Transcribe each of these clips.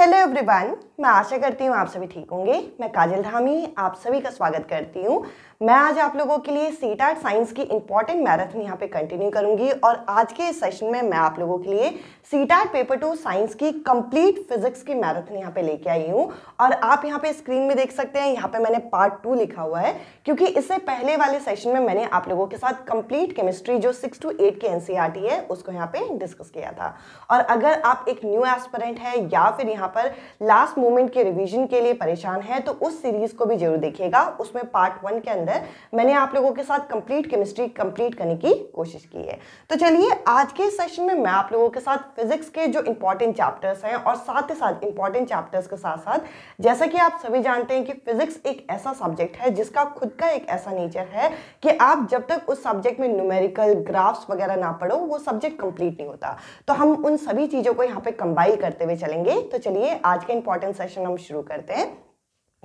hello everyone मैं आशा करती हूँ आप सभी ठीक होंगे मैं काजल धामी आप सभी का स्वागत करती हूँ मैं आज आप लोगों के लिए सी साइंस की इंपॉर्टेंट मैराथन यहाँ पे कंटिन्यू करूंगी और आज के इस सेशन में मैं आप लोगों के लिए सी पेपर टू साइंस की कंप्लीट फिजिक्स की मैराथन यहाँ पे लेके आई हूँ और आप यहाँ पे स्क्रीन में देख सकते हैं यहाँ पे मैंने पार्ट टू लिखा हुआ है क्योंकि इससे पहले वाले सेशन में मैंने आप लोगों के साथ कंप्लीट केमिस्ट्री जो सिक्स टू एट की एन e है उसको यहाँ पे डिस्कस किया था और अगर आप एक न्यू एस्परेंट है या फिर यहाँ पर लास्ट मोमेंट के रिविजन के लिए परेशान है तो उस सीरीज को भी जरूर देखिएगा उसमें पार्ट वन के अंदर है मैंने आप लोगों के साथ कंप्लीट केमिस्ट्री कंप्लीट करने की कोशिश की है तो चलिए आज के सेशन में मैं आप लोगों के साथ फिजिक्स के जो इंपॉर्टेंट चैप्टर्स हैं और साथ ही साथ इंपॉर्टेंट चैप्टर्स के साथ साथ जैसा कि आप सभी जानते हैं कि फिजिक्स एक ऐसा सब्जेक्ट है जिसका खुद का एक ऐसा नेचर है कि आप जब तक उस सब्जेक्ट में न्यूमेरिकल ग्राफ्स वगैरह ना पढ़ो वो सब्जेक्ट कंप्लीट नहीं होता तो हम उन सभी चीज़ों को यहाँ पे कंबाइन करते हुए चलेंगे तो चलिए आज के इंपॉर्टेंट सेशन हम शुरू करते हैं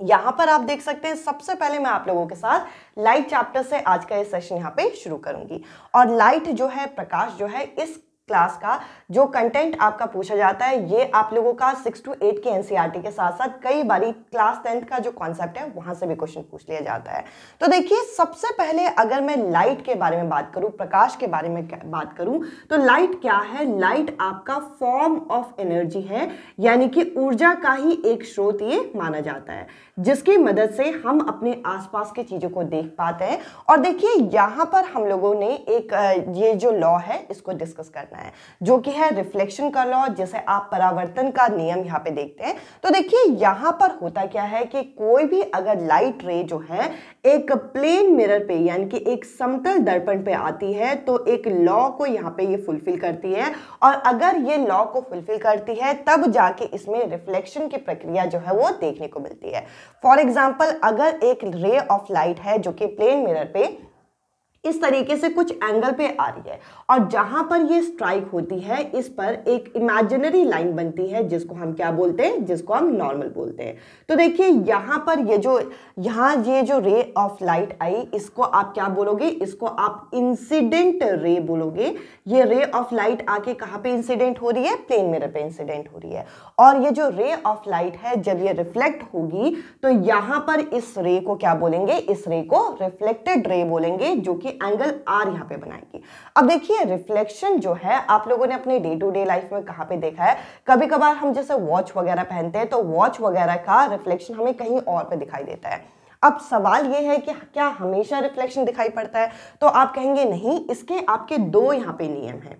यहां पर आप देख सकते हैं सबसे पहले मैं आप लोगों के साथ लाइट चैप्टर से आज का ये सेशन यहाँ पे शुरू करूंगी और लाइट जो है प्रकाश जो है इस क्लास का जो कंटेंट आपका पूछा जाता है ये आप लोगों का सिक्स टू एट के एनसीईआरटी e के साथ साथ कई बारी क्लास टेंथ का जो कॉन्सेप्ट है वहां से भी क्वेश्चन पूछ लिया जाता है तो देखिए सबसे पहले अगर मैं लाइट के बारे में बात करूँ प्रकाश के बारे में बात करूँ तो लाइट क्या है लाइट आपका फॉर्म ऑफ एनर्जी है यानी कि ऊर्जा का ही एक स्रोत ये माना जाता है जिसकी मदद से हम अपने आसपास की चीज़ों को देख पाते हैं और देखिए यहाँ पर हम लोगों ने एक ये जो लॉ है इसको डिस्कस करना है जो कि है रिफ्लेक्शन का लॉ जैसे आप परावर्तन का नियम यहाँ पे देखते हैं तो देखिए यहाँ पर होता क्या है कि कोई भी अगर लाइट रे जो है एक प्लेन मिरर पे यानी कि एक समतल दर्पण पे आती है तो एक लॉ को यहाँ पे ये फुलफिल करती है और अगर ये लॉ को फुलफिल करती है तब जाके इसमें रिफ्लेक्शन की प्रक्रिया जो है वो देखने को मिलती है फॉर एग्जाम्पल अगर एक रे ऑफ लाइट है जो कि प्लेन मिरर पे इस तरीके से कुछ एंगल पे आ रही है और जहां पर ये स्ट्राइक होती है इस पर एक इमेजिनरी लाइन बनती है जिसको हम क्या बोलते हैं जिसको हम नॉर्मल बोलते हैं तो देखिए यहां पर ये जो यहां ये जो रे ऑफ लाइट आई इसको आप क्या बोलोगे इसको आप इंसिडेंट रे बोलोगे ये रे ऑफ लाइट आके कहां पे इंसिडेंट हो रही है प्लेन मेरे पे इंसिडेंट हो रही है और ये जो रे ऑफ लाइट है जब ये रिफ्लेक्ट होगी तो यहाँ पर इस रे को क्या बोलेंगे इस रे को रिफ्लेक्टेड रे बोलेंगे जो कि एंगल आर यहाँ पे बनाएगी अब देखिए रिफ्लेक्शन जो है आप लोगों ने अपने डे टू डे लाइफ में कहाँ पे देखा है कभी कभार हम जैसे वॉच वगैरह पहनते हैं तो वॉच वगैरह का रिफ्लेक्शन हमें कहीं और पे दिखाई देता है अब सवाल ये है कि क्या हमेशा रिफ्लेक्शन दिखाई पड़ता है तो आप कहेंगे नहीं इसके आपके दो यहाँ पे नियम हैं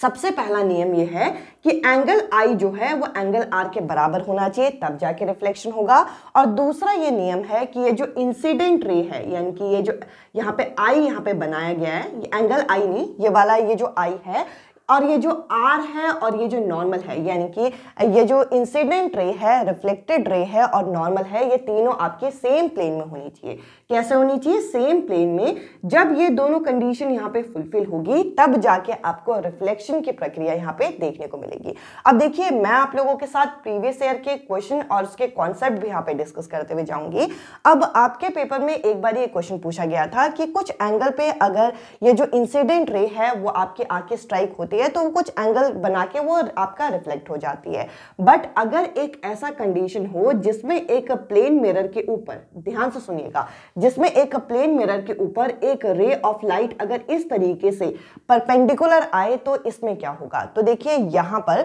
सबसे पहला नियम ये है कि एंगल आई जो है वो एंगल आर के बराबर होना चाहिए तब जाके रिफ्लेक्शन होगा और दूसरा ये नियम है कि ये जो इंसिडेंट रे है यानी कि ये जो यहाँ पे आई यहाँ पे बनाया गया है ये एंगल आई नहीं ये वाला ये जो आई है और ये जो आर है और ये जो नॉर्मल है यानी कि ये जो इंसिडेंट रे है रिफ्लेक्टेड रे है और नॉर्मल है ये तीनों आपके सेम प्लेन में होनी चाहिए कैसे होनी चाहिए सेम प्लेन में जब ये दोनों कंडीशन यहाँ पे फुलफिल होगी तब जाके आपको रिफ्लेक्शन की प्रक्रिया यहाँ पे देखने को मिलेगी अब देखिए मैं आप लोगों के साथ प्रीवियस ईयर के क्वेश्चन और उसके कॉन्सेप्ट भी यहाँ पे डिस्कस करते हुए जाऊंगी अब आपके पेपर में एक बार ये क्वेश्चन पूछा गया था कि कुछ एंगल पे अगर ये जो इंसिडेंट रे है वो आपकी आके स्ट्राइक होती है तो कुछ एंगल बना के वो आपका रिफ्लेक्ट हो जाती है बट अगर एक ऐसा कंडीशन हो जिसमें एक प्लेन मिरर के ऊपर ध्यान से सुनिएगा जिसमें एक प्लेन मिरर के ऊपर एक रे ऑफ लाइट अगर इस तरीके से परपेंडिकुलर आए तो इसमें क्या होगा तो देखिए यहां पर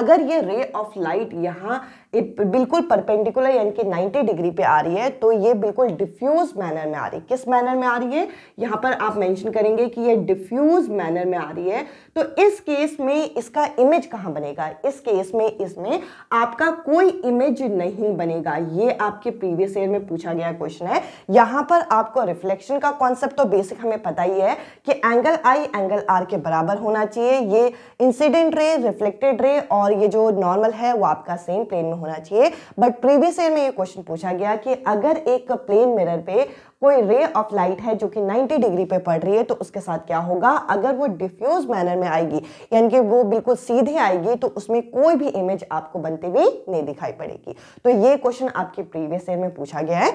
अगर ये रे ऑफ लाइट यहाँ बिल्कुल परपेंडिकुलर यानी कि 90 डिग्री पे आ रही है तो ये बिल्कुल डिफ्यूज मैनर में आ रही है किस मैनर में आ रही है यहाँ पर आप मेंशन करेंगे कि ये डिफ्यूज मैनर में आ रही है तो इस केस में इसका इमेज कहाँ बनेगा इस केस में इसमें आपका कोई इमेज नहीं बनेगा ये आपके प्रीवियस ईयर में पूछा गया क्वेश्चन है यहाँ पर आपको रिफ्लेक्शन का कॉन्सेप्ट तो बेसिक हमें पता ही है कि एंगल आई एंगल आर के बराबर होना चाहिए ये इंसिडेंट रे रिफ्लेक्टेड रे और ये जो नॉर्मल है वो आपका सेम प्लेन में होना चाहिए बट प्रीवियस ईयर में ये क्वेश्चन पूछा गया कि अगर एक प्लेन मिरर पे कोई रे ऑफ लाइट है जो कि 90 डिग्री पे पड़ रही है तो उसके साथ क्या होगा अगर वो डिफ्यूज मैनर में आएगी यानी कि वो बिल्कुल सीधे आएगी तो उसमें कोई भी इमेज आपको बनती हुई नहीं दिखाई पड़ेगी तो ये क्वेश्चन आपके प्रीवियस ईयर में पूछा गया है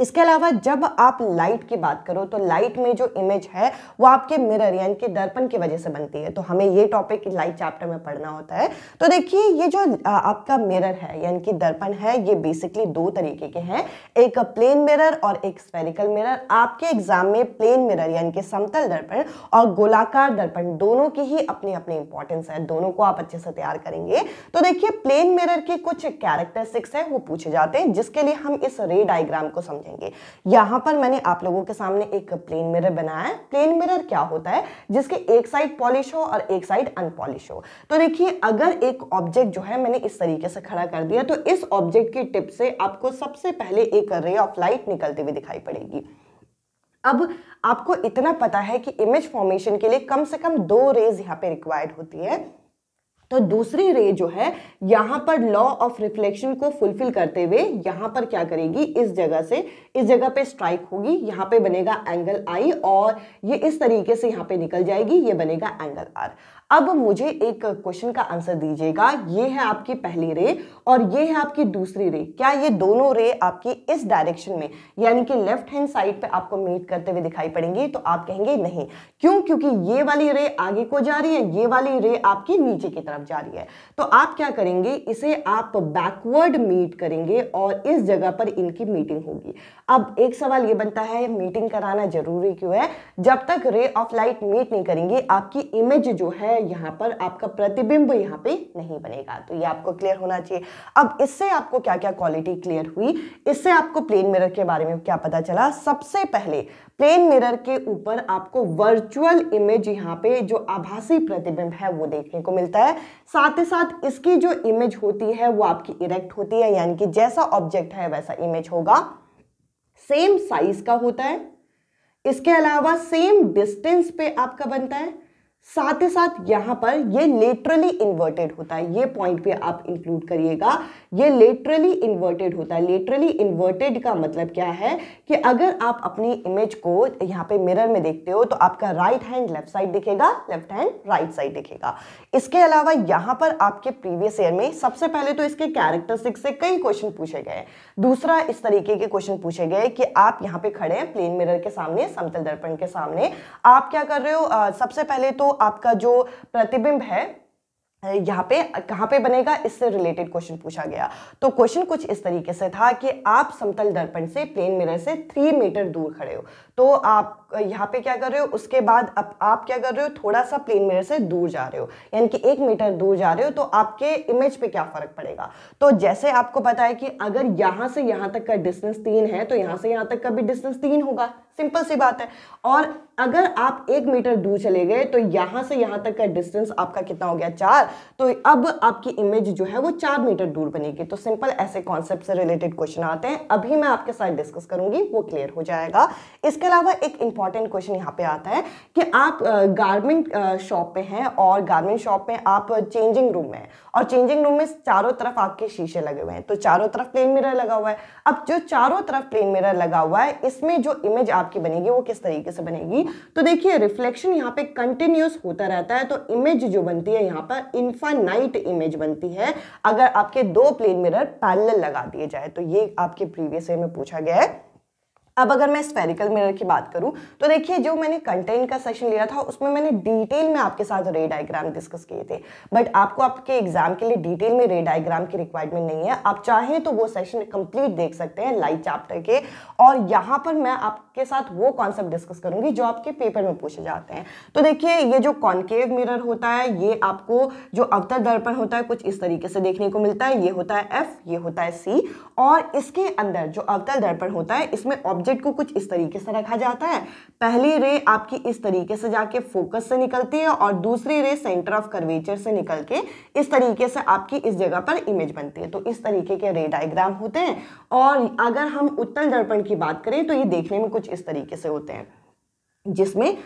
इसके अलावा जब आप लाइट की बात करो तो लाइट में जो इमेज है वो आपके मिरर यानी कि दर्पण की वजह से बनती है तो हमें ये टॉपिक लाइट चैप्टर में पढ़ना होता है तो देखिए ये जो आपका मिरर है यानी कि दर्पण है ये बेसिकली दो तरीके के हैं एक प्लेन मिरर और एक स्पेरिकल मिरर आपके एग्जाम में प्लेन मिरर यानी कि समतल दर्पण और गोलाकार दर्पण दोनों की ही अपनी अपनी इंपॉर्टेंस है दोनों को आप अच्छे से तैयार करेंगे तो देखिए प्लेन मिरर के कुछ कैरेक्टरिस्टिक्स हैं वो पूछे जाते हैं जिसके लिए हम इस रे डायग्राम को समझें देखेंगे यहां पर मैंने आप लोगों के सामने एक प्लेन मिरर बनाया है प्लेन मिरर क्या होता है जिसके एक साइड पॉलिश हो और एक साइड अनपॉलिश हो तो देखिए अगर एक ऑब्जेक्ट जो है मैंने इस तरीके से खड़ा कर दिया तो इस ऑब्जेक्ट की टिप से आपको सबसे पहले एक रे ऑफ लाइट निकलती हुई दिखाई पड़ेगी अब आपको इतना पता है कि इमेज फॉर्मेशन के लिए कम से कम दो रेज यहाँ पे रिक्वायर्ड होती है तो दूसरी रे जो है यहाँ पर लॉ ऑफ रिफ्लेक्शन को फुलफिल करते हुए यहाँ पर क्या करेगी इस जगह से इस जगह पे स्ट्राइक होगी यहाँ पे बनेगा एंगल आई और ये इस तरीके से यहाँ पे निकल जाएगी ये बनेगा एंगल आर अब मुझे एक क्वेश्चन का आंसर दीजिएगा ये है आपकी पहली रे और ये है आपकी दूसरी रे क्या ये दोनों रे आपकी इस डायरेक्शन में यानी कि लेफ्ट हैंड साइड पे आपको मीट करते हुए दिखाई पड़ेंगी तो आप कहेंगे नहीं क्यों क्योंकि ये वाली रे आगे को जा रही है ये वाली रे आपकी नीचे की तरफ जा रही है तो आप क्या करेंगे इसे आप बैकवर्ड मीट करेंगे और इस जगह पर इनकी मीटिंग होगी अब एक सवाल ये बनता है मीटिंग कराना जरूरी क्यों है जब तक रे ऑफ लाइट मीट नहीं करेंगे आपकी इमेज जो है है यहाँ पर आपका प्रतिबिंब यहाँ पे नहीं बनेगा तो ये आपको क्लियर होना चाहिए अब इससे आपको क्या क्या क्वालिटी क्लियर हुई इससे आपको प्लेन मिरर के बारे में क्या पता चला सबसे पहले प्लेन मिरर के ऊपर आपको वर्चुअल इमेज यहाँ पे जो आभासी प्रतिबिंब है वो देखने को मिलता है साथ ही साथ इसकी जो इमेज होती है वो आपकी इरेक्ट होती है यानी कि जैसा ऑब्जेक्ट है वैसा इमेज होगा सेम साइज का होता है इसके अलावा सेम डिस्टेंस पे आपका बनता है साथ ही साथ यहां पर ये लेटरली इन्वर्टेड होता है ये पॉइंट भी आप इंक्लूड करिएगा ये लेटरली इन्वर्टेड होता है लेटरली इन्वर्टेड का मतलब क्या है कि अगर आप अपनी इमेज को यहाँ पे मिरर में देखते हो तो आपका राइट हैंड लेफ्ट साइड दिखेगा लेफ्ट हैंड राइट साइड दिखेगा इसके अलावा यहाँ पर आपके प्रीवियस ईयर में सबसे पहले तो इसके कैरेक्टरिस्टिक्स से कई क्वेश्चन पूछे गए दूसरा इस तरीके के क्वेश्चन पूछे गए कि आप यहाँ पे खड़े हैं प्लेन मिरर के सामने समतल दर्पण के सामने आप क्या कर रहे हो आ, सबसे पहले तो आपका जो प्रतिबिंब है यहाँ पे कहाँ पे बनेगा इससे रिलेटेड क्वेश्चन पूछा गया तो क्वेश्चन कुछ इस तरीके से था कि आप समतल दर्पण से प्लेन मिरर से थ्री मीटर दूर खड़े हो तो आप यहाँ पे क्या कर रहे हो उसके बाद अब आप क्या कर रहे हो थोड़ा सा प्लेन मिरर से दूर जा रहे हो यानी कि एक मीटर दूर जा रहे हो तो आपके इमेज पे क्या फर्क पड़ेगा तो जैसे आपको पता है कि अगर यहाँ से यहाँ तक का डिस्टेंस तीन है तो यहाँ से यहाँ तक का भी डिस्टेंस तीन होगा सिंपल सी बात है और अगर आप एक मीटर दूर चले गए तो यहाँ से यहाँ तक का डिस्टेंस आपका कितना हो गया चार तो अब आपकी इमेज जो है वो चार मीटर दूर बनेगी तो सिंपल ऐसे कॉन्सेप्ट से रिलेटेड क्वेश्चन आते हैं अभी मैं आपके साथ डिस्कस करूंगी वो क्लियर हो जाएगा इसके अलावा एक इंपॉर्टेंट क्वेश्चन यहाँ पे आता है कि आप गारमेंट शॉप पे हैं और गारमेंट शॉप में आप चेंजिंग रूम में हैं और चेंजिंग रूम में चारों तरफ आपके शीशे लगे हुए हैं तो चारों तरफ प्लेन मिरर लगा हुआ है अब जो चारों तरफ प्लेन मिरर लगा हुआ है इसमें जो इमेज आपकी बनेगी वो किस तरीके से बनेगी तो देखिए रिफ्लेक्शन यहाँ पे कंटिन्यूस होता रहता है तो इमेज जो बनती है यहाँ पर इन्फानाइट इमेज बनती है अगर आपके दो प्लेन मिरर पैनल लगा दिए जाए तो ये आपके प्रीवियस ईयर में पूछा गया है अब अगर मैं स्पेरिकल मिरर की बात करूं तो देखिए जो मैंने कंटेंट का सेशन लिया था उसमें मैंने डिटेल में आपके साथ रे डायग्राम डिस्कस किए थे बट आपको आपके एग्जाम के लिए डिटेल में रे डायग्राम की रिक्वायरमेंट नहीं है आप चाहें तो वो सेशन कंप्लीट देख सकते हैं लाइव चैप्टर के और यहाँ पर मैं आपके साथ वो कॉन्सेप्ट डिस्कस करूंगी जो आपके पेपर में पूछे जाते हैं तो देखिए ये जो कॉन्केव मिरर होता है ये आपको जो अवतर दर्पण होता है कुछ इस तरीके से देखने को मिलता है ये होता है एफ ये होता है सी और इसके अंदर जो अवतर दर्पण होता है इसमें ऑब्जेक्ट ऑब्जेक्ट को कुछ इस तरीके से रखा जाता है पहली रे आपकी इस तरीके से जाके फोकस से निकलती है और दूसरी रे सेंटर ऑफ कर्वेचर से निकल के इस तरीके से आपकी इस जगह पर इमेज बनती है तो इस तरीके के रे डायग्राम होते हैं और अगर हम उत्तल दर्पण की बात करें तो ये देखने में कुछ इस तरीके से होते हैं जिसमें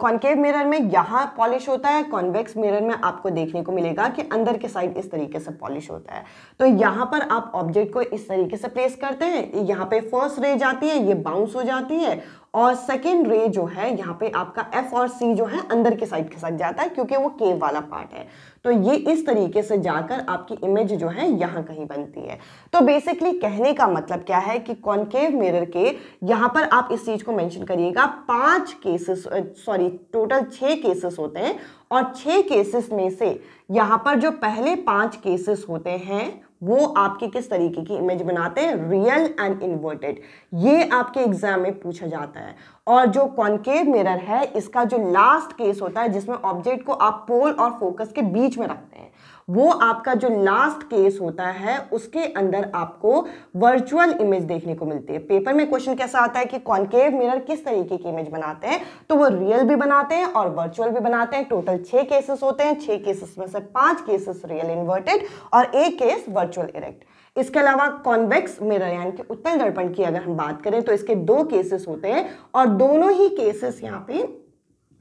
कॉन्केव मिरर में यहाँ पॉलिश होता है कॉन्वेक्स मिरर में आपको देखने को मिलेगा कि अंदर के साइड इस तरीके से पॉलिश होता है तो यहाँ पर आप ऑब्जेक्ट को इस तरीके से प्लेस करते हैं यहाँ पे फर्स्ट रे जाती है ये बाउंस हो जाती है और सेकेंड रे जो है यहाँ पे आपका एफ और सी जो है अंदर के साइड खिसक जाता है क्योंकि वो केव वाला पार्ट है तो ये इस तरीके से जाकर आपकी इमेज जो है यहाँ कहीं बनती है तो बेसिकली कहने का मतलब क्या है कि कॉनकेव मिरर के यहाँ पर आप इस चीज़ को मेंशन करिएगा पांच केसेस सॉरी टोटल छह केसेस होते हैं और छह केसेस में से यहाँ पर जो पहले पांच केसेस होते हैं वो आपकी किस तरीके की इमेज बनाते हैं रियल एंड इन्वर्टेड ये आपके एग्जाम में पूछा जाता है और जो कॉन्केव मिरर है इसका जो लास्ट केस होता है जिसमें ऑब्जेक्ट को आप पोल और फोकस के बीच में रखते हैं वो आपका जो लास्ट केस होता है उसके अंदर आपको वर्चुअल इमेज देखने को मिलती है पेपर में क्वेश्चन कैसा आता है कि कॉन्केव मिरर किस तरीके की इमेज बनाते हैं तो वो रियल भी बनाते हैं और वर्चुअल भी बनाते हैं टोटल छः केसेस होते हैं छह केसेस में से पांच केसेस रियल इन्वर्टेड और एक केस वर्चुअल इरेक्ट इसके अलावा कॉन्वेक्स मिरर यानी कि उत्तल दर्पण की अगर हम बात करें तो इसके दो केसेस होते हैं और दोनों ही केसेस यहाँ पे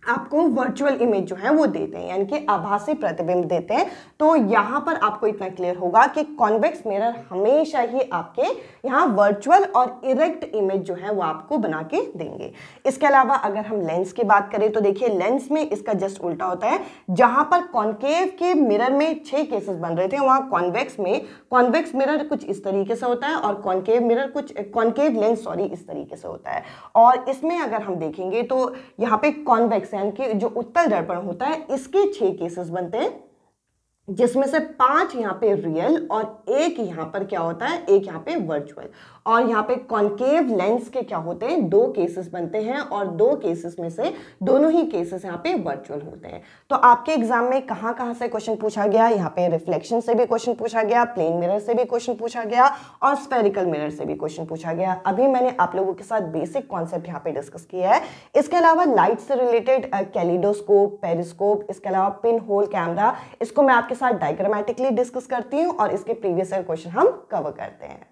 आपको वर्चुअल इमेज जो है वो देते हैं यानी कि आभासी प्रतिबिंब देते हैं तो यहाँ पर आपको इतना क्लियर होगा कि कॉन्वेक्स मिरर हमेशा ही आपके यहाँ वर्चुअल और इरेक्ट इमेज जो है वो आपको बना के देंगे इसके अलावा अगर हम लेंस की बात करें तो देखिए लेंस में इसका जस्ट उल्टा होता है जहाँ पर कॉन्केव के मिरर में छः केसेस बन रहे थे वहाँ कॉन्वेक्स में कॉन्वेक्स मिरर कुछ इस तरीके से होता है और कॉन्केव मिरर कुछ कॉन्केव लेंस सॉरी इस तरीके से होता है और इसमें अगर हम देखेंगे तो यहाँ पे कॉन्वेक्स यानी के जो उत्तर दर्पण होता है इसके छह केसेस बनते हैं जिसमें से पांच यहाँ पे रियल और एक यहाँ पर क्या होता है एक यहाँ पे वर्चुअल और यहाँ पे कॉन्केव लेंस के क्या होते हैं दो केसेस बनते हैं और दो केसेस में से दोनों ही केसेस यहाँ पे वर्चुअल होते हैं तो आपके एग्जाम में कहाँ कहाँ से क्वेश्चन पूछा गया यहाँ पे रिफ्लेक्शन से भी क्वेश्चन पूछा गया प्लेन मिरर से भी क्वेश्चन पूछा गया और स्पेरिकल मिरर से भी क्वेश्चन पूछा गया अभी मैंने आप लोगों के साथ बेसिक कॉन्सेप्ट यहाँ पे डिस्कस किया है इसके अलावा लाइट से रिलेटेड कैलिडोस्कोप पेरिस्कोप इसके अलावा पिन होल कैमरा इसको मैं आपके साथ डायग्रामेटिकली डिस्कस करती हूँ और इसके प्रीवियस ईयर क्वेश्चन हम कवर करते हैं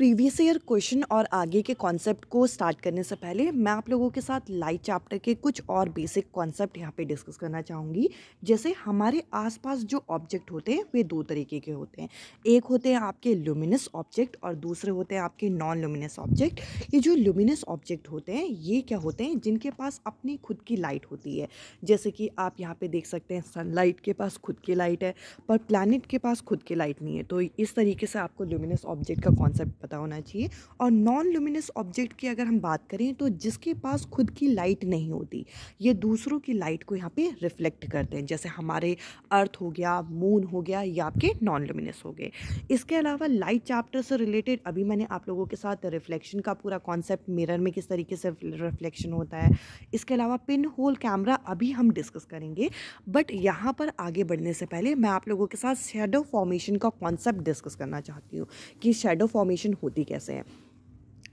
प्रीवियस ईयर क्वेश्चन और आगे के कॉन्सेप्ट को स्टार्ट करने से पहले मैं आप लोगों के साथ लाइट चैप्टर के कुछ और बेसिक कॉन्सेप्ट यहाँ पे डिस्कस करना चाहूँगी जैसे हमारे आसपास जो ऑब्जेक्ट होते हैं वे दो तरीके के होते हैं एक होते हैं आपके लुमिनस ऑब्जेक्ट और दूसरे होते हैं आपके नॉन लुमिनस ऑब्जेक्ट ये जो लुमिनस ऑब्जेक्ट होते हैं ये क्या होते हैं जिनके पास अपनी खुद की लाइट होती है जैसे कि आप यहाँ पर देख सकते हैं सनलाइट के पास खुद की लाइट है पर प्लानट के पास खुद की लाइट नहीं है तो इस तरीके से आपको लुमिनस ऑब्जेक्ट का कॉन्सेप्ट पता होना चाहिए और नॉन ल्यूमिनस ऑब्जेक्ट की अगर हम बात करें तो जिसके पास खुद की लाइट नहीं होती ये दूसरों की लाइट को यहाँ पे रिफ्लेक्ट करते हैं जैसे हमारे अर्थ हो गया मून हो गया या आपके नॉन ल्यूमिनस हो गए इसके अलावा लाइट चैप्टर से रिलेटेड अभी मैंने आप लोगों के साथ रिफ्लेक्शन का पूरा कॉन्सेप्ट मिरर में किस तरीके से रिफ्लेक्शन होता है इसके अलावा पिन होल कैमरा अभी हम डिस्कस करेंगे बट यहाँ पर आगे बढ़ने से पहले मैं आप लोगों के साथ शेडो फॉर्मेशन का कॉन्सेप्ट डिस्कस करना चाहती हूँ कि शेडो फॉर्मेशन होती कैसे है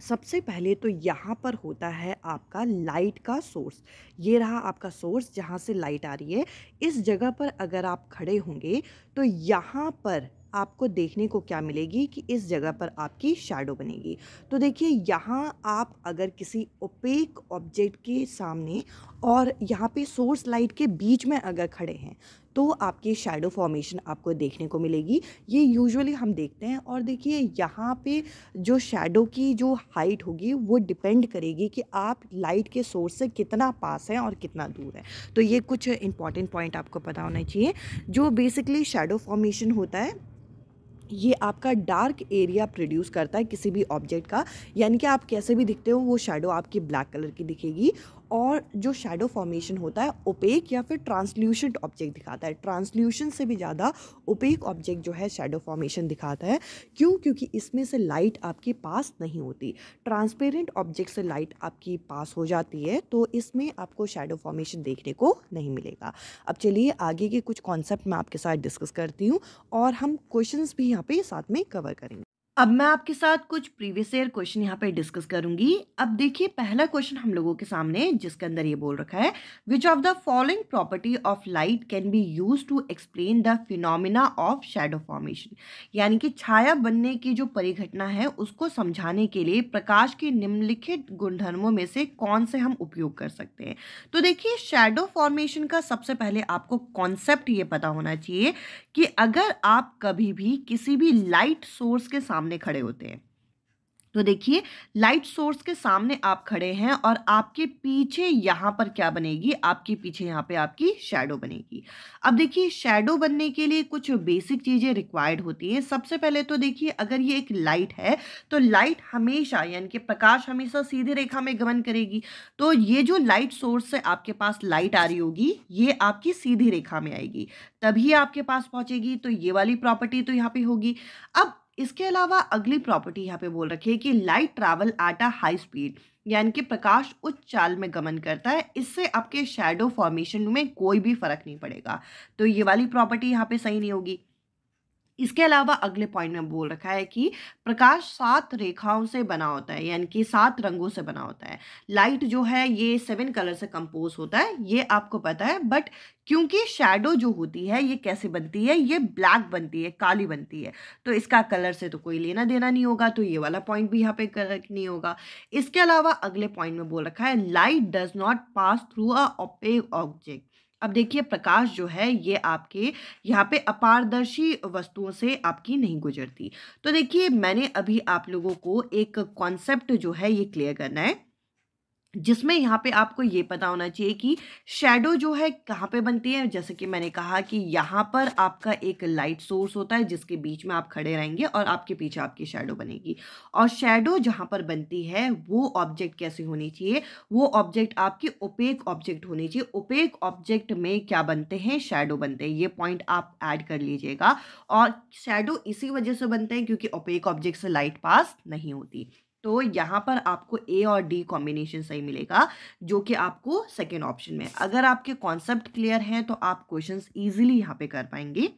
सबसे पहले तो यहाँ पर होता है आपका लाइट का सोर्स ये रहा आपका सोर्स जहाँ से लाइट आ रही है इस जगह पर अगर आप खड़े होंगे तो यहाँ पर आपको देखने को क्या मिलेगी कि इस जगह पर आपकी शैडो बनेगी तो देखिए यहाँ आप अगर किसी ओपेक ऑब्जेक्ट के सामने और यहाँ पे सोर्स लाइट के बीच में अगर खड़े हैं तो आपकी शेडो फॉर्मेशन आपको देखने को मिलेगी ये यूजुअली हम देखते हैं और देखिए यहाँ पे जो शेडो की जो हाइट होगी वो डिपेंड करेगी कि आप लाइट के सोर्स से कितना पास हैं और कितना दूर है तो ये कुछ इंपॉर्टेंट पॉइंट आपको पता होना चाहिए जो बेसिकली शेडो फॉर्मेशन होता है ये आपका डार्क एरिया प्रोड्यूस करता है किसी भी ऑब्जेक्ट का यानी कि आप कैसे भी दिखते हो वो शेडो आपकी ब्लैक कलर की दिखेगी और जो शेडो फॉर्मेशन होता है ओपेक या फिर ट्रांसल्यूशेंट ऑब्जेक्ट दिखाता है ट्रांसल्यूशन से भी ज़्यादा ओपेक ऑब्जेक्ट जो है शेडो फॉर्मेशन दिखाता है क्यों क्योंकि इसमें से लाइट आपके पास नहीं होती ट्रांसपेरेंट ऑब्जेक्ट से लाइट आपकी पास हो जाती है तो इसमें आपको शेडो फॉर्मेशन देखने को नहीं मिलेगा अब चलिए आगे के कुछ कॉन्सेप्ट मैं आपके साथ डिस्कस करती हूँ और हम क्वेश्चन भी यहाँ पर साथ में कवर करेंगे अब मैं आपके साथ कुछ प्रीवियस ईयर क्वेश्चन यहाँ पे डिस्कस करूंगी अब देखिए पहला क्वेश्चन हम लोगों के सामने जिसके अंदर ये बोल रखा है which of the following property of light can be use to explain the phenomena of shadow formation यानी कि छाया बनने की जो परिघटना है उसको समझाने के लिए प्रकाश के निम्नलिखित गुणधर्मों में से कौन से हम उपयोग कर सकते हैं तो देखिए शेडो फॉर्मेशन का सबसे पहले आपको कॉन्सेप्ट ये पता होना चाहिए कि अगर आप कभी भी किसी भी लाइट सोर्स के सामने सामने खड़े होते हैं तो देखिए लाइट सोर्स के सामने आप खड़े हैं और आपके पीछे यहाँ पर क्या बनेगी आपके पीछे यहाँ पे आपकी शेडो बनेगी अब देखिए शेडो बनने के लिए कुछ बेसिक चीज़ें रिक्वायर्ड होती हैं सबसे पहले तो देखिए अगर ये एक लाइट है तो लाइट हमेशा यानी कि प्रकाश हमेशा सीधी रेखा में गमन करेगी तो ये जो लाइट सोर्स से आपके पास लाइट आ रही होगी ये आपकी सीधी रेखा में आएगी तभी आपके पास पहुँचेगी तो ये वाली प्रॉपर्टी तो यहाँ पर होगी अब इसके अलावा अगली प्रॉपर्टी यहाँ पे बोल रखी है कि light travel at a high speed यानी कि प्रकाश उच्च चाल में गमन करता है इससे आपके शेडो फॉर्मेशन में कोई भी फर्क नहीं पड़ेगा तो ये वाली प्रॉपर्टी यहाँ पे सही नहीं होगी इसके अलावा अगले पॉइंट में बोल रखा है कि प्रकाश सात रेखाओं से बना होता है यानी कि सात रंगों से बना होता है लाइट जो है ये सेवन कलर से कंपोज होता है ये आपको पता है बट क्योंकि शेडो जो होती है ये कैसे बनती है ये ब्लैक बनती है काली बनती है तो इसका कलर से तो कोई लेना देना नहीं होगा तो ये वाला पॉइंट भी यहाँ पे करेक्ट नहीं होगा इसके अलावा अगले पॉइंट में बोल रखा है light does not pass through a object अब देखिए प्रकाश जो है ये आपके यहाँ पे अपारदर्शी वस्तुओं से आपकी नहीं गुजरती तो देखिए मैंने अभी आप लोगों को एक कॉन्सेप्ट जो है ये क्लियर करना है जिसमें यहाँ पे आपको ये पता होना चाहिए कि शेडो जो है कहाँ पे बनती है जैसे कि मैंने कहा कि यहाँ पर आपका एक लाइट सोर्स होता है जिसके बीच में आप खड़े रहेंगे और आपके पीछे आपकी शेडो बनेगी और शेडो जहाँ पर बनती है वो ऑब्जेक्ट कैसे होनी चाहिए वो ऑब्जेक्ट आपकी ओपेक ऑब्जेक्ट होनी चाहिए ओपेक ऑब्जेक्ट में क्या बनते हैं शेडो बनते हैं ये पॉइंट आप ऐड कर लीजिएगा और शेडो इसी वजह से बनते हैं क्योंकि ओपेक ऑब्जेक्ट से लाइट पास नहीं होती तो यहाँ पर आपको ए और डी कॉम्बिनेशन सही मिलेगा जो कि आपको सेकेंड ऑप्शन में अगर आपके कॉन्सेप्ट क्लियर हैं तो आप क्वेश्चन ईजिली यहाँ पे कर पाएंगे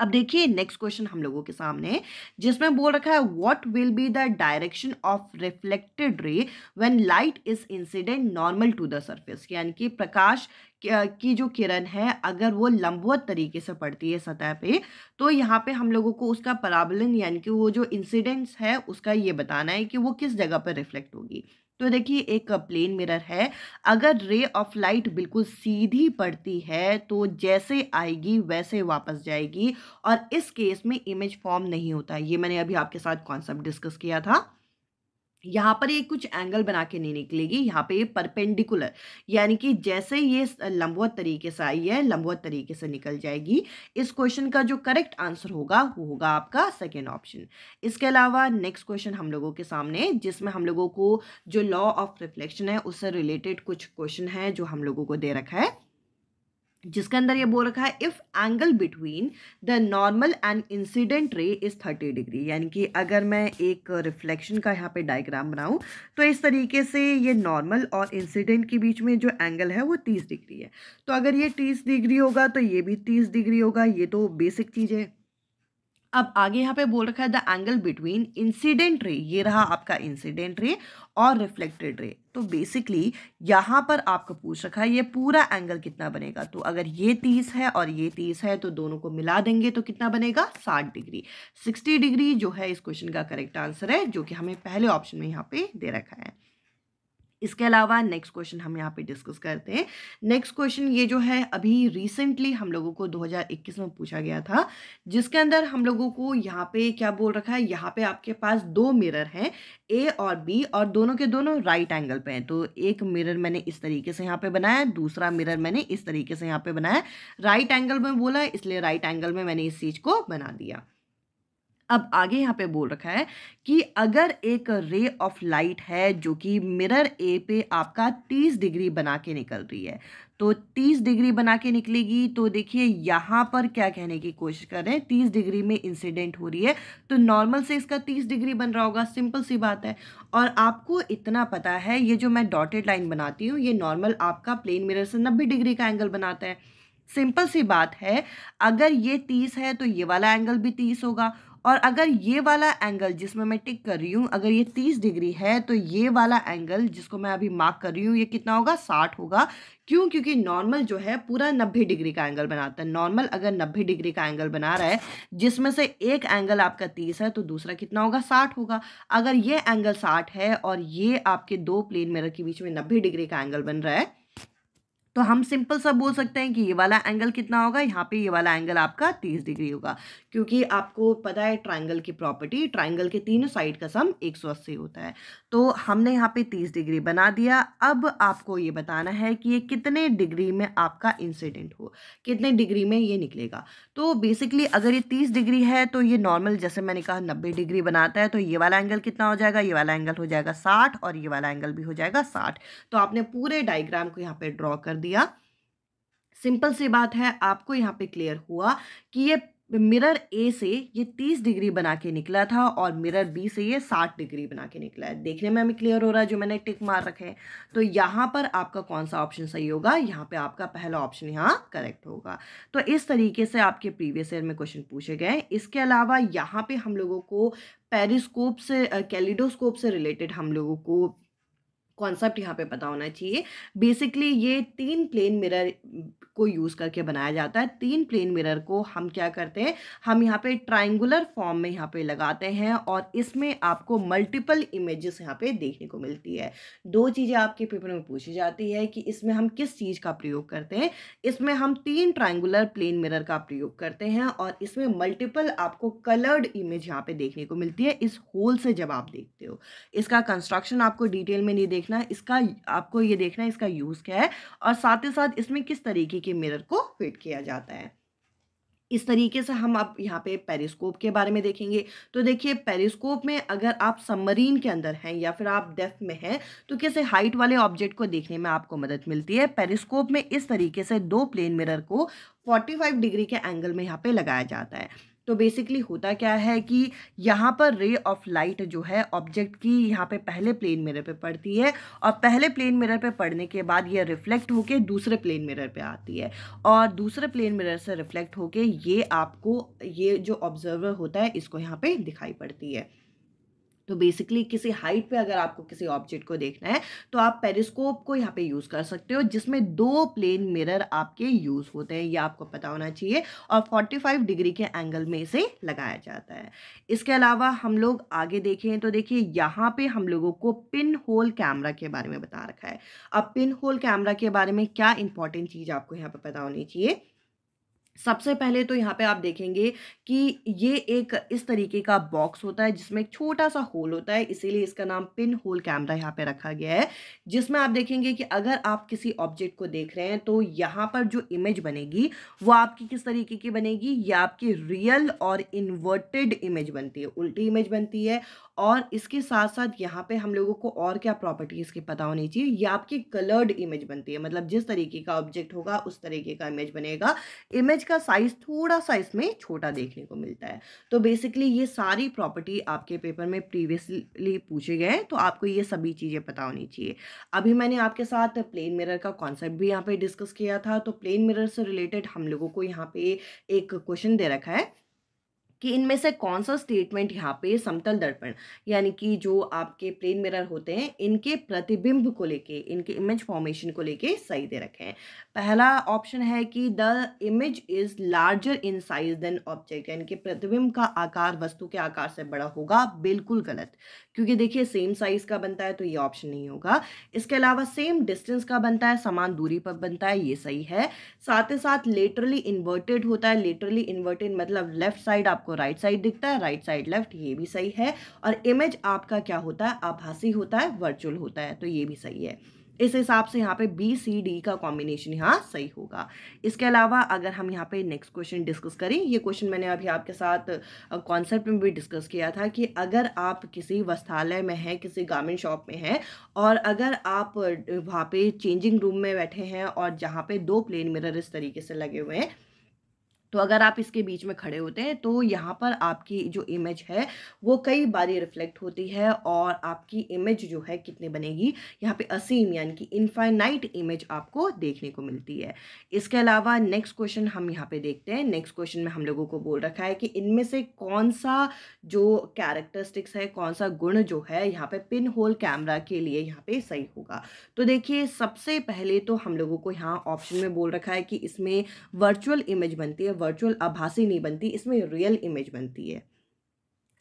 अब देखिए नेक्स्ट क्वेश्चन हम लोगों के सामने जिसमें बोल रखा है what will be the direction of reflected ray when light is incident normal to the surface यानी कि प्रकाश की जो किरण है अगर वो लंबवत तरीके से पड़ती है सतह पे तो यहाँ पे हम लोगों को उसका पराबलन यानी कि वो जो इंसिडेंस है उसका ये बताना है कि वो किस जगह पर रिफ्लेक्ट होगी तो देखिए एक प्लेन मिरर है अगर रे ऑफ लाइट बिल्कुल सीधी पड़ती है तो जैसे आएगी वैसे वापस जाएगी और इस केस में इमेज फॉर्म नहीं होता ये मैंने अभी आपके साथ कॉन्सेप्ट डिस्कस किया था यहाँ पर ये कुछ एंगल बना के नहीं निकलेगी यहाँ पे ये परपेंडिकुलर यानी कि जैसे ये लंबवत तरीके से आई है लंबवत तरीके से निकल जाएगी इस क्वेश्चन का जो करेक्ट आंसर होगा वो होगा आपका सेकेंड ऑप्शन इसके अलावा नेक्स्ट क्वेश्चन हम लोगों के सामने जिसमें हम लोगों को जो लॉ ऑफ रिफ्लेक्शन है उससे रिलेटेड कुछ क्वेश्चन है जो हम लोगों को दे रखा है जिसके अंदर ये बोल रखा है if angle between the normal and incident ray is thirty degree यानी कि अगर मैं एक रिफ्लेक्शन का यहाँ पे डायग्राम बनाऊँ तो इस तरीके से ये नॉर्मल और इंसिडेंट के बीच में जो एंगल है वो तीस डिग्री है तो अगर ये तीस डिग्री होगा तो ये भी तीस डिग्री होगा ये तो बेसिक चीज़ है अब आगे यहाँ पे बोल रखा है the angle between incident ray ये रहा आपका इंसिडेंट रे और रिफ्लेक्टेड रे तो बेसिकली यहाँ पर आपको पूछ रखा है ये पूरा एंगल कितना बनेगा तो अगर ये तीस है और ये तीस है तो दोनों को मिला देंगे तो कितना बनेगा साठ डिग्री सिक्सटी डिग्री जो है इस क्वेश्चन का करेक्ट आंसर है जो कि हमें पहले ऑप्शन में यहाँ पे दे रखा है इसके अलावा नेक्स्ट क्वेश्चन हम यहाँ पे डिस्कस करते हैं नेक्स्ट क्वेश्चन ये जो है अभी रिसेंटली हम लोगों को 2021 में पूछा गया था जिसके अंदर हम लोगों को यहाँ पे क्या बोल रखा है यहाँ पे आपके पास दो मिरर हैं ए और बी और दोनों के दोनों राइट एंगल पे हैं तो एक मिरर मैंने इस तरीके से यहाँ पे बनाया दूसरा मिरर मैंने इस तरीके से यहाँ पे बनाया राइट एंगल में बोला इसलिए राइट एंगल में मैंने इस चीज़ को बना दिया अब आगे यहाँ पे बोल रखा है कि अगर एक रे ऑफ लाइट है जो कि मिरर ए पे आपका 30 डिग्री बना के निकल रही है तो 30 डिग्री बना के निकलेगी तो देखिए यहाँ पर क्या कहने की कोशिश कर रहे हैं 30 डिग्री में इंसिडेंट हो रही है तो नॉर्मल से इसका 30 डिग्री बन रहा होगा सिंपल सी बात है और आपको इतना पता है ये जो मैं डॉटेड लाइन बनाती हूँ ये नॉर्मल आपका प्लेन मिरर से नब्बे डिग्री का एंगल बनाता है सिंपल सी बात है अगर ये तीस है तो ये वाला एंगल भी तीस होगा और अगर ये वाला एंगल जिसमें मैं टिक कर रही हूँ अगर ये तीस डिग्री है तो ये वाला एंगल जिसको मैं अभी मार्क कर रही हूँ ये कितना होगा साठ होगा क्यों क्योंकि नॉर्मल जो है पूरा नब्बे डिग्री का एंगल बनाता है नॉर्मल अगर नब्बे डिग्री का एंगल बना रहा है जिसमें से एक एंगल आपका तीस है तो दूसरा कितना होगा साठ होगा अगर ये एंगल साठ है और ये आपके दो प्लेन मेरर के बीच में नब्बे डिग्री का एंगल बन रहा है तो हम सिंपल सा बोल सकते हैं कि ये वाला एंगल कितना होगा यहाँ पे ये वाला एंगल आपका तीस डिग्री होगा क्योंकि आपको पता है ट्राइंगल की प्रॉपर्टी ट्राइंगल के तीनों साइड का सम एक सौ अस्सी होता है तो हमने यहाँ पे तीस डिग्री बना दिया अब आपको ये बताना है कि ये कितने डिग्री में आपका इंसिडेंट हो कितने डिग्री में ये निकलेगा तो बेसिकली अगर ये तीस डिग्री है तो ये नॉर्मल जैसे मैंने कहा नब्बे डिग्री बनाता है तो ये वाला एंगल कितना हो जाएगा ये वाला एंगल हो जाएगा साठ और ये वाला एंगल भी हो जाएगा साठ तो आपने पूरे डाइग्राम को यहाँ पर ड्रॉ कर दिया सिंपल सी बात है आपको यहाँ पे क्लियर हुआ कि ये मिरर ए से ये 30 डिग्री बना के निकला था और मिरर बी से ये 60 डिग्री बना के निकला है देखने में हमें क्लियर हो रहा है जो मैंने टिक मार रखे हैं तो यहाँ पर आपका कौन सा ऑप्शन सही होगा यहाँ पे आपका पहला ऑप्शन यहाँ करेक्ट होगा तो इस तरीके से आपके प्रीवियस ईयर में क्वेश्चन पूछे गए इसके अलावा यहाँ पर हम लोगों को पेरिस्कोप से कैलिडोस्कोप से रिलेटेड हम लोगों को कॉन्सेप्ट यहाँ पे पता होना चाहिए बेसिकली ये तीन प्लेन मिरर को यूज़ करके बनाया जाता है तीन प्लेन मिरर को हम क्या करते हैं हम यहाँ पे ट्राइंगुलर फॉर्म में यहाँ पे लगाते हैं और इसमें आपको मल्टीपल इमेजेस यहाँ पे देखने को मिलती है दो चीज़ें आपके पेपर में पूछी जाती है कि इसमें हम किस चीज़ का प्रयोग करते हैं इसमें हम तीन ट्राइंगुलर प्लेन मिरर का प्रयोग करते हैं और इसमें मल्टीपल आपको कलर्ड इमेज यहाँ पे देखने को मिलती है इस होल से जब आप देखते हो इसका कंस्ट्रक्शन आपको डिटेल में नहीं देखना इसका आपको ये देखना इसका यूज़ क्या है और साथ ही साथ इसमें किस तरीके के मिरर को फिट किया जाता है इस तरीके से हम आप यहाँ पे पेरिस्कोप के बारे में देखेंगे तो देखिए पेरिस्कोप में अगर आप सबमरीन के अंदर हैं या फिर आप डेफ में हैं तो कैसे हाइट वाले ऑब्जेक्ट को देखने में आपको मदद मिलती है पेरिस्कोप में इस तरीके से दो प्लेन मिरर को 45 डिग्री के एंगल में यहाँ पे लगाया जाता है तो बेसिकली होता क्या है कि यहाँ पर रे ऑफ लाइट जो है ऑब्जेक्ट की यहाँ पे पहले प्लेन मिरर पे पड़ती है और पहले प्लेन मिरर पे पड़ने के बाद ये रिफ्लेक्ट होके दूसरे प्लेन मिरर पे आती है और दूसरे प्लेन मिरर से रिफ्लेक्ट होके ये आपको ये जो ऑब्जर्वर होता है इसको यहाँ पे दिखाई पड़ती है तो बेसिकली किसी हाइट पे अगर आपको किसी ऑब्जेक्ट को देखना है तो आप पेरिस्कोप को यहाँ पे यूज़ कर सकते हो जिसमें दो प्लेन मिरर आपके यूज़ होते हैं ये आपको पता होना चाहिए और 45 डिग्री के एंगल में इसे लगाया जाता है इसके अलावा हम लोग आगे देखें तो देखिए यहाँ पे हम लोगों को पिन होल कैमरा के बारे में बता रखा है अब पिन होल कैमरा के बारे में क्या इंपॉर्टेंट चीज़ आपको यहाँ पर पता होनी चाहिए सबसे पहले तो यहाँ पे आप देखेंगे कि ये एक इस तरीके का बॉक्स होता है जिसमें एक छोटा सा होल होता है इसीलिए इसका नाम पिन होल कैमरा यहाँ पे रखा गया है जिसमें आप देखेंगे कि अगर आप किसी ऑब्जेक्ट को देख रहे हैं तो यहाँ पर जो इमेज बनेगी वो आपकी किस तरीके की बनेगी ये आपकी रियल और इन्वर्टेड इमेज बनती है उल्टी इमेज बनती है और इसके साथ साथ यहाँ पे हम लोगों को और क्या प्रॉपर्टीज़ के पता होनी चाहिए ये आपकी कलर्ड इमेज बनती है मतलब जिस तरीके का ऑब्जेक्ट होगा उस तरीके का इमेज बनेगा इमेज का साइज़ थोड़ा सा इसमें छोटा देखने को मिलता है तो बेसिकली ये सारी प्रॉपर्टी आपके पेपर में प्रीवियसली पूछे गए हैं तो आपको ये सभी चीज़ें पता होनी चाहिए अभी मैंने आपके साथ प्लेन मिरर का कॉन्सेप्ट भी यहाँ पर डिस्कस किया था तो प्लेन मिरर से रिलेटेड हम लोगों को यहाँ पे एक क्वेश्चन दे रखा है कि इनमें से कौन सा स्टेटमेंट यहाँ पे समतल दर्पण यानी कि जो आपके प्लेन मिरर होते हैं इनके प्रतिबिंब को लेके इनके इमेज फॉर्मेशन को लेके सही दे रखे हैं पहला ऑप्शन है कि the image is larger in size than object यानी कि प्रतिबिंब का आकार वस्तु के आकार से बड़ा होगा बिल्कुल गलत क्योंकि देखिए सेम साइज़ का बनता है तो ये ऑप्शन नहीं होगा इसके अलावा सेम डिस्टेंस का बनता है समान दूरी पर बनता है ये सही है साथ ही साथ लेटरली इन्वर्टेड होता है लेटरली इन्वर्टेड मतलब लेफ्ट साइड आपको आपको राइट साइड दिखता है राइट साइड लेफ्ट ये भी सही है और इमेज आपका क्या होता है आभासी होता है वर्चुअल होता है तो ये भी सही है इस हिसाब से यहाँ पे बी सी डी का कॉम्बिनेशन यहाँ सही होगा इसके अलावा अगर हम यहाँ पे नेक्स्ट क्वेश्चन डिस्कस करें ये क्वेश्चन मैंने अभी आपके साथ कॉन्सेप्ट में भी डिस्कस किया था कि अगर आप किसी वस्त्रालय में हैं किसी गार्मेंट शॉप में हैं और अगर आप वहाँ पे चेंजिंग रूम में बैठे हैं और जहाँ पे दो प्लेन मिरर इस तरीके से लगे हुए हैं तो अगर आप इसके बीच में खड़े होते हैं तो यहाँ पर आपकी जो इमेज है वो कई बारी रिफ्लेक्ट होती है और आपकी इमेज जो है कितने बनेगी यहाँ पे असीम यानी कि इनफाइनाइट इमेज आपको देखने को मिलती है इसके अलावा नेक्स्ट क्वेश्चन हम यहाँ पे देखते हैं नेक्स्ट क्वेश्चन में हम लोगों को बोल रखा है कि इनमें से कौन सा जो कैरेक्टरिस्टिक्स है कौन सा गुण जो है यहाँ पर पिन होल कैमरा के लिए यहाँ पे सही होगा तो देखिए सबसे पहले तो हम लोगों को यहाँ ऑप्शन में बोल रखा है कि इसमें वर्चुअल इमेज बनती है वर्चुअल आभासी नहीं बनती इसमें रियल इमेज बनती है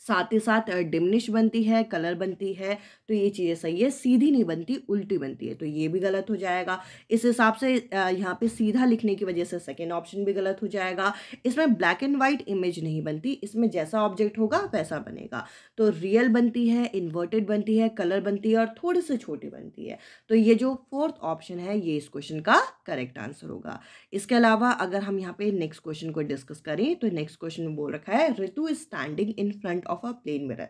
साथ ही साथ डिमनिश बनती है कलर बनती है तो ये चीज़ें सही है सीधी नहीं बनती उल्टी बनती है तो ये भी गलत हो जाएगा इस हिसाब से यहाँ पे सीधा लिखने की वजह से सेकेंड ऑप्शन भी गलत हो जाएगा इसमें ब्लैक एंड वाइट इमेज नहीं बनती इसमें जैसा ऑब्जेक्ट होगा वैसा बनेगा तो रियल बनती है इन्वर्टेड बनती है कलर बनती है और थोड़ी सी छोटी बनती है तो ये जो फोर्थ ऑप्शन है ये इस क्वेश्चन का करेक्ट आंसर होगा इसके अलावा अगर हम यहाँ पे नेक्स्ट क्वेश्चन को डिस्कस करें तो नेक्स्ट क्वेश्चन में बोल रखा है Ritu standing in front of a plane mirror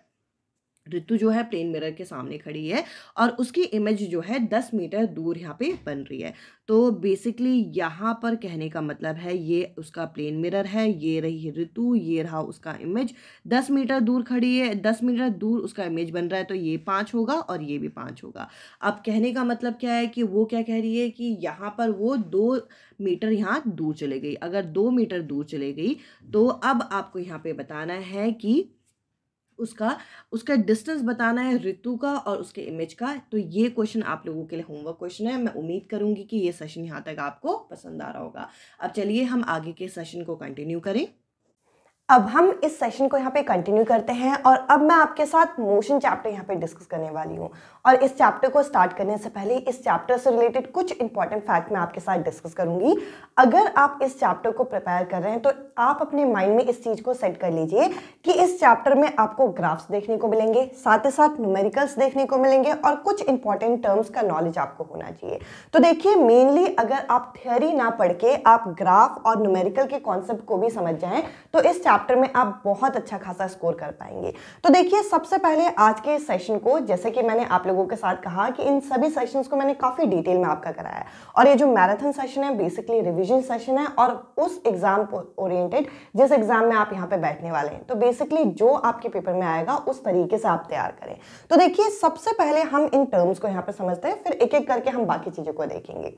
Ritu जो है प्लेन मिरर के सामने खड़ी है और उसकी इमेज जो है दस मीटर दूर यहाँ पे बन रही है तो बेसिकली यहाँ पर कहने का मतलब है ये उसका प्लेन मिरर है ये रही ऋतु ये रहा उसका इमेज दस मीटर दूर खड़ी है दस मीटर दूर उसका इमेज बन रहा है तो ये पाँच होगा और ये भी पाँच होगा अब कहने का मतलब क्या है कि वो क्या कह रही है कि यहाँ पर वो दो मीटर यहाँ दूर चले गई अगर दो मीटर दूर चले गई तो अब आपको यहाँ पर बताना है कि उसका उसका डिस्टेंस बताना है ऋतु का और उसके इमेज का तो ये क्वेश्चन आप लोगों के लिए होमवर्क क्वेश्चन है मैं उम्मीद करूँगी कि ये सेशन यहाँ तक आपको पसंद आ रहा होगा अब चलिए हम आगे के सेशन को कंटिन्यू करें अब हम इस सेशन को यहाँ पे कंटिन्यू करते हैं और अब मैं आपके साथ मोशन चैप्टर यहाँ पे डिस्कस करने वाली हूँ और इस चैप्टर को स्टार्ट करने से पहले इस चैप्टर से रिलेटेड कुछ इंपॉर्टेंट फैक्ट मैं आपके साथ डिस्कस करूँगी अगर आप इस चैप्टर को प्रिपेयर कर रहे हैं तो आप अपने माइंड में इस चीज़ को सेट कर लीजिए कि इस चैप्टर में आपको ग्राफ्स देखने को मिलेंगे साथ ही साथ न्यूमेरिकल्स देखने को मिलेंगे और कुछ इंपॉर्टेंट टर्म्स का नॉलेज आपको होना चाहिए तो देखिए मेनली अगर आप थियरी ना पढ़ के आप ग्राफ और न्यूमेरिकल के कॉन्सेप्ट को भी समझ जाएँ तो इस चैप्टर चैप्टर में आप बहुत अच्छा खासा स्कोर कर पाएंगे तो देखिए सबसे पहले आज के सेशन को जैसे कि मैंने आप लोगों के साथ कहा कि इन सभी सेशंस को मैंने काफ़ी डिटेल में आपका कराया है और ये जो मैराथन सेशन है बेसिकली रिविजन सेशन है और उस एग्ज़ाम ओरिएंटेड जिस एग्ज़ाम में आप यहाँ पर बैठने वाले हैं तो बेसिकली जो आपके पेपर में आएगा उस तरीके से आप तैयार करें तो देखिए सबसे पहले हम इन टर्म्स को यहाँ पर समझते हैं फिर एक एक करके हम बाकी चीज़ों को देखेंगे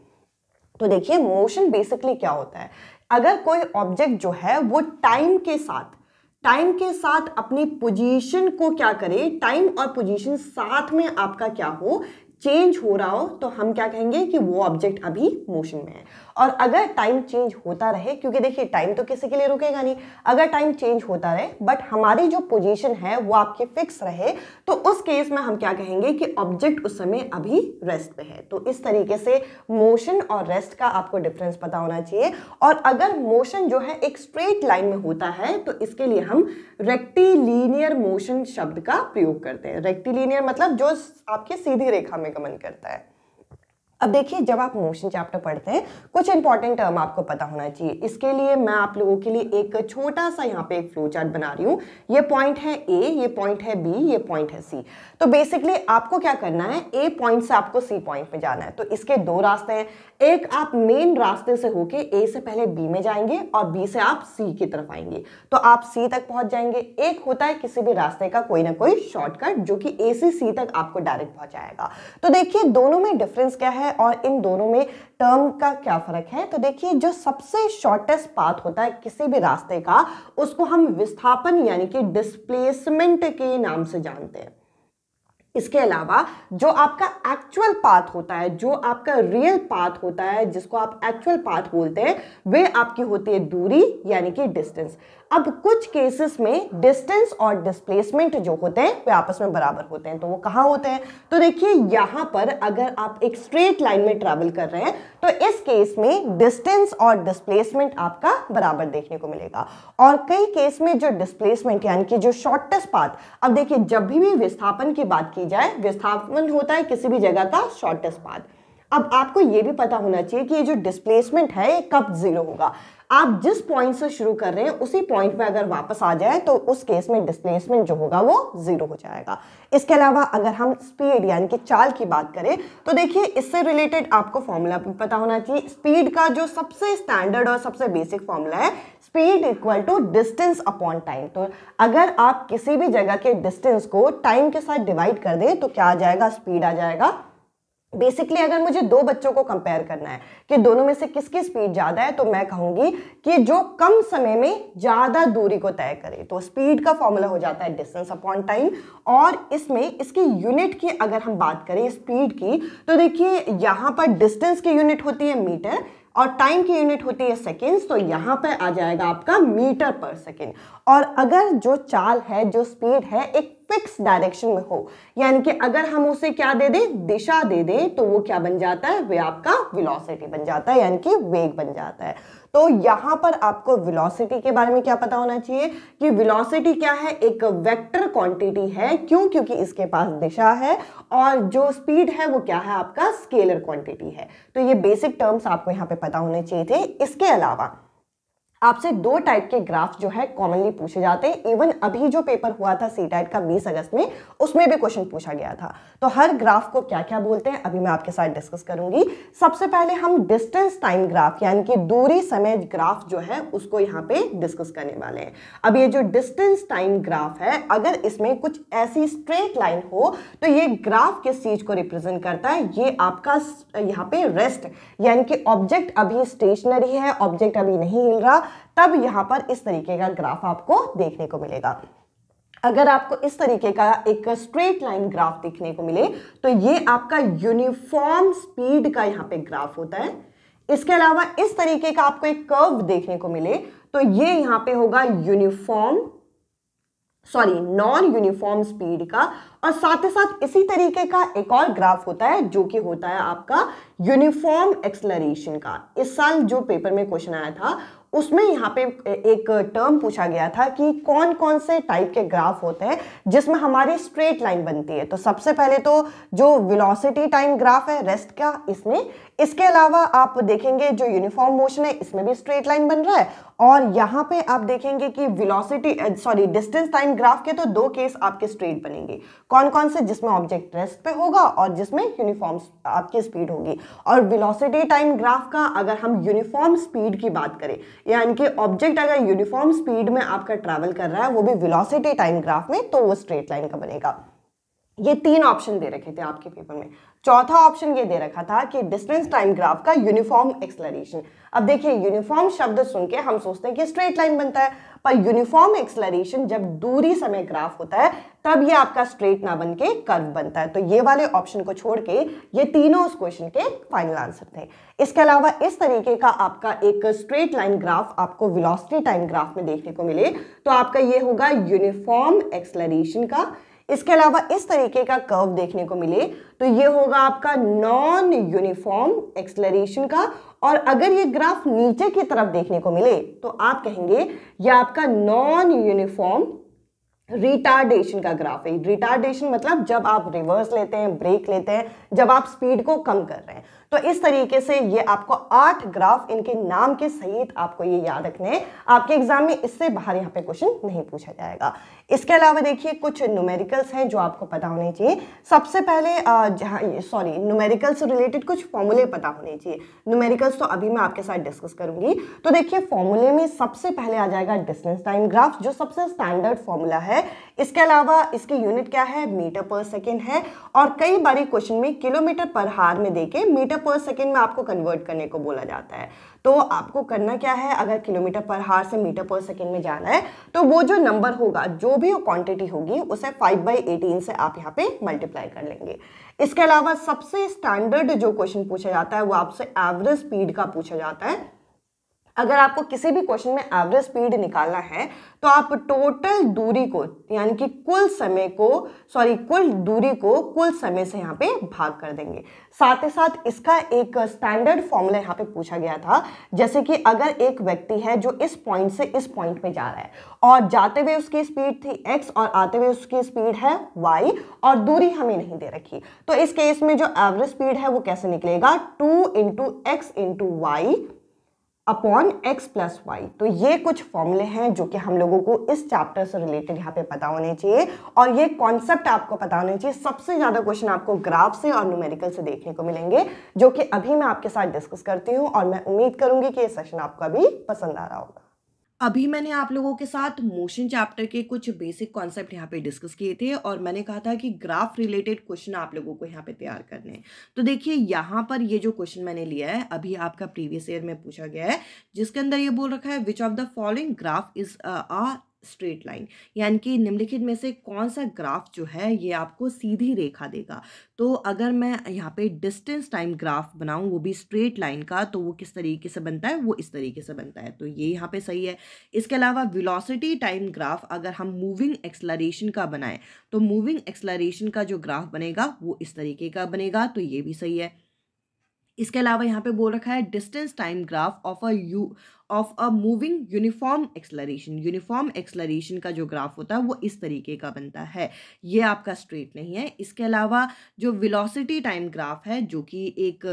तो देखिए मोशन बेसिकली क्या होता है अगर कोई ऑब्जेक्ट जो है वो टाइम के साथ टाइम के साथ अपनी पोजीशन को क्या करे टाइम और पोजीशन साथ में आपका क्या हो चेंज हो रहा हो तो हम क्या कहेंगे कि वो ऑब्जेक्ट अभी मोशन में है और अगर टाइम चेंज होता रहे क्योंकि देखिए टाइम तो किसी के लिए रुकेगा नहीं अगर टाइम चेंज होता रहे बट हमारी जो पोजीशन है वो आपकी फिक्स रहे तो उस केस में हम क्या कहेंगे कि ऑब्जेक्ट उस समय अभी रेस्ट पे है तो इस तरीके से मोशन और रेस्ट का आपको डिफरेंस पता होना चाहिए और अगर मोशन जो है एक स्ट्रेट लाइन में होता है तो इसके लिए हम रेक्टिलीनियर मोशन शब्द का प्रयोग करते हैं रेक्टिलीनियर मतलब जो आपके सीधी रेखा में में करता है अब देखिए जब आप मोशन चैप्टर पढ़ते हैं कुछ इंपॉर्टेंट टर्म आपको पता होना चाहिए इसके लिए मैं आप लोगों के लिए एक छोटा सा यहाँ पे एक फ्लो चार्ट बना रही हूँ ये पॉइंट है ए ये पॉइंट है बी ये पॉइंट है सी तो बेसिकली आपको क्या करना है ए पॉइंट से आपको सी पॉइंट में जाना है तो इसके दो रास्ते हैं एक आप मेन रास्ते से होके ए से पहले बी में जाएंगे और बी से आप सी की तरफ आएंगे तो आप सी तक पहुंच जाएंगे एक होता है किसी भी रास्ते का कोई ना कोई शॉर्टकट जो कि ए से सी तक आपको डायरेक्ट पहुंचाएगा तो देखिए दोनों में डिफरेंस क्या है और इन दोनों में टर्म का क्या फ़र्क है तो देखिए जो सबसे शॉर्टेस्ट पाथ होता है किसी भी रास्ते का उसको हम विस्थापन यानी कि डिस्प्लेसमेंट के नाम से जानते हैं इसके अलावा जो आपका एक्चुअल पाथ होता है जो आपका रियल पाथ होता है जिसको आप एक्चुअल पाथ बोलते हैं वे आपकी होती है दूरी यानी कि डिस्टेंस अब कुछ केसेस में डिस्टेंस और डिस्प्लेसमेंट जो होते हैं वे आपस में बराबर होते हैं तो वो कहाँ होते हैं तो देखिए यहाँ पर अगर आप एक स्ट्रेट लाइन में ट्रैवल कर रहे हैं तो इस केस में डिस्टेंस और डिस्प्लेसमेंट आपका बराबर देखने को मिलेगा और कई केस में जो डिस्प्लेसमेंट यानी कि जो शॉर्टेस्ट पाथ अब देखिए जब भी भी विस्थापन की बात की जाए विस्थापन होता है किसी भी जगह का शॉर्टेस्ट पाथ अब आपको ये भी पता होना चाहिए कि ये जो डिस्प्लेसमेंट है ये कब जीरो होगा आप जिस पॉइंट से शुरू कर रहे हैं उसी पॉइंट पे अगर वापस आ जाए तो उस केस में डिस्प्लेसमेंट जो होगा वो जीरो हो जाएगा इसके अलावा अगर हम स्पीड यानी कि चाल की बात करें तो देखिए इससे रिलेटेड आपको फॉर्मूला पता होना चाहिए स्पीड का जो सबसे स्टैंडर्ड और सबसे बेसिक फॉर्मूला है speed equal to distance upon time तो अगर आप किसी भी जगह के डिस्टेंस को टाइम के साथ डिवाइड कर दें तो क्या आ जाएगा स्पीड आ जाएगा बेसिकली अगर मुझे दो बच्चों को कंपेयर करना है कि दोनों में से किसकी स्पीड ज़्यादा है तो मैं कहूँगी कि जो कम समय में ज़्यादा दूरी को तय करे तो स्पीड का फॉर्मूला हो जाता है डिस्टेंस अपॉन टाइम और इसमें इसकी यूनिट की अगर हम बात करें स्पीड की तो देखिए यहाँ पर डिस्टेंस की यूनिट होती है मीटर और टाइम की यूनिट होती है सेकेंड्स तो यहाँ पर आ जाएगा आपका मीटर पर सेकेंड और अगर जो चाल है जो स्पीड है एक फिक्स डायरेक्शन में हो यानी कि अगर हम उसे क्या दे दें दिशा दे दें तो वो क्या बन जाता है वे आपका विलोसिटी बन जाता है यानी कि वेग बन जाता है तो यहां पर आपको विलोसिटी के बारे में क्या पता होना चाहिए कि विलोसिटी क्या है एक वेक्टर क्वांटिटी है क्यों क्योंकि इसके पास दिशा है और जो स्पीड है वो क्या है आपका स्केलर क्वांटिटी है तो ये बेसिक टर्म्स आपको यहाँ पे पता होने चाहिए थे इसके अलावा आपसे दो टाइप के ग्राफ जो है कॉमनली पूछे जाते हैं इवन अभी जो पेपर हुआ था सी टाइट का 20 अगस्त में उसमें भी क्वेश्चन पूछा गया था तो हर ग्राफ को क्या क्या बोलते हैं अभी मैं आपके साथ डिस्कस करूंगी सबसे पहले हम डिस्टेंस टाइम ग्राफ यानी कि दूरी समय ग्राफ जो है उसको यहाँ पे डिस्कस करने वाले हैं अब ये जो डिस्टेंस टाइम ग्राफ है अगर इसमें कुछ ऐसी स्ट्रेट लाइन हो तो ये ग्राफ किस चीज को रिप्रेजेंट करता है ये आपका यहाँ पे रेस्ट यानी कि ऑब्जेक्ट अभी स्टेशनरी है ऑब्जेक्ट अभी नहीं हिल रहा तब यहाँ पर इस तरीके का ग्राफ आपको देखने को मिलेगा अगर आपको इस तरीके का एक स्ट्रेट लाइन ग्राफ देखने को मिले तो ये आपका यूनिफॉर्म स्पीड का यहाँ पे ग्राफ होता है इसके अलावा इस तरीके का आपको एक कर्व देखने को मिले तो ये यहाँ पे होगा uniform sorry non uniform speed का और साथ ही साथ इसी तरीके का एक और ग्राफ होता है जो कि होता है आपका यूनिफॉर्म एक्सलरेशन का इस साल जो पेपर में क्वेश्चन आया था उसमें यहाँ पे एक टर्म पूछा गया था कि कौन कौन से टाइप के ग्राफ होते हैं जिसमें हमारी स्ट्रेट लाइन बनती है तो सबसे पहले तो जो विलोसिटी टाइम ग्राफ है रेस्ट का इसमें इसके अलावा आप देखेंगे जो यूनिफॉर्म मोशन है इसमें भी स्ट्रेट लाइन बन रहा है और यहां पे आप देखेंगे कि velocity sorry distance time graph के तो दो केस आपके स्ट्रेट बनेंगे कौन कौन से जिसमें ऑब्जेक्ट रेस्ट पे होगा और जिसमें यूनिफॉर्म आपकी स्पीड होगी और वेलोसिटी टाइम ग्राफ का अगर हम यूनिफॉर्म स्पीड की बात करें यानी कि ऑब्जेक्ट अगर यूनिफॉर्म स्पीड में आपका ट्रेवल कर रहा है वो भी वेलोसिटी टाइम ग्राफ में तो वो स्ट्रेट लाइन का बनेगा ये तीन ऑप्शन दे रखे थे आपके पेपर में चौथा ऑप्शन ये दे रखा था कि डिस्टेंस टाइम ग्राफ का यूनिफॉर्म एक्सलरेशन अब देखिए यूनिफॉर्म शब्द सुन के हम सोचते हैं कि स्ट्रेट लाइन बनता है पर यूनिफॉर्म एक्सलरेशन जब दूरी समय ग्राफ होता है तब ये आपका स्ट्रेट ना बन के कर्व बनता है तो ये वाले ऑप्शन को छोड़ के ये तीनों उस क्वेश्चन के फाइनल आंसर थे इसके अलावा इस तरीके का आपका एक स्ट्रेट लाइन ग्राफ आपको वेलोसिटी टाइम ग्राफ में देखने को मिले तो आपका ये होगा यूनिफॉर्म एक्सलरेशन का इसके अलावा इस तरीके का कर्व देखने को मिले तो ये होगा आपका नॉन यूनिफॉर्म एक्सलरेशन का और अगर ये ग्राफ नीचे की तरफ देखने को मिले तो आप कहेंगे ये आपका नॉन यूनिफॉर्म रिटार्डेशन का ग्राफ है रिटार्डेशन मतलब जब आप रिवर्स लेते हैं ब्रेक लेते हैं जब आप स्पीड को कम कर रहे हैं तो इस तरीके से ये आपको आठ ग्राफ इनके नाम के सहित आपको ये याद रखने आपके एग्जाम में इससे बाहर यहाँ पे क्वेश्चन नहीं पूछा जाएगा इसके अलावा देखिए कुछ न्यूमेरिकल्स हैं जो आपको पता होने चाहिए सबसे पहले सॉरी न्यूमेरिकल्स से रिलेटेड कुछ फॉर्मूले पता होने चाहिए न्यूमेरिकल्स तो अभी मैं आपके साथ डिस्कस करूंगी तो देखिए फॉर्मूले में सबसे पहले आ जाएगा डिस्टेंस टाइम ग्राफ जो सबसे स्टैंडर्ड फॉर्मूला है इसके अलावा इसकी यूनिट क्या है मीटर पर सेकेंड है और कई बार क्वेश्चन में किलोमीटर पर हार में देके मीटर पर सेकेंड में आपको कन्वर्ट करने को बोला जाता है तो आपको करना क्या है अगर किलोमीटर पर हार से मीटर पर सेकेंड में जाना है तो वो जो नंबर होगा जो भी वो क्वांटिटी होगी उसे फाइव बाई एटीन से आप यहाँ पे मल्टीप्लाई कर लेंगे इसके अलावा सबसे स्टैंडर्ड जो क्वेश्चन पूछा जाता है वो आपसे एवरेज स्पीड का पूछा जाता है अगर आपको किसी भी क्वेश्चन में एवरेज स्पीड निकालना है तो आप टोटल दूरी को यानी कि कुल समय को सॉरी कुल दूरी को कुल समय से यहाँ पे भाग कर देंगे साथ ही साथ इसका एक स्टैंडर्ड फॉर्मूला यहाँ पे पूछा गया था जैसे कि अगर एक व्यक्ति है जो इस पॉइंट से इस पॉइंट पे जा रहा है और जाते हुए उसकी स्पीड थी एक्स और आते हुए उसकी स्पीड है वाई और दूरी हमें नहीं दे रखी तो इस केस में जो एवरेज स्पीड है वो कैसे निकलेगा two into x into y upon x plus y तो ये कुछ फॉर्मूले हैं जो कि हम लोगों को इस चैप्टर से रिलेटेड यहाँ पे पता होने चाहिए और ये कॉन्सेप्ट आपको पता होने चाहिए सबसे ज़्यादा क्वेश्चन आपको ग्राफ से और न्यूमेरिकल से देखने को मिलेंगे जो कि अभी मैं आपके साथ डिस्कस करती हूँ और मैं उम्मीद करूँगी कि ये सेशन आपको अभी पसंद आ रहा होगा अभी मैंने आप लोगों के साथ मोशन चैप्टर के कुछ बेसिक कॉन्सेप्ट यहाँ पे डिस्कस किए थे और मैंने कहा था कि ग्राफ रिलेटेड क्वेश्चन आप लोगों को यहाँ पे तैयार करने हैं तो देखिए यहाँ पर ये जो क्वेश्चन मैंने लिया है अभी आपका प्रीवियस ईयर में पूछा गया है जिसके अंदर ये बोल रखा है which of the following graph is a straight line यानी कि निम्नलिखित में से कौन सा ग्राफ जो है ये आपको सीधी रेखा देगा तो अगर मैं यहाँ पे डिस्टेंस टाइम ग्राफ बनाऊँ वो भी स्ट्रेट लाइन का तो वो किस तरीके से बनता है वो इस तरीके से बनता है तो ये यहाँ पे सही है इसके अलावा विलोसिटी टाइम ग्राफ अगर हम मूविंग एक्सलरेशन का बनाएं तो मूविंग एक्सलरेशन का जो ग्राफ बनेगा वो इस तरीके का बनेगा तो ये भी सही है इसके अलावा यहाँ पे बोल रखा है distance time graph of a U of a moving uniform acceleration uniform acceleration का जो ग्राफ होता है वो इस तरीके का बनता है ये आपका स्ट्रेट नहीं है इसके अलावा जो विलोसिटी टाइम ग्राफ है जो कि एक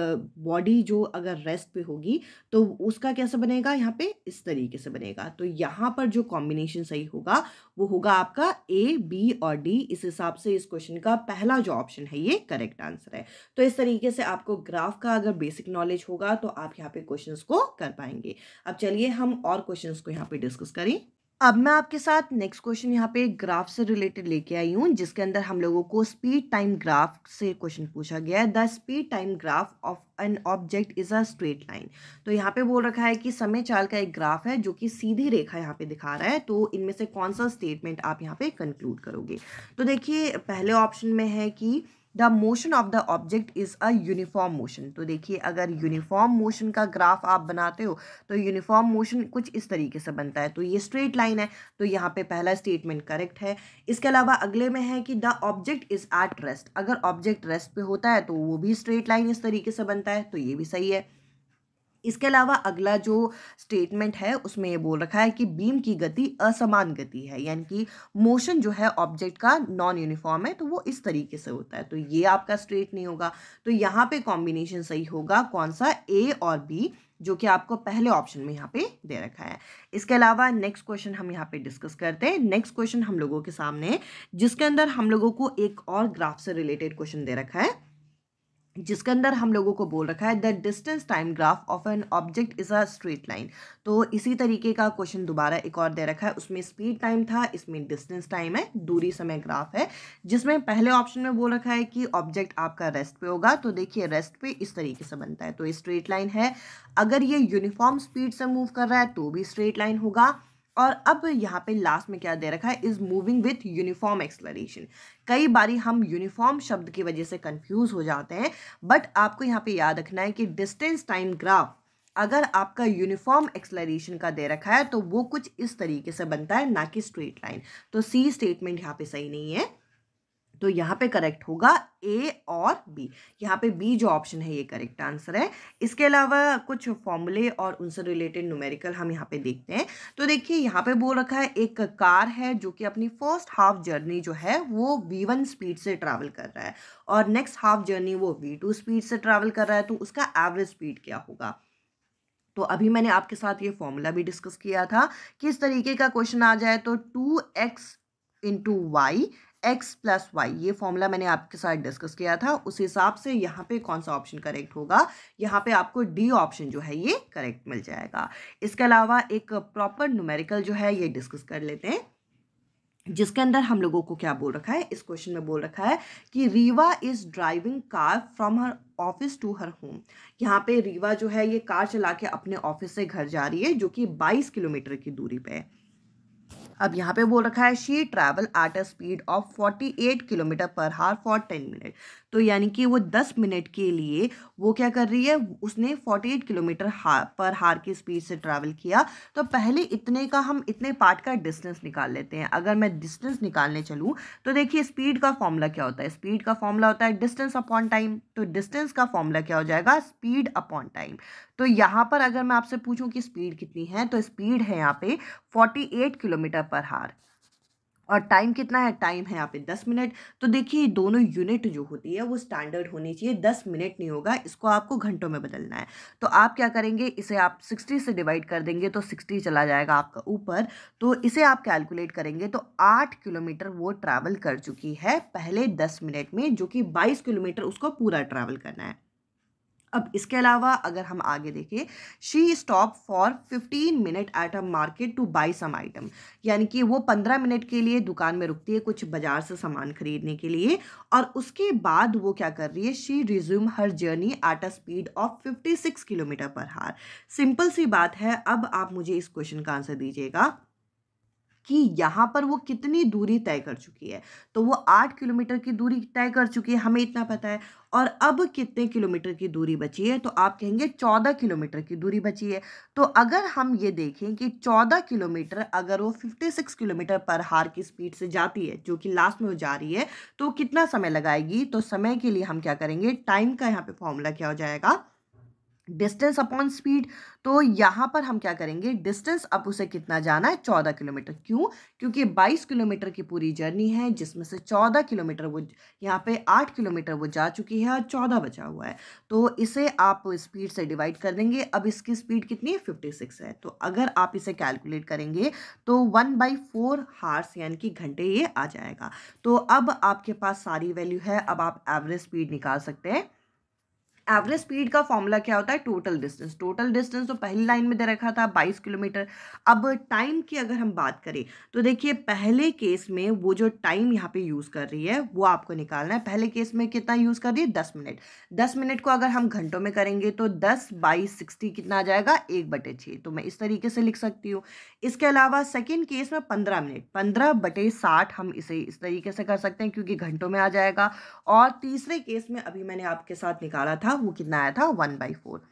बॉडी जो अगर रेस्ट पे होगी तो उसका कैसे बनेगा यहाँ पे इस तरीके से बनेगा तो यहाँ पर जो कॉम्बिनेशन सही होगा वो होगा आपका ए बी और डी इस हिसाब से इस क्वेश्चन का पहला जो ऑप्शन है ये करेक्ट आंसर है तो इस तरीके से आपको ग्राफ का अगर बेसिक नॉलेज होगा तो आप यहाँ पे क्वेश्चन को कर पाएंगे अब चलिए हम और क्वेश्चन को यहाँ पे डिस्कस करें अब मैं आपके साथ नेक्स्ट क्वेश्चन यहाँ पे ग्राफ से रिलेटेड लेके आई हूँ जिसके अंदर हम लोगों को स्पीड टाइम ग्राफ से क्वेश्चन पूछा गया है the speed time graph of an object is a straight line तो यहाँ पे बोल रखा है कि समय चाल का एक ग्राफ है जो कि सीधी रेखा यहाँ पे दिखा रहा है तो इनमें से कौन सा स्टेटमेंट आप यहाँ पे कंक्लूड करोगे तो देखिए पहले ऑप्शन में है कि the motion of the object is a uniform motion तो देखिए अगर यूनिफॉर्म मोशन का ग्राफ आप बनाते हो तो यूनिफॉर्म मोशन कुछ इस तरीके से बनता है तो ये स्ट्रेट लाइन है तो यहाँ पे पहला स्टेटमेंट करेक्ट है इसके अलावा अगले में है कि the object is at rest अगर ऑब्जेक्ट रेस्ट पे होता है तो वो भी स्ट्रेट लाइन इस तरीके से बनता है तो ये भी सही है इसके अलावा अगला जो स्टेटमेंट है उसमें ये बोल रखा है कि बीम की गति असमान गति है यानी कि मोशन जो है ऑब्जेक्ट का नॉन यूनिफॉर्म है तो वो इस तरीके से होता है तो ये आपका स्ट्रेट नहीं होगा तो यहाँ पे कॉम्बिनेशन सही होगा कौन सा ए और बी जो कि आपको पहले ऑप्शन में यहाँ पे दे रखा है इसके अलावा नेक्स्ट क्वेश्चन हम यहाँ पे डिस्कस करते हैं नेक्स्ट क्वेश्चन हम लोगों के सामने जिसके अंदर हम लोगों को एक और ग्राफ से रिलेटेड क्वेश्चन दे रखा है जिसके अंदर हम लोगों को बोल रखा है the distance time graph of an object is a straight line तो इसी तरीके का क्वेश्चन दोबारा एक और दे रखा है उसमें स्पीड टाइम था इसमें डिस्टेंस टाइम है दूरी समय ग्राफ है जिसमें पहले ऑप्शन में बोल रखा है कि ऑब्जेक्ट आपका रेस्ट पे होगा तो देखिए रेस्ट पे इस तरीके से बनता है तो स्ट्रेट लाइन है अगर ये यूनिफॉर्म स्पीड से मूव कर रहा है तो भी स्ट्रेट लाइन होगा और अब यहाँ पे लास्ट में क्या दे रखा है is moving with uniform acceleration कई बारी हम यूनिफॉर्म शब्द की वजह से कंफ्यूज हो जाते हैं बट आपको यहाँ पे याद रखना है कि डिस्टेंस टाइम ग्राफ अगर आपका यूनिफॉर्म एक्सलरेशन का दे रखा है तो वो कुछ इस तरीके से बनता है ना कि स्ट्रेट लाइन तो सी स्टेटमेंट यहाँ पे सही नहीं है तो यहाँ पे करेक्ट होगा ए और बी यहाँ पे बी जो ऑप्शन है ये करेक्ट आंसर है इसके अलावा कुछ फॉर्मूले और उनसे रिलेटेड न्यूमेरिकल हम यहाँ पे देखते हैं तो देखिए यहाँ पे बोल रखा है एक कार है जो कि अपनी फर्स्ट हाफ जर्नी जो है वो वी वन स्पीड से ट्रैवल कर रहा है और नेक्स्ट हाफ जर्नी वो वी टू स्पीड से ट्रैवल कर रहा है तो उसका एवरेज स्पीड क्या होगा तो अभी मैंने आपके साथ ये फॉर्मूला भी डिस्कस किया था कि इस तरीके का क्वेश्चन आ जाए तो two x into y x plus y ये फॉर्मूला मैंने आपके साथ डिस्कस किया था उस हिसाब से यहाँ पे कौन सा ऑप्शन करेक्ट होगा यहाँ पे आपको डी ऑप्शन जो है ये करेक्ट मिल जाएगा इसके अलावा एक प्रॉपर न्यूमेरिकल जो है ये डिस्कस कर लेते हैं जिसके अंदर हम लोगों को क्या बोल रखा है इस क्वेश्चन में बोल रखा है कि Riva is driving car from her office to her home यहाँ पे रीवा जो है ये कार चला के अपने ऑफिस से घर जा रही है जो कि 22 किलोमीटर की दूरी पे है अब यहाँ पे बोल रखा है she travel at a speed of 48 kilometre per hour for 10 minute तो यानी कि वो दस मिनट के लिए वो क्या कर रही है उसने फोर्टी एट किलोमीटर हार पर हार की स्पीड से ट्रैवल किया तो पहले इतने का हम इतने पार्ट का डिस्टेंस निकाल लेते हैं अगर मैं डिस्टेंस निकालने चलूँ तो देखिए स्पीड का फॉर्मूला क्या होता है स्पीड का फॉर्मूला होता है डिस्टेंस अपॉन टाइम तो डिस्टेंस का फॉर्मूला क्या हो जाएगा स्पीड अपॉन टाइम तो यहाँ पर अगर मैं आपसे पूछूँ कि स्पीड कितनी है तो स्पीड है यहाँ पे फोर्टी किलोमीटर पर हार और टाइम कितना है टाइम है यहाँ पे दस मिनट तो देखिए दोनों यूनिट जो होती है वो स्टैंडर्ड होनी चाहिए दस मिनट नहीं होगा इसको आपको घंटों में बदलना है तो आप क्या करेंगे इसे आप सिक्सटी से डिवाइड कर देंगे तो सिक्सटी चला जाएगा आपका ऊपर तो इसे आप कैलकुलेट करेंगे तो आठ किलोमीटर वो ट्रैवल कर चुकी है पहले दस मिनट में जो कि बाईस किलोमीटर उसको पूरा ट्रैवल करना है अब इसके अलावा अगर हम आगे देखें she stop for fifteen minute at a market to buy some item यानी कि वो पंद्रह मिनट के लिए दुकान में रुकती है कुछ बाजार से सामान खरीदने के लिए और उसके बाद वो क्या कर रही है she resume her journey at a speed of fifty six kilometre per hour simple सी बात है अब आप मुझे इस क्वेश्चन का आंसर दीजिएगा कि यहाँ पर वो कितनी दूरी तय कर चुकी है तो वो आठ किलोमीटर की दूरी तय कर चुकी है हमें इतना पता है और अब कितने किलोमीटर की दूरी बची है तो आप कहेंगे चौदह किलोमीटर की दूरी बची है तो अगर हम ये देखें कि चौदह किलोमीटर अगर वो फिफ्टी सिक्स किलोमीटर पर हार की स्पीड से जाती है जो कि लास्ट में वो जा रही है तो कितना समय लगाएगी तो समय के लिए हम क्या करेंगे टाइम का यहाँ पे फॉर्मूला क्या हो जाएगा डिस्टेंस अपॉन स्पीड तो यहाँ पर हम क्या करेंगे डिस्टेंस अब उसे कितना जाना है चौदह किलोमीटर क्यों क्योंकि बाईस किलोमीटर की पूरी जर्नी है जिसमें से चौदह किलोमीटर वो यहाँ पे आठ किलोमीटर वो जा चुकी है और चौदह बचा हुआ है तो इसे आप स्पीड से डिवाइड कर देंगे अब इसकी स्पीड कितनी है फिफ्टी सिक्स है तो अगर आप इसे कैलकुलेट करेंगे तो वन बाई फोर हार्स यानी कि घंटे ये आ जाएगा तो अब आपके पास सारी वैल्यू है अब आप एवरेज स्पीड निकाल सकते हैं एवरेज स्पीड का फॉर्मूला क्या होता है टोटल डिस्टेंस टोटल डिस्टेंस तो पहली लाइन में दे रखा था बाईस किलोमीटर अब टाइम की अगर हम बात करें तो देखिए पहले केस में वो जो टाइम यहाँ पे यूज़ कर रही है वो आपको निकालना है पहले केस में कितना यूज़ कर रही है दस मिनट दस मिनट को अगर हम घंटों में करेंगे तो दस बाई सिक्सटी कितना आ जाएगा एक बटे छः तो मैं इस तरीके से लिख सकती हूँ इसके अलावा सेकेंड केस में पंद्रह मिनट पंद्रह बटे साठ हम इसे इस तरीके से कर सकते हैं क्योंकि घंटों में आ जाएगा और तीसरे केस में अभी मैंने आपके साथ निकाला था वो कितना आया था वन बाई फोर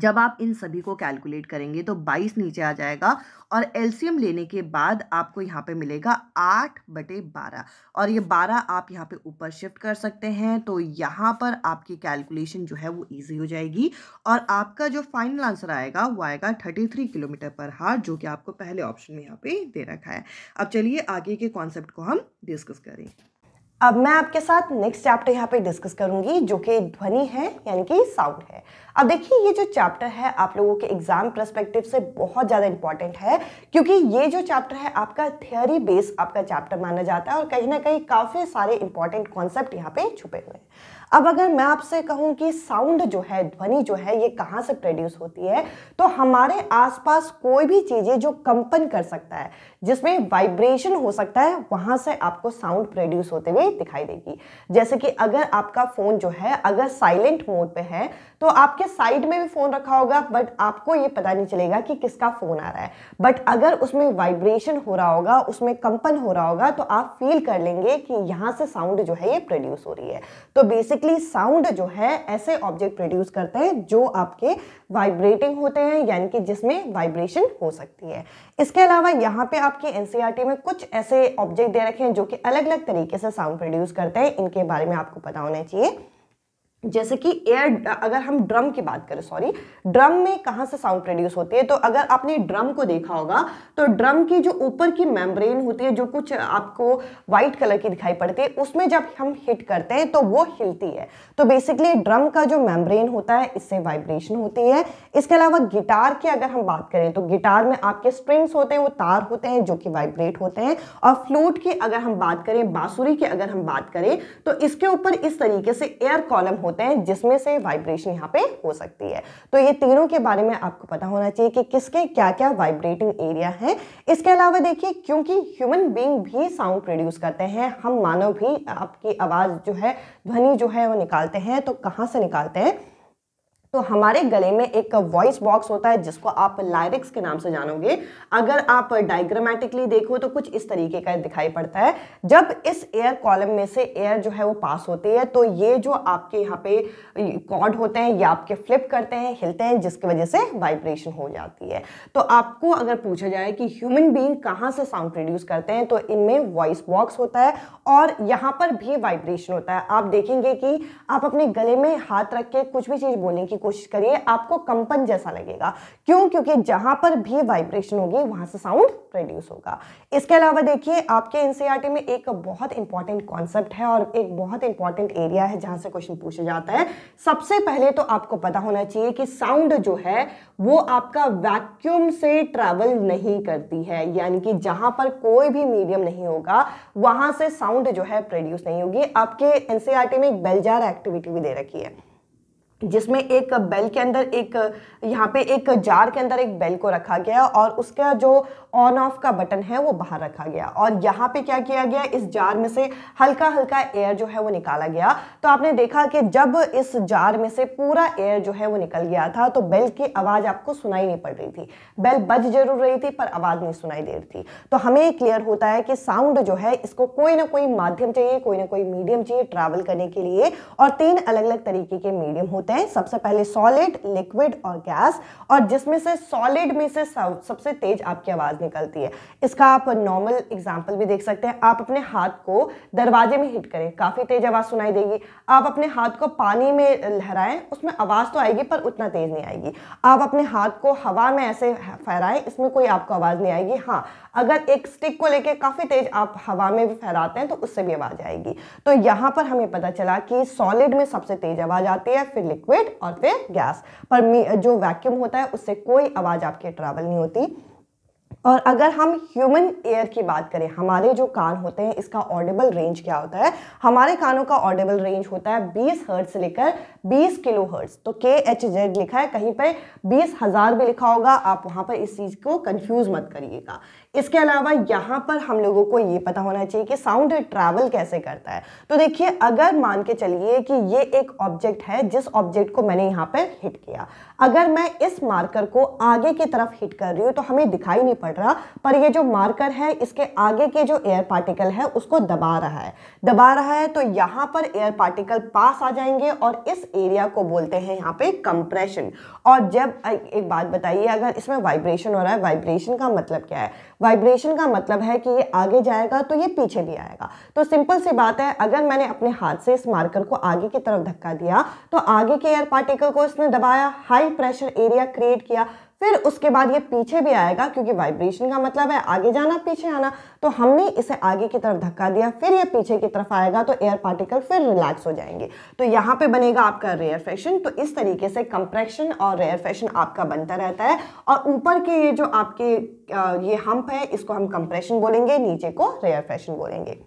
जब आप इन सभी को कैलकुलेट करेंगे तो बाईस नीचे आ जाएगा और एलसीएम लेने के बाद आपको यहाँ पे मिलेगा आठ बटे बारह और ये बारह आप यहाँ पे ऊपर शिफ्ट कर सकते हैं तो यहाँ पर आपकी कैलकुलेशन जो है वो इजी हो जाएगी और आपका जो फाइनल आंसर आएगा वो आएगा थर्टी थ्री किलोमीटर पर हार जो कि आपको पहले ऑप्शन में यहाँ पर दे रखा है अब चलिए आगे के कॉन्सेप्ट को हम डिस्कस करें अब मैं आपके साथ नेक्स्ट चैप्टर यहाँ पे डिस्कस करूंगी जो कि ध्वनि है यानी कि साउंड है अब देखिए ये जो चैप्टर है आप लोगों के एग्जाम प्रस्पेक्टिव से बहुत ज़्यादा इंपॉर्टेंट है क्योंकि ये जो चैप्टर है आपका थियोरी बेस आपका चैप्टर माना जाता है और कहीं ना कहीं काफ़ी सारे इंपॉर्टेंट कॉन्सेप्ट यहाँ पे छुपे हुए हैं अब अगर मैं आपसे कहूँ कि साउंड जो है ध्वनि जो है ये कहाँ से प्रोड्यूस होती है तो हमारे आसपास कोई भी चीज़ें जो कंपन कर सकता है जिसमें वाइब्रेशन हो सकता है वहां से आपको साउंड प्रोड्यूस होते हुए दिखाई देगी जैसे कि अगर आपका फ़ोन जो है अगर साइलेंट मोड पे है तो आपके साइड में भी फ़ोन रखा होगा बट आपको ये पता नहीं चलेगा कि किसका फ़ोन आ रहा है बट अगर उसमें वाइब्रेशन हो रहा होगा उसमें कंपन हो रहा होगा तो आप फील कर लेंगे कि यहाँ से साउंड जो है ये प्रोड्यूस हो रही है तो बेसिकली साउंड जो है ऐसे ऑब्जेक्ट प्रोड्यूस करते हैं जो आपके वाइब्रेटिंग होते हैं यानी कि जिसमें वाइब्रेशन हो सकती है इसके अलावा यहाँ पे आपकी एन e में कुछ ऐसे ऑब्जेक्ट दे रखे हैं जो कि अलग अलग तरीके से साउंड प्रोड्यूस करते हैं इनके बारे में आपको पता होना चाहिए जैसे कि एयर अगर हम ड्रम की बात करें सॉरी ड्रम में कहाँ से साउंड प्रोड्यूस होती है तो अगर आपने ड्रम को देखा होगा तो ड्रम की जो ऊपर की मेम्ब्रेन होती है जो कुछ आपको वाइट कलर की दिखाई पड़ती है उसमें जब हम हिट करते हैं तो वो हिलती है तो बेसिकली ड्रम का जो मेम्ब्रेन होता है इससे वाइब्रेशन होती है इसके अलावा गिटार की अगर हम बात करें तो गिटार में आपके स्ट्रिंग्स होते हैं वो तार होते हैं जो कि वाइब्रेट होते हैं और फ्लूट की अगर हम बात करें बांसुरी की अगर हम बात करें तो इसके ऊपर इस तरीके से एयर कॉलम होते हैं जिसमें से वाइब्रेशन यहाँ पे हो सकती है तो ये तीनों के बारे में आपको पता होना चाहिए कि किसके क्या क्या वाइब्रेटिंग एरिया है इसके अलावा देखिए क्योंकि ह्यूमन बींग भी साउंड प्रोड्यूस करते हैं हम मानव भी आपकी आवाज़ जो है ध्वनि जो है वो निकाल निकालते हैं तो कहाँ से निकालते हैं तो हमारे गले में एक वॉइस बॉक्स होता है जिसको आप लायरिक्स के नाम से जानोगे अगर आप डायग्रामेटिकली देखो तो कुछ इस तरीके का दिखाई पड़ता है जब इस एयर कॉलम में से एयर जो है वो पास होती है तो ये जो आपके यहाँ पे कॉर्ड होते हैं ये आपके फ्लिप करते हैं हिलते हैं जिसकी वजह से वाइब्रेशन हो जाती है तो आपको अगर पूछा जाए कि ह्यूमन बींग कहाँ से साउंड प्रोड्यूस करते हैं तो इनमें वॉइस बॉक्स होता है और यहाँ पर भी वाइब्रेशन होता है आप देखेंगे कि आप अपने गले में हाथ रख के कुछ भी चीज़ बोलेंगे की कोशिश करिए आपको कंपन जैसा लगेगा क्यों क्योंकि जहां पर भी वाइब्रेशन होगी वहां से साउंड प्रोड्यूस होगा इसके अलावा देखिए आपके एनसीईआरटी e में एक बहुत इंपॉर्टेंट कॉन्सेप्ट है और एक बहुत इंपॉर्टेंट एरिया है जहां से क्वेश्चन पूछा जाता है सबसे पहले तो आपको पता होना चाहिए कि साउंड जो है वो आपका वैक्यूम से ट्रेवल नहीं करती है यानी कि जहां पर कोई भी मीडियम नहीं होगा वहां से साउंड जो है प्रोड्यूस नहीं होगी आपके एनसीईआरटी e में एक बेलजार एक्टिविटी भी दे रखी है जिसमें एक बेल के अंदर एक यहाँ पे एक जार के अंदर एक बेल को रखा गया और उसका जो ऑन ऑफ का बटन है वो बाहर रखा गया और यहाँ पे क्या किया गया इस जार में से हल्का हल्का एयर जो है वो निकाला गया तो आपने देखा कि जब इस जार में से पूरा एयर जो है वो निकल गया था तो बेल की आवाज़ आपको सुनाई नहीं पड़ रही थी बेल बज जरूर रही थी पर आवाज़ नहीं सुनाई दे रही थी तो हमें क्लियर होता है कि साउंड जो है इसको कोई ना कोई माध्यम चाहिए कोई ना कोई मीडियम चाहिए ट्रैवल करने के लिए और तीन अलग अलग तरीके के मीडियम होते हैं सबसे पहले सॉलिड लिक्विड और गैस और जिसमें से सॉलिड में से सबसे तेज आपकी आवाज़ आवाज़ निकलती है इसका आप नॉर्मल एग्जाम्पल भी देख सकते हैं आप अपने हाथ को दरवाजे में हिट करें काफ़ी तेज़ आवाज़ सुनाई देगी आप अपने हाथ को पानी में लहराएं उसमें आवाज़ तो आएगी पर उतना तेज़ नहीं आएगी आप अपने हाथ को हवा में ऐसे फहराएं इसमें कोई आपको आवाज़ नहीं आएगी हाँ अगर एक स्टिक को लेकर काफ़ी तेज़ आप हवा में फहराते हैं तो उससे भी आवाज़ आएगी तो यहाँ पर हमें पता चला कि सॉलिड में सबसे तेज़ आवाज़ आती है फिर लिक्विड और फिर गैस पर जो वैक्यूम होता है उससे कोई आवाज़ आपकी ट्रैवल नहीं होती और अगर हम ह्यूमन ईयर की बात करें हमारे जो कान होते हैं इसका ऑडिबल रेंज क्या होता है हमारे कानों का ऑडिबल रेंज होता है 20 हर्ट्ज से लेकर 20 किलो हर्ट्ज तो के एच जेड लिखा है कहीं पर बीस हज़ार भी लिखा होगा आप वहाँ पर इस चीज़ को कंफ्यूज मत करिएगा इसके अलावा यहाँ पर हम लोगों को ये पता होना चाहिए कि साउंड ट्रैवल कैसे करता है तो देखिए अगर मान के चलिए कि ये एक ऑब्जेक्ट है जिस ऑब्जेक्ट को मैंने यहाँ पर हिट किया अगर मैं इस मार्कर को आगे की तरफ हिट कर रही हूँ तो हमें दिखाई नहीं पड़ रहा पर ये जो मार्कर है इसके आगे के जो एयर पार्टिकल है उसको दबा रहा है दबा रहा है तो यहाँ पर एयर पार्टिकल पास आ जाएंगे और इस एरिया को बोलते हैं यहाँ पर कंप्रेशन और जब एक बात बताइए अगर इसमें वाइब्रेशन हो रहा है वाइब्रेशन का मतलब क्या है वाइब्रेशन का मतलब है कि ये आगे जाएगा तो ये पीछे भी आएगा तो सिंपल सी बात है अगर मैंने अपने हाथ से इस मार्कर को आगे की तरफ धक्का दिया तो आगे के एयर पार्टिकल को इसने दबाया हाई प्रेशर एरिया क्रिएट किया फिर उसके बाद ये पीछे भी आएगा क्योंकि वाइब्रेशन का मतलब है आगे जाना पीछे आना तो हमने इसे आगे की तरफ धक्का दिया फिर ये पीछे की तरफ आएगा तो एयर पार्टिकल फिर रिलैक्स हो जाएंगे तो यहाँ पे बनेगा आपका रेयर फैशन तो इस तरीके से कंप्रेशन और रेयर फैशन आपका बनता रहता है और ऊपर के ये जो आपके ये हम्प है इसको हम कंप्रेशन बोलेंगे नीचे को रेयर फैशन बोलेंगे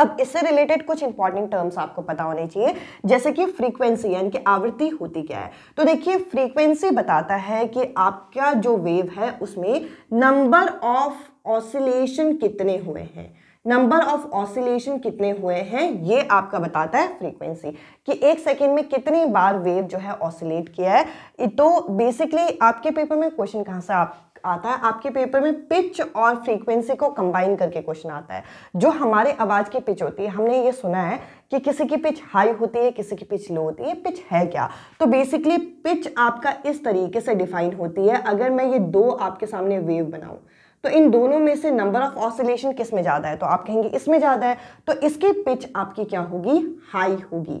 अब इससे रिलेटेड कुछ इंपॉर्टेंट टर्म्स आपको पता होने चाहिए जैसे कि फ्रीक्वेंसी यानी कि आवृत्ति होती क्या है तो देखिए फ्रीक्वेंसी बताता है कि आपका जो वेव है उसमें नंबर ऑफ ऑसिलेशन कितने हुए हैं नंबर ऑफ ऑसिलेशन कितने हुए हैं ये आपका बताता है फ्रीक्वेंसी कि एक सेकेंड में कितनी बार वेव जो है ऑसिलेट किया है तो बेसिकली आपके पेपर में क्वेश्चन कहाँ से आप आता है आपके पेपर में पिच और फ्रीक्वेंसी को कंबाइन करके क्वेश्चन आता है जो हमारे आवाज़ की पिच होती है हमने ये सुना है कि किसी की पिच हाई होती है किसी की पिच लो होती है पिच है क्या तो बेसिकली पिच आपका इस तरीके से डिफाइन होती है अगर मैं ये दो आपके सामने वेव बनाऊँ तो इन दोनों में से नंबर ऑफ ऑसिलेशन किस में ज़्यादा है तो आप कहेंगे इसमें ज़्यादा है तो इसकी पिच आपकी क्या होगी हाई होगी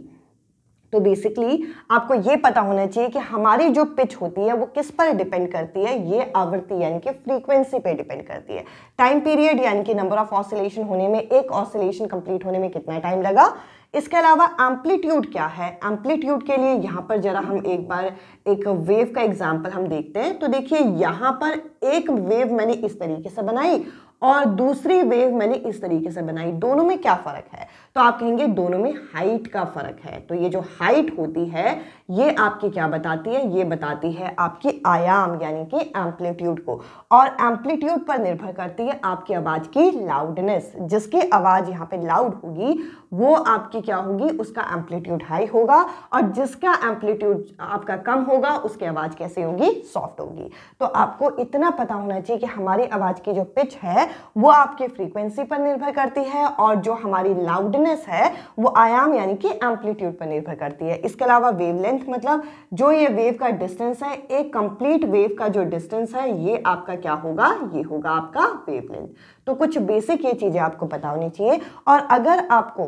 तो बेसिकली आपको ये पता होना चाहिए कि हमारी जो पिच होती है वो किस पर डिपेंड करती है ये आवृत्ति यानी कि फ्रीक्वेंसी पे डिपेंड करती है टाइम पीरियड यानी कि नंबर ऑफ ऑसिलेशन होने में एक ऑसिलेशन कंप्लीट होने में कितना टाइम लगा इसके अलावा एम्पलीट्यूड क्या है एम्पलीट्यूड के लिए यहाँ पर जरा हम एक बार एक वेव का एग्जाम्पल हम देखते हैं तो देखिए यहाँ पर एक वेव मैंने इस तरीके से बनाई और दूसरी वेव मैंने इस तरीके से बनाई दोनों में क्या फ़र्क है तो आप कहेंगे दोनों में हाइट का फ़र्क है तो ये जो हाइट होती है ये आपकी क्या बताती है ये बताती है आपकी आयाम यानी कि एम्पलीट्यूड को और एम्पलीट्यूड पर निर्भर करती है आपकी आवाज़ की लाउडनेस जिसकी आवाज़ यहाँ पे लाउड होगी वो आपकी क्या होगी उसका एम्पलीट्यूड हाई होगा और जिसका एम्पलीट्यूड आपका कम होगा उसकी आवाज़ कैसी होगी सॉफ्ट होगी तो आपको इतना पता होना चाहिए कि हमारी आवाज़ की जो पिच है वो आपके फ्रीक्वेंसी पर निर्भर करती है और जो हमारी लाउडनेस है वो आयाम यानी कि एम्पलीट्यूड पर निर्भर करती है इसके अलावा वेवलेंथ मतलब जो ये वेव का डिस्टेंस है एक कंप्लीट वेव का जो डिस्टेंस है ये आपका क्या होगा ये होगा आपका वेवलेंथ तो कुछ बेसिक ये चीज़ें आपको पता होनी चाहिए और अगर आपको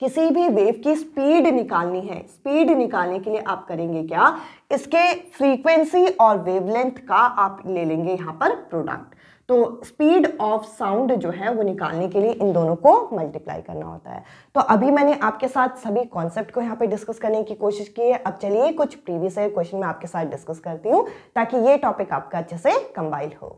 किसी भी वेव की स्पीड निकालनी है स्पीड निकालने के लिए आप करेंगे क्या इसके फ्रीक्वेंसी और वेवलेंथ का आप ले लेंगे यहाँ पर प्रोडक्ट तो स्पीड ऑफ साउंड जो है वो निकालने के लिए इन दोनों को मल्टीप्लाई करना होता है तो अभी मैंने आपके साथ सभी कॉन्सेप्ट को यहाँ पे डिस्कस करने की कोशिश की है अब चलिए कुछ प्रीवियस क्वेश्चन मैं आपके साथ डिस्कस करती हूँ ताकि ये टॉपिक आपका अच्छे से कंबाइल हो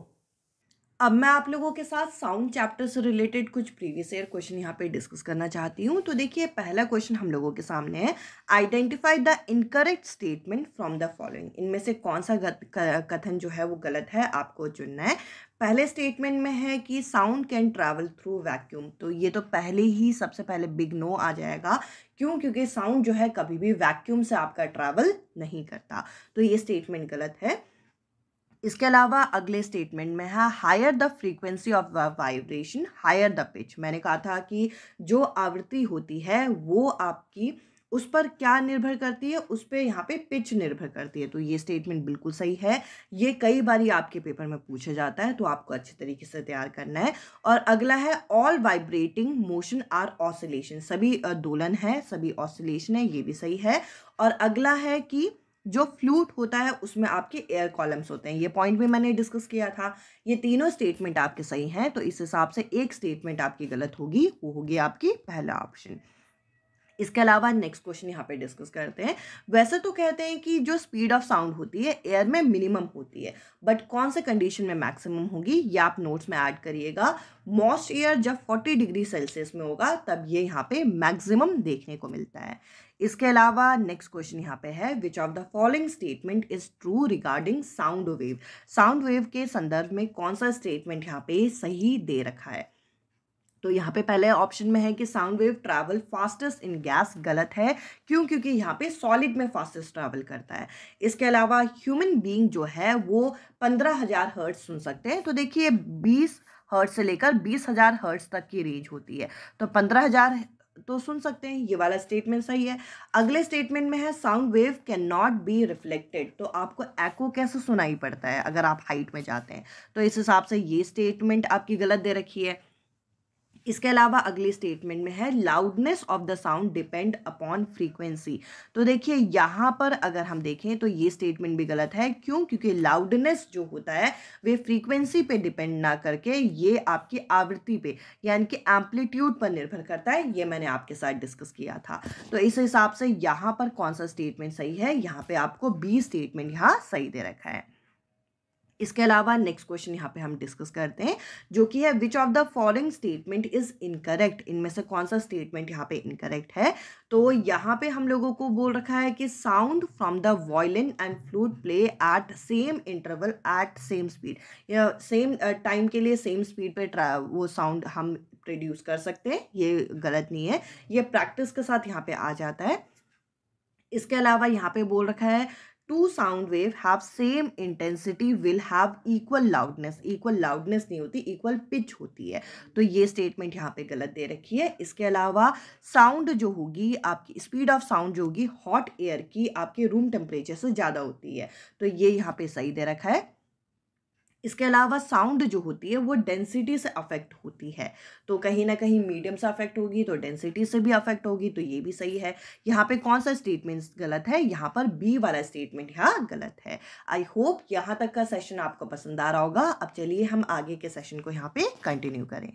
अब मैं आप लोगों के साथ साउंड चैप्टर से रिलेटेड कुछ प्रीवियस ईयर क्वेश्चन यहाँ पे डिस्कस करना चाहती हूँ तो देखिए पहला क्वेश्चन हम लोगों के सामने है identify the incorrect statement from the following इनमें से कौन सा कथन जो है वो गलत है आपको चुनना है पहले स्टेटमेंट में है कि sound can travel through vacuum तो ये तो पहले ही सबसे पहले बिग नो आ जाएगा क्यों क्योंकि साउंड जो है कभी भी वैक्यूम से आपका ट्रैवल नहीं करता तो ये स्टेटमेंट गलत है इसके अलावा अगले स्टेटमेंट में है higher the frequency of vibration higher the pitch मैंने कहा था कि जो आवृत्ति होती है वो आपकी उस पर क्या निर्भर करती है उस पर यहाँ पे पिच निर्भर करती है तो ये स्टेटमेंट बिल्कुल सही है ये कई बार आपके पेपर में पूछा जाता है तो आपको अच्छे तरीके से तैयार करना है और अगला है all vibrating motion are oscillation सभी दोलन है सभी ऑसिलेशन है ये भी सही है और अगला है कि जो फ्लूट होता है उसमें आपके एयर कॉलम्स होते हैं ये पॉइंट भी मैंने डिस्कस किया था ये तीनों स्टेटमेंट आपके सही हैं तो इस हिसाब से एक स्टेटमेंट आपकी गलत होगी वो होगी आपकी पहला ऑप्शन इसके अलावा नेक्स्ट क्वेश्चन यहाँ पे डिस्कस करते हैं वैसे तो कहते हैं कि जो स्पीड ऑफ साउंड होती है एयर में मिनिमम होती है बट कौन से कंडीशन में मैक्सिमम होगी ये आप नोट्स में ऐड करिएगा मोस्ट एयर जब 40 डिग्री सेल्सियस में होगा तब ये यहाँ पे मैक्सिमम देखने को मिलता है इसके अलावा नेक्स्ट क्वेश्चन यहाँ पे है which of the following statement is true regarding sound wave sound wave के संदर्भ में कौन सा स्टेटमेंट यहाँ पे सही दे रखा है तो यहाँ पे पहले ऑप्शन में है कि sound wave travel fastest in gas गलत है क्यों क्योंकि यहाँ पे सॉलिड में फास्टेस्ट ट्रैवल करता है इसके अलावा ह्यूमन बीइंग जो है वो पंद्रह हज़ार हर्ट सुन सकते हैं तो देखिए बीस हर्ट से लेकर बीस हज़ार हर्ट्स तक की रेंज होती है तो पंद्रह हज़ार तो सुन सकते हैं ये वाला स्टेटमेंट सही है अगले स्टेटमेंट में है sound wave can not be reflected तो आपको एको कैसे सुनाई पड़ता है अगर आप हाइट में जाते हैं तो इस हिसाब से ये स्टेटमेंट आपकी गलत दे रखी है इसके अलावा अगली स्टेटमेंट में है loudness of the sound depend upon frequency तो देखिए यहाँ पर अगर हम देखें तो ये स्टेटमेंट भी गलत है क्यों क्योंकि लाउडनेस जो होता है वे फ्रीक्वेंसी पे डिपेंड ना करके ये आपकी आवृत्ति पे यानी कि एम्पलीट्यूड पर निर्भर करता है ये मैंने आपके साथ डिस्कस किया था तो इस हिसाब से यहाँ पर कौन सा स्टेटमेंट सही है यहाँ पर आपको बी स्टेटमेंट यहाँ सही दे रखा है इसके अलावा नेक्स्ट क्वेश्चन यहाँ पे हम डिस्कस करते हैं जो कि है which of the following statement is incorrect इनमें से कौन सा स्टेटमेंट यहाँ पे इनकरेक्ट है तो यहाँ पे हम लोगों को बोल रखा है कि sound from the violin and flute play at same interval at same speed या सेम टाइम के लिए सेम स्पीड पर वो साउंड हम प्रोड्यूस कर सकते हैं ये गलत नहीं है ये प्रैक्टिस के साथ यहाँ पे आ जाता है इसके अलावा यहाँ पे बोल रखा है two sound wave have same intensity will have equal loudness equal loudness नहीं होती इक्वल पिच होती है तो ये स्टेटमेंट यहाँ पे गलत दे रखी है इसके अलावा साउंड जो होगी आपकी स्पीड ऑफ साउंड जो होगी हॉट एयर की आपके रूम टेम्परेचर से ज़्यादा होती है तो ये यहाँ पे सही दे रखा है इसके अलावा साउंड जो होती है वो डेंसिटी से अफेक्ट होती है तो कहीं ना कहीं मीडियम से अफेक्ट होगी तो डेंसिटी से भी अफेक्ट होगी तो ये भी सही है यहाँ पे कौन सा स्टेटमेंट गलत है यहाँ पर बी वाला स्टेटमेंट यहाँ गलत है आई होप यहाँ तक का सेशन आपको पसंद आ रहा होगा अब चलिए हम आगे के सेशन को यहाँ पे कंटिन्यू करें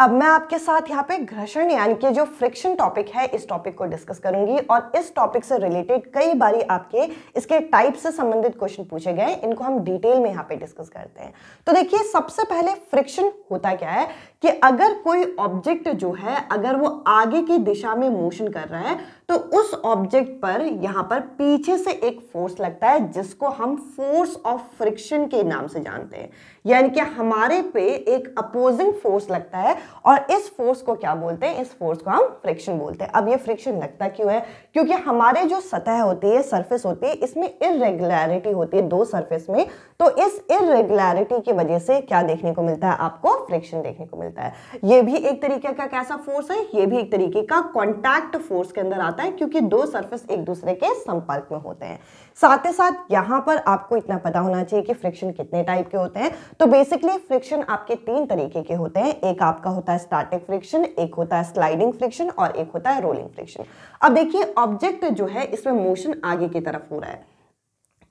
अब मैं आपके साथ यहाँ पे घर्षण यानी कि जो फ्रिक्शन टॉपिक है इस टॉपिक को डिस्कस करूंगी और इस टॉपिक से रिलेटेड कई बारी आपके इसके टाइप से संबंधित क्वेश्चन पूछे गए इनको हम डिटेल में यहाँ पे डिस्कस करते हैं तो देखिए सबसे पहले फ्रिक्शन होता क्या है कि अगर कोई ऑब्जेक्ट जो है अगर वो आगे की दिशा में मोशन कर रहा है तो उस ऑब्जेक्ट पर यहाँ पर पीछे से एक फोर्स लगता है जिसको हम फोर्स ऑफ फ्रिक्शन के नाम से जानते हैं यानी कि हमारे पे एक अपोजिंग फोर्स लगता है और इस फोर्स को क्या बोलते हैं इस फोर्स को हम फ्रिक्शन बोलते हैं अब ये फ्रिक्शन लगता क्यों है क्योंकि हमारे जो सतह होती है सरफेस होती है इसमें इरेगुलरिटी होती है दो सरफेस में तो इस इरेगुलरिटी की वजह से क्या देखने को मिलता है आपको फ्रिक्शन देखने को मिलता है ये भी एक तरीके का कैसा फोर्स है ये भी एक तरीके का कॉन्टैक्ट फोर्स के अंदर आता है क्योंकि दो सर्फेस एक दूसरे के संपर्क में होते हैं साथ ही साथ यहाँ पर आपको इतना पता होना चाहिए कि फ्रिक्शन कितने टाइप के होते हैं तो बेसिकली फ्रिक्शन आपके तीन तरीके के होते हैं एक आपका होता है स्टार्टिंग फ्रिक्शन एक होता है स्लाइडिंग फ्रिक्शन और एक होता है रोलिंग फ्रिक्शन अब देखिए ऑब्जेक्ट जो है इसमें मोशन आगे की तरफ हो रहा है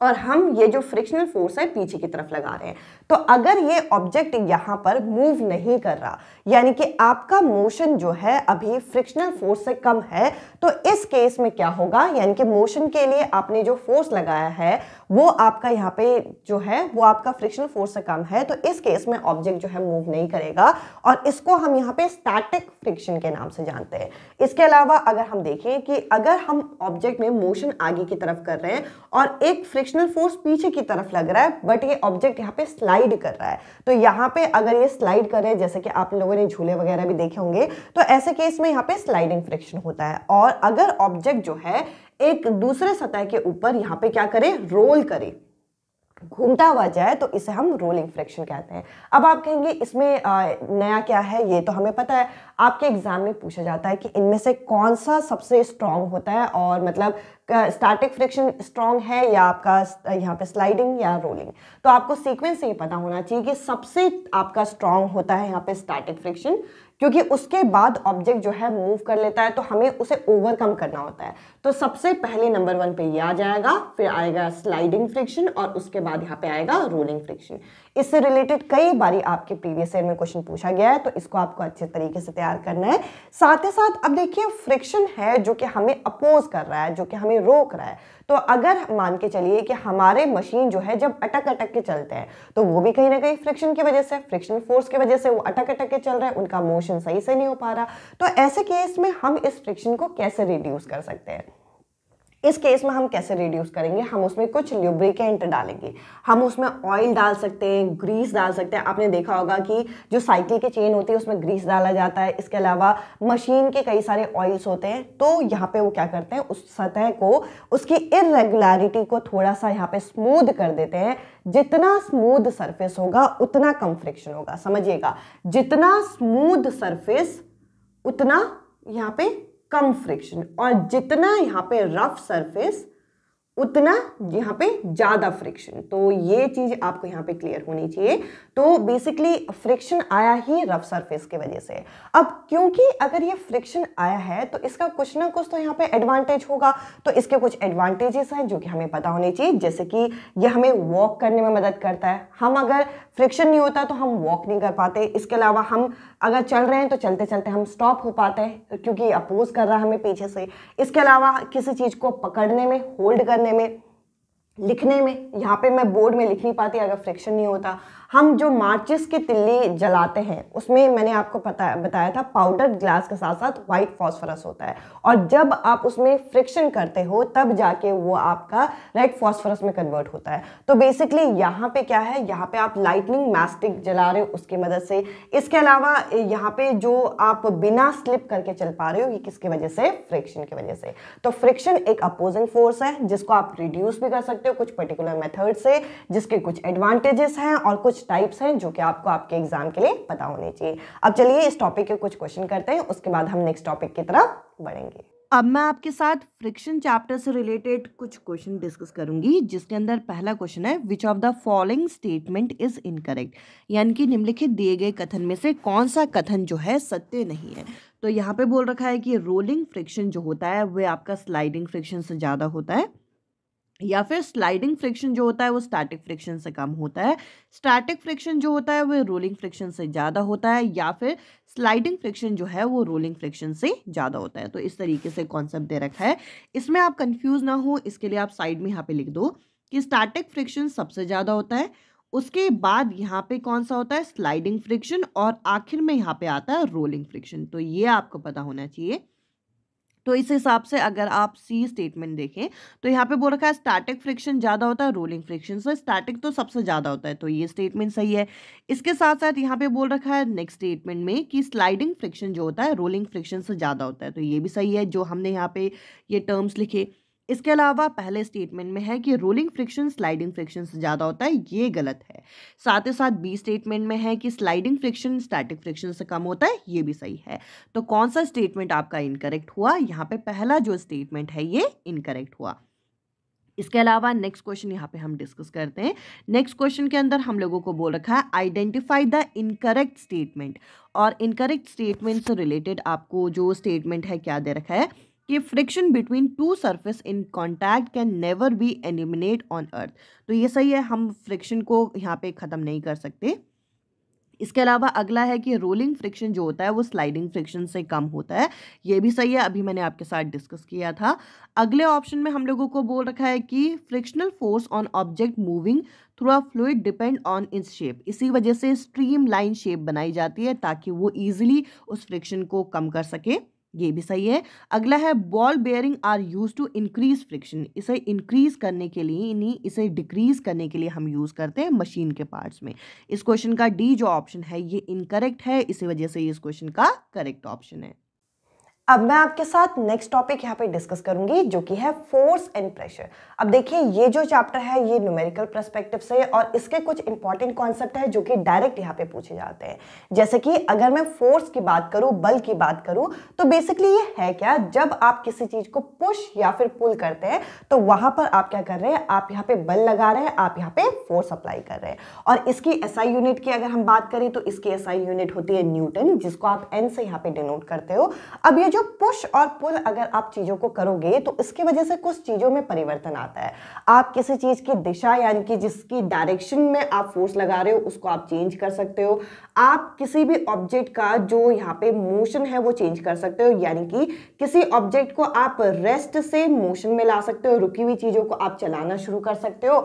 और हम ये जो फ्रिक्शनल फोर्स है पीछे की तरफ लगा रहे हैं तो अगर ये ऑब्जेक्ट यहाँ पर मूव नहीं कर रहा यानी कि आपका मोशन जो है अभी फ्रिक्शनल फोर्स से कम है तो इस केस में क्या होगा यानी कि मोशन के लिए आपने जो फोर्स लगाया है वो आपका यहाँ पे जो है वो आपका फ्रिक्शनल फोर्स से कम है तो इस केस में ऑब्जेक्ट जो है मूव नहीं करेगा और इसको हम यहाँ पे स्टैटिक फ्रिक्शन के नाम से जानते हैं इसके अलावा अगर हम देखें कि अगर हम ऑब्जेक्ट में मोशन आगे की तरफ कर रहे हैं और एक फ्रिक्शनल फोर्स पीछे की तरफ लग रहा है बट ये ऑब्जेक्ट यहाँ पे स्लैप स्लाइड कर रहा है तो यहाँ पे अगर ये स्लाइड कर रहे हैं जैसे कि आप लोगों ने झूले वगैरह भी देखे होंगे तो ऐसे केस में यहाँ पे स्लाइडिंग फ्रिक्शन होता है और अगर ऑब्जेक्ट जो है एक दूसरे सतह के ऊपर यहाँ पे क्या करे रोल करे घूमता हुआ जाए तो इसे हम रोलिंग फ्रैक्शन कहते हैं अब आप कहेंगे इसमें नया क्या है ये तो हमें पता है आपके एग्ज़ाम में पूछा जाता है कि इनमें से कौन सा सबसे स्ट्रॉन्ग होता है और मतलब स्टैटिक फ्रिक्शन स्ट्रॉन्ग है या आपका यहाँ पे स्लाइडिंग या रोलिंग तो आपको सीक्वेंस ये ही पता होना चाहिए कि सबसे आपका स्ट्रांग होता है यहाँ पे स्टैटिक फ्रिक्शन क्योंकि उसके बाद ऑब्जेक्ट जो है मूव कर लेता है तो हमें उसे ओवरकम करना होता है तो सबसे पहले नंबर वन पे ये आ जाएगा फिर आएगा स्लाइडिंग फ्रिक्शन और उसके बाद यहाँ पे आएगा रोलिंग फ्रिक्शन इससे रिलेटेड कई बारी आपके प्रीवियस ईयर में क्वेश्चन पूछा गया है तो इसको आपको अच्छे तरीके से तैयार करना है साथ ही साथ अब देखिए फ्रिक्शन है जो कि हमें अपोज कर रहा है जो कि हमें रोक रहा है तो अगर मान के चलिए कि हमारे मशीन जो है जब अटक अटक के चलते हैं तो वो भी कहीं ना कहीं फ्रिक्शन की वजह से फ्रिक्शन फोर्स की वजह से वो अटक अटक के चल रहा है उनका मोशन सही से नहीं हो पा रहा तो ऐसे केस में हम इस फ्रिक्शन को कैसे रिड्यूस कर सकते हैं इस केस में हम कैसे रिड्यूस करेंगे हम उसमें कुछ ल्यूब्रिकेंट डालेंगे हम उसमें ऑयल डाल सकते हैं ग्रीस डाल सकते हैं आपने देखा होगा कि जो साइकिल की चेन होती है उसमें ग्रीस डाला जाता है इसके अलावा मशीन के कई सारे ऑयल्स होते हैं तो यहाँ पे वो क्या करते हैं उस सतह को उसकी इरेगुलरिटी को थोड़ा सा यहाँ पे स्मूद कर देते हैं जितना स्मूद सरफेस होगा उतना कम फ्रिक्शन होगा समझिएगा जितना स्मूद सरफेस उतना यहाँ पे कम फ्रिक्शन और जितना यहाँ पे रफ सरफेस उतना यहाँ पे ज़्यादा फ्रिक्शन तो ये चीज़ आपको यहाँ पे क्लियर होनी चाहिए तो बेसिकली फ्रिक्शन आया ही रफ सरफेस की वजह से अब क्योंकि अगर ये फ्रिक्शन आया है तो इसका कुछ ना कुछ तो यहाँ पे एडवांटेज होगा तो इसके कुछ एडवांटेजेस हैं जो कि हमें पता होने चाहिए जैसे कि ये हमें वॉक करने में मदद करता है हम अगर फ्रिक्शन नहीं होता तो हम वॉक नहीं कर पाते इसके अलावा हम अगर चल रहे हैं तो चलते चलते हम स्टॉप हो पाते हैं क्योंकि अपोज कर रहा है हमें पीछे से इसके अलावा किसी चीज़ को पकड़ने में होल्ड करने में लिखने में यहाँ पे मैं बोर्ड में लिख नहीं पाती अगर फ्रिक्शन नहीं होता हम जो मार्चिस की तिल्ली जलाते हैं उसमें मैंने आपको पता बताया था पाउडर ग्लास के साथ साथ वाइट फॉस्फोरस होता है और जब आप उसमें फ्रिक्शन करते हो तब जाके वो आपका रेड फॉस्फोरस में कन्वर्ट होता है तो बेसिकली यहाँ पे क्या है यहाँ पे आप लाइटनिंग मैस्टिक जला रहे हो उसकी मदद से इसके अलावा यहाँ पे जो आप बिना स्लिप करके चल पा रहे हो ये किसकी वजह से फ्रिक्शन की वजह से तो फ्रिक्शन एक अपोजिंग फोर्स है जिसको आप रिड्यूस भी कर सकते हो कुछ पर्टिकुलर मेथड से जिसके कुछ एडवांटेजेस हैं और कुछ कुछ टाइप्स हैं जो कि आपको आपके एग्जाम के लिए पता होने चाहिए अब चलिए इस टॉपिक के कुछ क्वेश्चन करते हैं उसके बाद हम नेक्स्ट टॉपिक की तरफ बढ़ेंगे अब मैं आपके साथ फ्रिक्शन चैप्टर से रिलेटेड कुछ क्वेश्चन डिस्कस करूंगी जिसके अंदर पहला क्वेश्चन है which of the following statement is incorrect यानी कि निम्नलिखित दिए गए कथन में से कौन सा कथन जो है सत्य नहीं है तो यहाँ पे बोल रखा है कि रोलिंग फ्रिक्शन जो होता है वह आपका स्लाइडिंग फ्रिक्शन से ज़्यादा होता है या फिर स्लाइडिंग फ्रिक्शन जो होता है वो स्टैटिक फ्रिक्शन से कम होता है स्टैटिक फ्रिक्शन जो होता है वो रोलिंग फ्रिक्शन से ज़्यादा होता है या फिर स्लाइडिंग फ्रिक्शन जो है वो रोलिंग फ्रिक्शन से ज़्यादा होता है तो इस तरीके से कॉन्सेप्ट दे रखा है इसमें आप कन्फ्यूज़ ना हो इसके लिए आप साइड में यहाँ पे लिख दो कि स्टैटिक फ्रिक्शन सबसे ज़्यादा होता है उसके बाद यहाँ पे कौन सा होता है स्लाइडिंग फ्रिक्शन और आखिर में यहाँ पे आता है रोलिंग फ्रिक्शन तो ये आपको पता होना चाहिए तो इस हिसाब से अगर आप सी स्टेटमेंट देखें तो यहाँ पे बोल रखा है स्टैटिक फ्रिक्शन ज़्यादा होता है रोलिंग फ्रिक्शन से स्टैटिक तो सबसे ज़्यादा होता है तो ये स्टेटमेंट सही है इसके साथ साथ यहाँ पे बोल रखा है नेक्स्ट स्टेटमेंट में कि स्लाइडिंग फ्रिक्शन जो होता है रोलिंग फ्रिक्शन से ज़्यादा होता है तो ये भी सही है जो हमने यहाँ पे ये टर्म्स लिखे इसके अलावा पहले स्टेटमेंट में है कि रोलिंग फ्रिक्शन स्लाइडिंग फ्रिक्शन से ज़्यादा होता है ये गलत है साथ ही साथ बी स्टेटमेंट में है कि स्लाइडिंग फ्रिक्शन स्टैटिक फ्रिक्शन से कम होता है ये भी सही है तो कौन सा स्टेटमेंट आपका इनकरेक्ट हुआ यहाँ पे पहला जो स्टेटमेंट है ये इनकरेक्ट हुआ इसके अलावा नेक्स्ट क्वेश्चन यहाँ पे हम डिस्कस करते हैं नेक्स्ट क्वेश्चन के अंदर हम लोगों को बोल रखा है आइडेंटिफाई द इनकरेक्ट स्टेटमेंट और इनकरेक्ट स्टेटमेंट से रिलेटेड आपको जो स्टेटमेंट है क्या दे रखा है कि friction between two surface in contact can never be eliminate on earth तो ये सही है हम फ्रिक्शन को यहाँ पे ख़त्म नहीं कर सकते इसके अलावा अगला है कि रोलिंग फ्रिक्शन जो होता है वो स्लाइडिंग फ्रिक्शन से कम होता है ये भी सही है अभी मैंने आपके साथ डिस्कस किया था अगले ऑप्शन में हम लोगों को बोल रखा है कि frictional force on object moving through a fluid depend on its shape इसी वजह से स्ट्रीम लाइन शेप बनाई जाती है ताकि वो ईजिली उस फ्रिक्शन को कम कर सके ये भी सही है अगला है ball bearing are use to increase friction इसे इंक्रीज करने के लिए नहीं इसे डिक्रीज करने के लिए हम यूज़ करते हैं मशीन के पार्ट्स में इस क्वेश्चन का डी जो ऑप्शन है ये इनकरेक्ट है इसी वजह से इस क्वेश्चन का करेक्ट ऑप्शन है अब मैं आपके साथ नेक्स्ट टॉपिक यहाँ पे डिस्कस करूंगी जो कि है फोर्स एंड प्रेशर अब देखिए ये जो चैप्टर है ये न्यूमेरिकल परस्पेक्टिव से और इसके कुछ इंपॉर्टेंट कॉन्सेप्ट है जो कि डायरेक्ट यहाँ पे पूछे जाते हैं जैसे कि अगर मैं फोर्स की बात करूँ बल की बात करूँ तो बेसिकली ये है क्या जब आप किसी चीज को पुश या फिर पुल करते हैं तो वहां पर आप क्या कर रहे हैं आप यहाँ पे बल लगा रहे हैं आप यहाँ पे फोर्स अप्लाई कर रहे हैं और इसकी एस यूनिट की अगर हम बात करें तो इसकी एस यूनिट होती है न्यूटन जिसको आप एन से यहाँ पे डिनोट करते हो अब ये जो पुश और पुल अगर आप चीज़ों को करोगे तो इसकी वजह से कुछ चीज़ों में परिवर्तन आता है आप किसी चीज़ की दिशा यानी कि जिसकी डायरेक्शन में आप फोर्स लगा रहे हो उसको आप चेंज कर सकते हो आप किसी भी ऑब्जेक्ट का जो यहाँ पे मोशन है वो चेंज कर सकते हो यानी कि किसी ऑब्जेक्ट को आप रेस्ट से मोशन में ला सकते हो रुकी हुई चीज़ों को आप चलाना शुरू कर सकते हो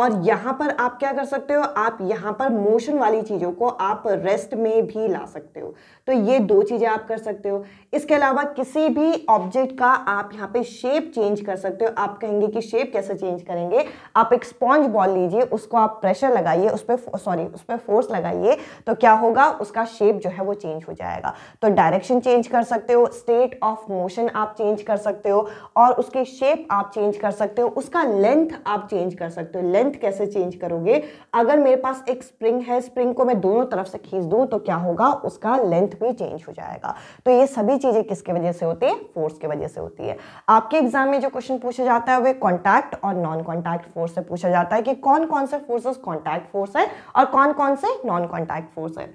और यहाँ पर आप क्या कर सकते हो आप यहाँ पर मोशन वाली चीज़ों को आप रेस्ट में भी ला सकते हो तो ये दो चीज़ें आप कर सकते हो इसके अलावा अलावा किसी भी ऑब्जेक्ट का आप यहाँ पे शेप चेंज कर सकते हो आप कहेंगे कि शेप कैसे चेंज करेंगे आप एक स्पॉन्ज बॉल लीजिए उसको आप प्रेशर लगाइए उस पर सॉरी उस पर फोर्स लगाइए तो क्या होगा उसका शेप जो है वो चेंज हो जाएगा तो डायरेक्शन चेंज कर सकते हो स्टेट ऑफ मोशन आप चेंज कर सकते हो और उसकी शेप आप चेंज कर सकते हो उसका लेंथ आप चेंज कर सकते हो लेंथ कैसे चेंज करोगे अगर मेरे पास एक स्प्रिंग है स्प्रिंग को मैं दोनों तरफ से खींच दूँ तो क्या होगा उसका लेंथ भी चेंज हो जाएगा तो ये सभी चीज़ें किसके किसके वजह से होती है फोर्स की वजह से होती है आपके एग्जाम में जो क्वेश्चन पूछा जाता है वह कॉन्टैक्ट और नॉन कॉन्टैक्ट फोर्स से पूछा जाता है कि कौन कौन से फोर्सेस कॉन्टैक्ट फोर्स है और कौन कौन से नॉन कॉन्टैक्ट फोर्स है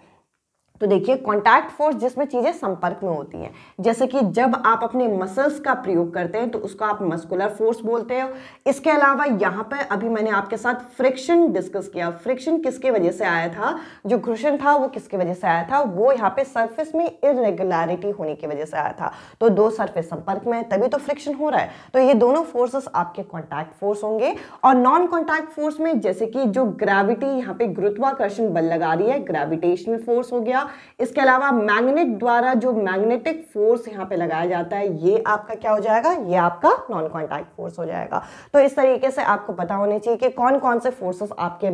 तो देखिए कॉन्टैक्ट फोर्स जिसमें चीज़ें संपर्क में होती हैं जैसे कि जब आप अपने मसल्स का प्रयोग करते हैं तो उसको आप मस्कुलर फोर्स बोलते हो इसके अलावा यहाँ पर अभी मैंने आपके साथ फ्रिक्शन डिस्कस किया फ्रिक्शन किसके वजह से आया था जो घर्षण था वो किसके वजह से आया था वो यहाँ पे सर्फेस में इरेगुलरिटी होने की वजह से आया था तो दो सर्फेस संपर्क में तभी तो फ्रिक्शन हो रहा है तो ये दोनों फोर्सेस आपके कॉन्टैक्ट फोर्स होंगे और नॉन कॉन्टैक्ट फोर्स में जैसे कि जो ग्रेविटी यहाँ पे गुरुत्वाकर्षण बल लगा रही है ग्रेविटेशनल फोर्स हो गया इसके अलावा मैग्नेट द्वारा जो मैग्नेटिक फोर्स यहाँ पे लगाया जाता है ये आपका क्या हो जाएगा ये आपका नॉन कॉन्टैक्ट फोर्स हो जाएगा तो इस तरीके से आपको पता होना चाहिए कि कौन कौन से फोर्सेस आपके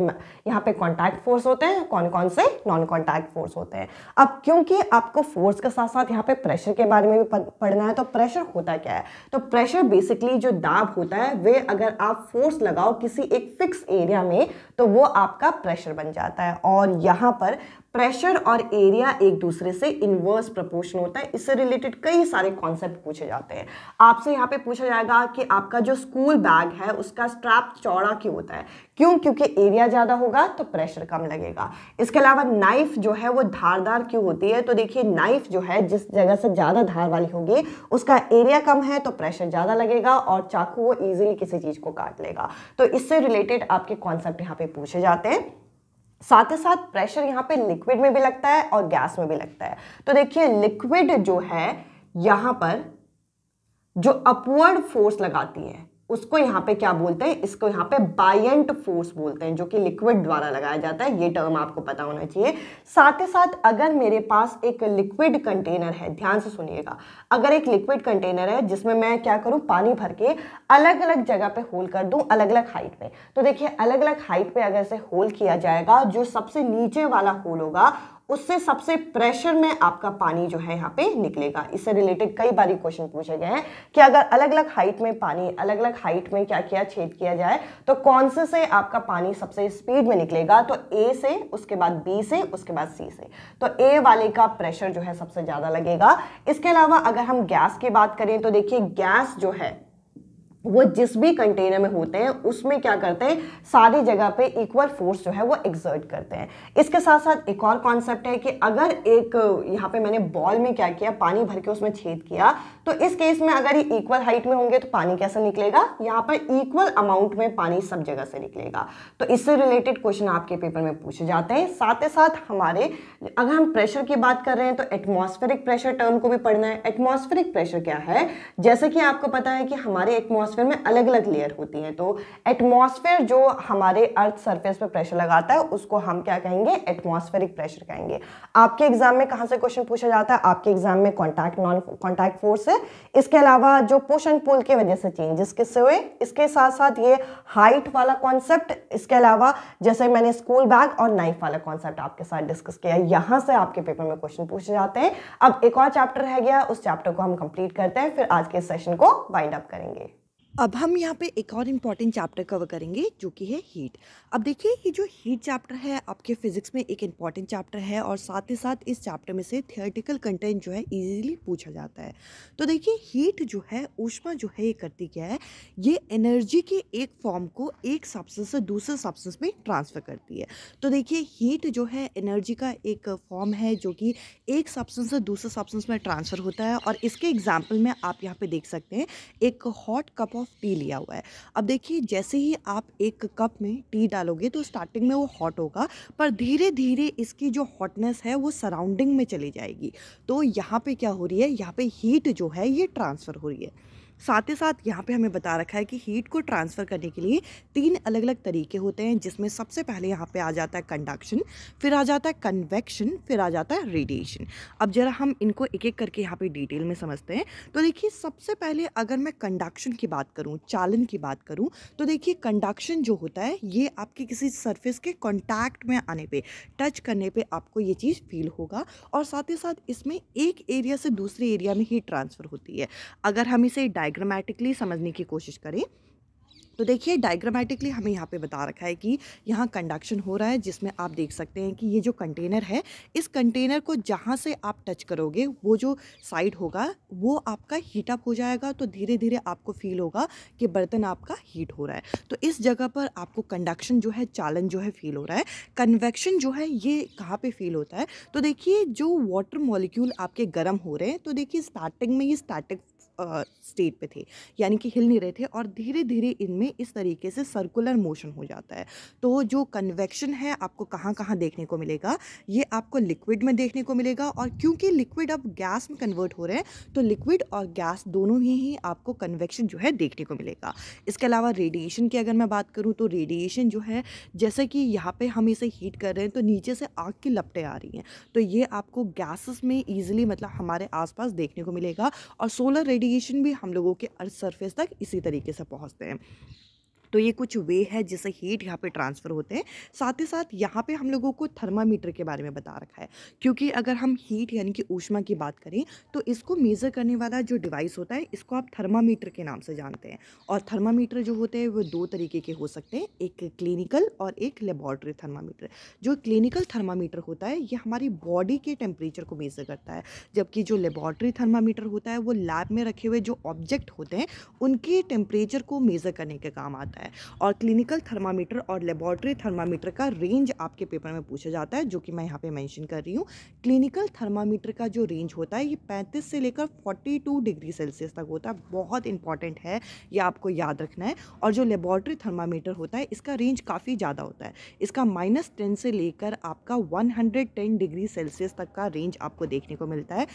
यहाँ पे कॉन्टैक्ट फोर्स होते हैं कौन कौन से नॉन कॉन्टैक्ट फोर्स होते हैं अब क्योंकि आपको फोर्स के साथ साथ यहाँ पे प्रेशर के बारे में भी पढ़ना है तो प्रेशर होता क्या है तो प्रेशर बेसिकली जो दाब होता है वे अगर आप फोर्स लगाओ किसी एक फिक्स एरिया में तो वो आपका प्रेशर बन जाता है और यहाँ पर प्रेशर और एरिया एक दूसरे से इन्वर्स प्रपोर्शन होता है इससे रिलेटेड कई सारे कॉन्सेप्ट पूछे जाते हैं आपसे यहाँ पे पूछा जाएगा कि आपका जो स्कूल बैग है उसका स्ट्रैप चौड़ा क्यों होता है क्यों क्योंकि एरिया ज़्यादा होगा तो प्रेशर कम लगेगा इसके अलावा नाइफ जो है वो धारदार क्यों होती है तो देखिए नाइफ जो है जिस जगह से ज़्यादा धार वाली होगी उसका एरिया कम है तो प्रेशर ज़्यादा लगेगा और चाकू वो ईजिली किसी चीज़ को काट लेगा तो इससे रिलेटेड आपके कॉन्सेप्ट यहाँ पे पूछे जाते हैं साथ ही साथ प्रेशर यहाँ पे लिक्विड में भी लगता है और गैस में भी लगता है तो देखिए लिक्विड जो है यहाँ पर जो अपवर्ड फोर्स लगाती है उसको यहाँ पे क्या बोलते हैं इसको यहाँ पे बायंट फोर्स बोलते हैं जो कि लिक्विड द्वारा लगाया जाता है ये टर्म आपको पता होना चाहिए साथ ही साथ अगर मेरे पास एक लिक्विड कंटेनर है ध्यान से सुनिएगा अगर एक लिक्विड कंटेनर है जिसमें मैं क्या करूँ पानी भर के अलग अलग जगह पे होल कर दूँ अलग अलग हाइट पे तो देखिए अलग अलग हाइट पे अगर इसे होल किया जाएगा जो सबसे नीचे वाला होल होगा उससे सबसे प्रेशर में आपका पानी जो है यहाँ पे निकलेगा इससे रिलेटेड कई बार क्वेश्चन पूछे गए हैं कि अगर अलग अलग हाइट में पानी अलग अलग हाइट में क्या किया छेद किया जाए तो कौन से से आपका पानी सबसे स्पीड में निकलेगा तो ए से उसके बाद बी से उसके बाद सी से तो ए वाले का प्रेशर जो है सबसे ज़्यादा लगेगा इसके अलावा अगर हम गैस की बात करें तो देखिए गैस जो है वो जिस भी कंटेनर में होते हैं उसमें क्या करते हैं सारी जगह पे इक्वल फोर्स जो है वो एग्जर्ट करते हैं इसके साथ साथ एक और कॉन्सेप्ट है कि अगर एक यहाँ पे मैंने बॉल में क्या किया पानी भर के उसमें छेद किया तो इस केस में अगर ये इक्वल हाइट में होंगे तो पानी कैसे निकलेगा यहाँ पर इक्वल अमाउंट में पानी सब जगह से निकलेगा तो इससे रिलेटेड क्वेश्चन आपके पेपर में पूछे जाते हैं साथ ही साथ हमारे अगर हम प्रेशर की बात कर रहे हैं तो एटमॉस्फेरिक प्रेशर टर्म को भी पढ़ना है एटमॉस्फेरिक प्रेशर क्या है जैसे कि आपको पता है कि हमारे एटमॉस्फेयर में अलग अलग लेयर होती है तो एटमॉस्फेयर जो हमारे अर्थ सर्फेस पर प्रेशर लगाता है उसको हम क्या कहेंगे एटमॉस्फेरिक प्रेशर कहेंगे आपके एग्जाम में कहाँ से क्वेश्चन पूछा जाता है आपके एग्जाम में कॉन्टैक्ट नॉन कॉन्टैक्ट फोर्स है इसके अलावा जो पोषण पुल की वजह से चेंजेस किससे हुए इसके साथ साथ ये हाइट वाला कॉन्सेप्ट इसके अलावा जैसे मैंने स्कूल बैग और नाइफ वाला कॉन्सेप्ट आपके साथ डिस्कस किया यहाँ से आपके पेपर में क्वेश्चन पूछे जाते हैं अब एक और चैप्टर रह गया उस चैप्टर को हम कंप्लीट करते हैं फिर आज के सेशन को वाइंड अप करेंगे अब हम यहाँ पे एक और इम्पॉर्टेंट चैप्टर कवर करेंगे जो कि है हीट अब देखिए ये जो हीट चैप्टर है आपके फिजिक्स में एक इम्पॉर्टेंट चैप्टर है और साथ ही साथ इस चैप्टर में से थियोरटिकल कंटेंट जो है इजीली पूछा जाता है तो देखिए हीट जो है ऊष्मा जो है ये करती क्या है ये एनर्जी के एक फॉर्म को एक सब्सटेंस से दूसरे सब्सटेंस में ट्रांसफ़र करती है तो देखिए हीट जो है एनर्जी का एक फॉर्म है जो कि एक सब्सटेंस से दूसरे सब्सटेंस में ट्रांसफ़र होता है और इसके एग्जाम्पल में आप यहाँ पर देख सकते हैं एक हॉट कप ऑफ टी लिया हुआ है अब देखिए जैसे ही आप एक कप में टी डालोगे तो स्टार्टिंग में वो हॉट होगा पर धीरे धीरे इसकी जो हॉटनेस है वो सराउंडिंग में चली जाएगी तो यहाँ पे क्या हो रही है यहाँ पे हीट जो है ये ट्रांसफ़र हो रही है साथ ही साथ यहाँ पे हमें बता रखा है कि हीट को ट्रांसफ़र करने के लिए तीन अलग अलग तरीके होते हैं जिसमें सबसे पहले यहाँ पे आ जाता है कंडक्शन फिर आ जाता है कन्वेक्शन फिर आ जाता है रेडिएशन अब ज़रा हम इनको एक एक करके यहाँ पर डिटेल में समझते हैं तो देखिए सबसे पहले अगर मैं कंडक्शन की बात करूँ चालन की बात करूँ तो देखिए कंडक्शन जो होता है ये आपके किसी सर्फेस के कॉन्टैक्ट में आने पर टच करने पर आपको ये चीज़ फील होगा और साथ ही साथ इसमें एक एरिया से दूसरे एरिया में हीट ट्रांसफ़र होती है अगर हम इसे डाय डायग्रामेटिकली समझने की कोशिश करें तो देखिए डायग्रामेटिकली हमें यहाँ पे बता रखा है कि यहाँ कंडक्शन हो रहा है जिसमें आप देख सकते हैं कि ये जो कंटेनर है इस कंटेनर को जहाँ से आप टच करोगे वो जो साइड होगा वो आपका हीट अप हो जाएगा तो धीरे धीरे आपको फील होगा कि बर्तन आपका हीट हो रहा है तो इस जगह पर आपको कंडक्शन जो है चालन जो है फील हो रहा है कन्वेक्शन जो है ये कहाँ पर फील होता है तो देखिए जो वाटर मॉलिक्यूल आपके गर्म हो रहे हैं तो देखिए स्टार्टिंग में ये स्टार्टिंग स्टेट पे थे यानी कि हिल नहीं रहे थे और धीरे धीरे इनमें इस तरीके से सर्कुलर मोशन हो जाता है तो जो कन्वेक्शन है आपको कहाँ कहाँ देखने को मिलेगा ये आपको लिक्विड में देखने को मिलेगा और क्योंकि लिक्विड अब गैस में कन्वर्ट हो रहे हैं तो लिक्विड और गैस दोनों ही, ही आपको कन्वेक्शन जो है देखने को मिलेगा इसके अलावा रेडिएशन की अगर मैं बात करूँ तो रेडिएशन जो है जैसे कि यहाँ पर हम इसे हीट कर रहे हैं तो नीचे से आग की लपटें आ रही हैं तो ये आपको गैसेस में ईजिली मतलब हमारे आसपास देखने को मिलेगा और सोलर रेडिएशन रेडिएशन भी हम लोगों के अर्थ सरफेस तक इसी तरीके से पहुँचते हैं तो ये कुछ वे है जिससे हीट यहाँ पे ट्रांसफ़र होते हैं साथ ही साथ यहाँ पे हम लोगों को थर्मामीटर के बारे में बता रखा है क्योंकि अगर हम हीट यानी कि ऊष्मा की बात करें तो इसको मेज़र करने वाला जो डिवाइस होता है इसको आप थर्मामीटर के नाम से जानते हैं और थर्मामीटर जो होते हैं वो दो तरीके के हो सकते हैं एक क्लिनिकल और एक लेबॉर्ट्री थर्मामीटर जो क्लिनिकल थर्मामीटर होता है ये हमारी बॉडी के टेम्परेचर को मेज़र करता है जबकि जो लेबॉर्ट्री थर्मामीटर होता है वो लैब में रखे हुए जो ऑब्जेक्ट होते हैं उनके टेम्परेचर को मेज़र करने का काम आता है है और क्लिनिकल थर्मामीटर और लेबॉरटरी थर्मामीटर का रेंज आपके पेपर में पूछा जाता है जो कि मैं यहाँ पे मेंशन कर रही हूँ क्लिनिकल थर्मामीटर का जो रेंज होता है ये 35 से लेकर 42 डिग्री सेल्सियस तक होता है बहुत इंपॉर्टेंट है ये आपको याद रखना है और जो लेबॉरटरी थर्मामीटर होता है इसका रेंज काफ़ी ज़्यादा होता है इसका माइनस टेन से लेकर आपका वन डिग्री सेल्सियस तक का रेंज आपको देखने को मिलता है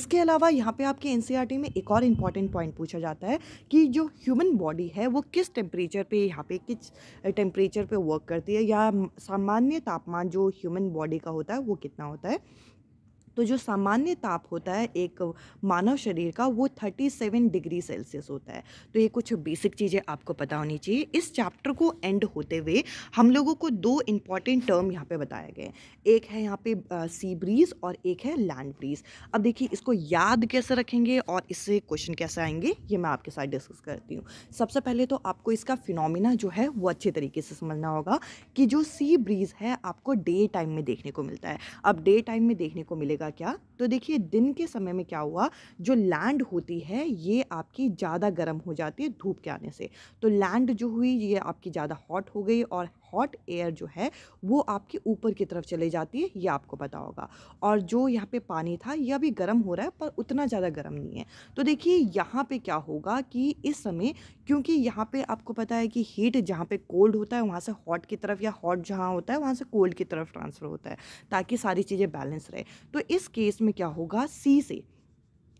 इसके अलावा यहाँ पर आपके एन e में एक और इम्पॉर्टेंट पॉइंट पूछा जाता है कि जो ह्यूमन बॉडी है वो किस टेम्परेचर पे यहाँ पे किस टेम्परेचर पे वर्क करती है या सामान्य तापमान जो ह्यूमन बॉडी का होता है वो कितना होता है तो जो सामान्य ताप होता है एक मानव शरीर का वो 37 डिग्री सेल्सियस होता है तो ये कुछ बेसिक चीज़ें आपको पता होनी चाहिए इस चैप्टर को एंड होते हुए हम लोगों को दो इम्पॉर्टेंट टर्म यहाँ पे बताए गए एक है यहाँ पे सी ब्रीज और एक है लैंड ब्रीज अब देखिए इसको याद कैसे रखेंगे और इससे क्वेश्चन कैसे आएंगे ये मैं आपके साथ डिस्कस करती हूँ सबसे पहले तो आपको इसका फिनोमिना जो है वो अच्छे तरीके से समझना होगा कि जो सी ब्रीज है आपको डे टाइम में देखने को मिलता है अब डे टाइम में देखने को मिलेगा करेगा क्या तो देखिए दिन के समय में क्या हुआ जो लैंड होती है ये आपकी ज़्यादा गर्म हो जाती है धूप के आने से तो लैंड जो हुई ये आपकी ज़्यादा हॉट हो गई और हॉट एयर जो है वो आपके ऊपर की तरफ चले जाती है ये आपको पता होगा और जो यहाँ पे पानी था यह अभी गर्म हो रहा है पर उतना ज़्यादा गर्म नहीं है तो देखिए यहाँ पे क्या होगा कि इस समय क्योंकि यहाँ पे आपको पता है कि हीट जहाँ पे कोल्ड होता है वहाँ से हॉट की तरफ या हॉट जहाँ होता है वहाँ से कोल्ड की तरफ ट्रांसफ़र होता है ताकि सारी चीज़ें बैलेंस रहे तो इस केस में क्या होगा सी से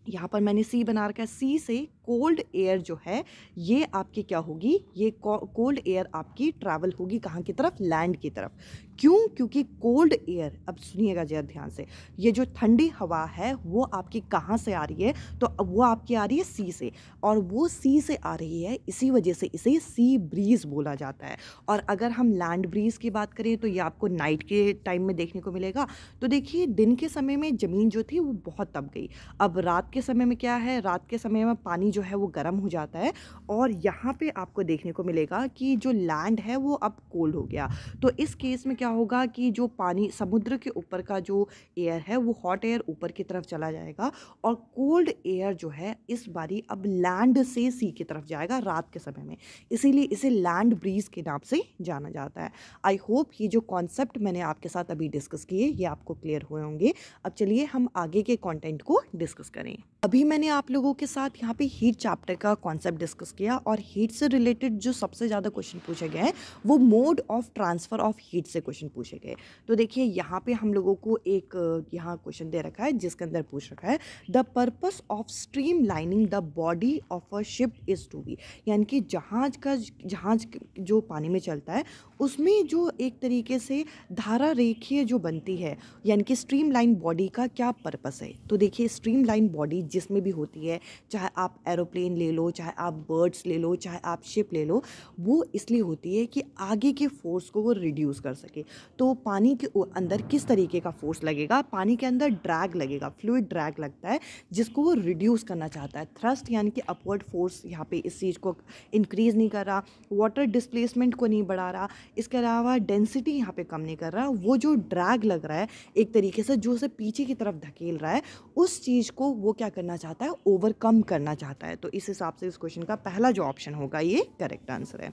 यहाँ पर मैंने सी बना रखा है सी से कोल्ड एयर जो है ये आपकी क्या होगी ये कोल्ड एयर आपकी ट्रैवल होगी कहाँ की तरफ लैंड की तरफ क्यों क्योंकि कोल्ड एयर अब सुनिएगा जरा ध्यान से ये जो ठंडी हवा है वो आपकी कहाँ से आ रही है तो वो आपकी आ रही है सी से और वो सी से आ रही है इसी वजह से इसे सी ब्रीज़ बोला जाता है और अगर हम लैंड ब्रीज़ की बात करें तो ये आपको नाइट के टाइम में देखने को मिलेगा तो देखिए दिन के समय में ज़मीन जो थी वो बहुत तप गई अब रात के समय में क्या है रात के समय में पानी जो है वो गर्म हो जाता है और यहाँ पे आपको देखने को मिलेगा कि जो लैंड है वो अब कोल्ड हो गया तो इस केस में क्या होगा कि जो पानी समुद्र के ऊपर का जो एयर है वो हॉट एयर ऊपर की तरफ चला जाएगा और कोल्ड एयर जो है इस बारी अब लैंड से सी की तरफ जाएगा रात के समय में इसीलिए इसे लैंड ब्रीज के नाम से जाना जाता है आई होप ये जो कॉन्सेप्ट मैंने आपके साथ अभी डिस्कस किए ये आपको क्लियर हुए होंगे अब चलिए हम आगे के कॉन्टेंट को डिस्कस करें अभी मैंने आप लोगों के साथ यहाँ पे हीट चैप्टर का कॉन्सेप्ट डिस्कस किया और हीट से रिलेटेड जो सबसे ज़्यादा क्वेश्चन पूछे गए हैं वो mode of transfer of heat से क्वेश्चन पूछे गए तो देखिए यहाँ पे हम लोगों को एक यहाँ क्वेश्चन दे रखा है जिसके अंदर पूछ रखा है the purpose of streamlining the body of a ship is to be यानी कि जहाज का जहाज जो पानी में चलता है उसमें जो एक तरीके से धारा रेखीय जो बनती है यानी कि स्ट्रीम लाइन बॉडी का क्या पर्पस है तो देखिए स्ट्रीम लाइन बॉडी बॉडी जिसमें भी होती है चाहे आप एरोप्लेन ले लो चाहे आप बर्ड्स ले लो चाहे आप शिप ले लो वो इसलिए होती है कि आगे के फोर्स को वो रिड्यूस कर सके तो पानी के अंदर किस तरीके का फोर्स लगेगा पानी के अंदर ड्रैग लगेगा फ्लूड ड्रैग लगता है जिसको वो रिड्यूस करना चाहता है थ्रस्ट यानी कि अपवर्ड फोर्स यहाँ पे इस चीज़ को इंक्रीज़ नहीं कर रहा वाटर डिस्प्लेसमेंट को नहीं बढ़ा रहा इसके अलावा डेंसिटी यहाँ पे कम नहीं कर रहा वो जो ड्रैग लग रहा है एक तरीके से जो उसे पीछे की तरफ धकेल रहा है उस चीज़ को वो क्या क्या करना चाहता है ओवरकम करना चाहता है तो इस हिसाब से इस क्वेश्चन का पहला जो ऑप्शन होगा ये करेक्ट आंसर है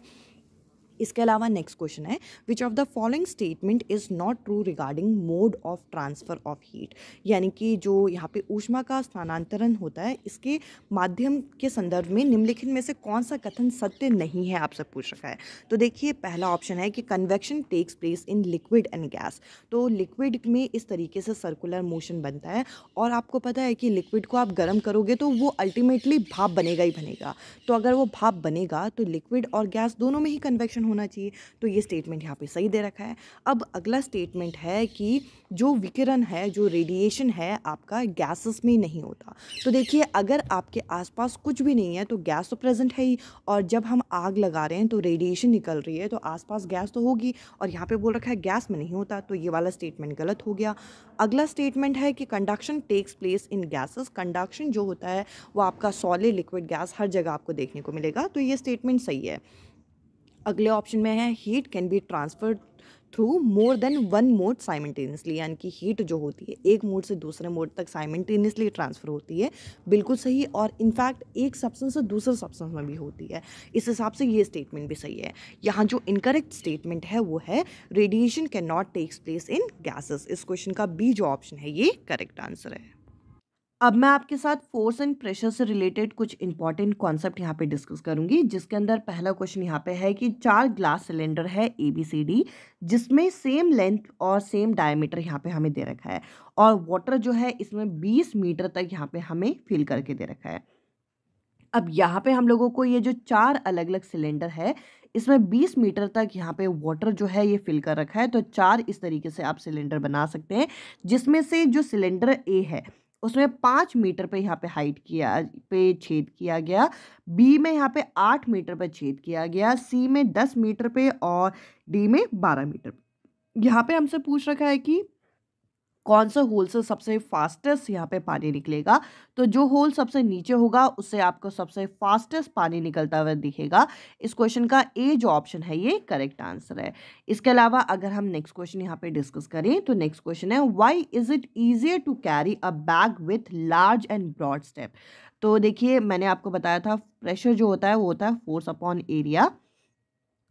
इसके अलावा नेक्स्ट क्वेश्चन है which of the following statement is not true regarding mode of transfer of heat यानी कि जो यहाँ पे ऊष्मा का स्थानांतरण होता है इसके माध्यम के संदर्भ में निम्नलिखित में से कौन सा कथन सत्य नहीं है आपसे पूछ रखा है तो देखिए पहला ऑप्शन है कि convection takes place in liquid and gas तो लिक्विड में इस तरीके से सर्कुलर मोशन बनता है और आपको पता है कि लिक्विड को आप गर्म करोगे तो वो अल्टीमेटली भाप बनेगा ही बनेगा तो अगर वो भाप बनेगा तो लिक्विड और गैस दोनों में ही कन्वेक्शन होना चाहिए तो ये स्टेटमेंट यहाँ पे सही दे रखा है अब अगला स्टेटमेंट है कि जो विकिरण है जो रेडिएशन है आपका गैसेस में नहीं होता तो देखिए अगर आपके आसपास कुछ भी नहीं है तो गैस तो प्रेजेंट है ही और जब हम आग लगा रहे हैं तो रेडिएशन निकल रही है तो आसपास गैस तो होगी और यहाँ पे बोल रखा है गैस में नहीं होता तो ये वाला स्टेटमेंट गलत हो गया अगला स्टेटमेंट है कि conduction takes place in gases conduction जो होता है वो आपका सॉलिड लिक्विड गैस हर जगह आपको देखने को मिलेगा तो ये स्टेटमेंट सही है अगले ऑप्शन में है heat can be transfer through more than one mode simultaneously यानी कि हीट जो होती है एक मोड से दूसरे मोड तक साइमेंटेनियसली ट्रांसफ़र होती है बिल्कुल सही और इनफैक्ट एक सब्सटेंस से दूसरे सब्सटेंस में भी होती है इस हिसाब से ये स्टेटमेंट भी सही है यहाँ जो इनकरेक्ट स्टेटमेंट है वो है radiation can not takes place in gases इस क्वेश्चन का बी जो ऑप्शन है ये करेक्ट आंसर है अब मैं आपके साथ फोर्स एंड प्रेशर से रिलेटेड कुछ इंपॉर्टेंट कॉन्सेप्ट यहाँ पे डिस्कस करूंगी जिसके अंदर पहला क्वेश्चन यहाँ पे है कि चार ग्लास सिलेंडर है ए बी सी डी जिसमें सेम लेंथ और सेम डायमीटर यहाँ पे हमें दे रखा है और वाटर जो है इसमें बीस मीटर तक यहाँ पे हमें फिल करके दे रखा है अब यहाँ पे हम लोगों को ये जो चार अलग अलग सिलेंडर है इसमें 20 मीटर तक यहाँ पे वाटर जो है ये फिल कर रखा है तो चार इस तरीके से आप सिलेंडर बना सकते हैं जिसमें से जो सिलेंडर ए है उसमें पाँच मीटर पे यहाँ पे हाइट किया पे छेद किया गया बी में यहाँ पे आठ मीटर पे छेद किया गया सी में दस मीटर पे और डी में बारह मीटर यहाँ पे हमसे पूछ रखा है कि कौन सा होल से सबसे फास्टेस्ट यहाँ पे पानी निकलेगा तो जो होल सबसे नीचे होगा उससे आपको सबसे फास्टेस्ट पानी निकलता हुआ दिखेगा इस क्वेश्चन का ए जो ऑप्शन है ये करेक्ट आंसर है इसके अलावा अगर हम नेक्स्ट क्वेश्चन यहाँ पे डिस्कस करें तो नेक्स्ट क्वेश्चन है why is it easier to carry a bag with large and broad step तो देखिए मैंने आपको बताया था प्रेशर जो होता है वो होता है फोर्स अपॉन एरिया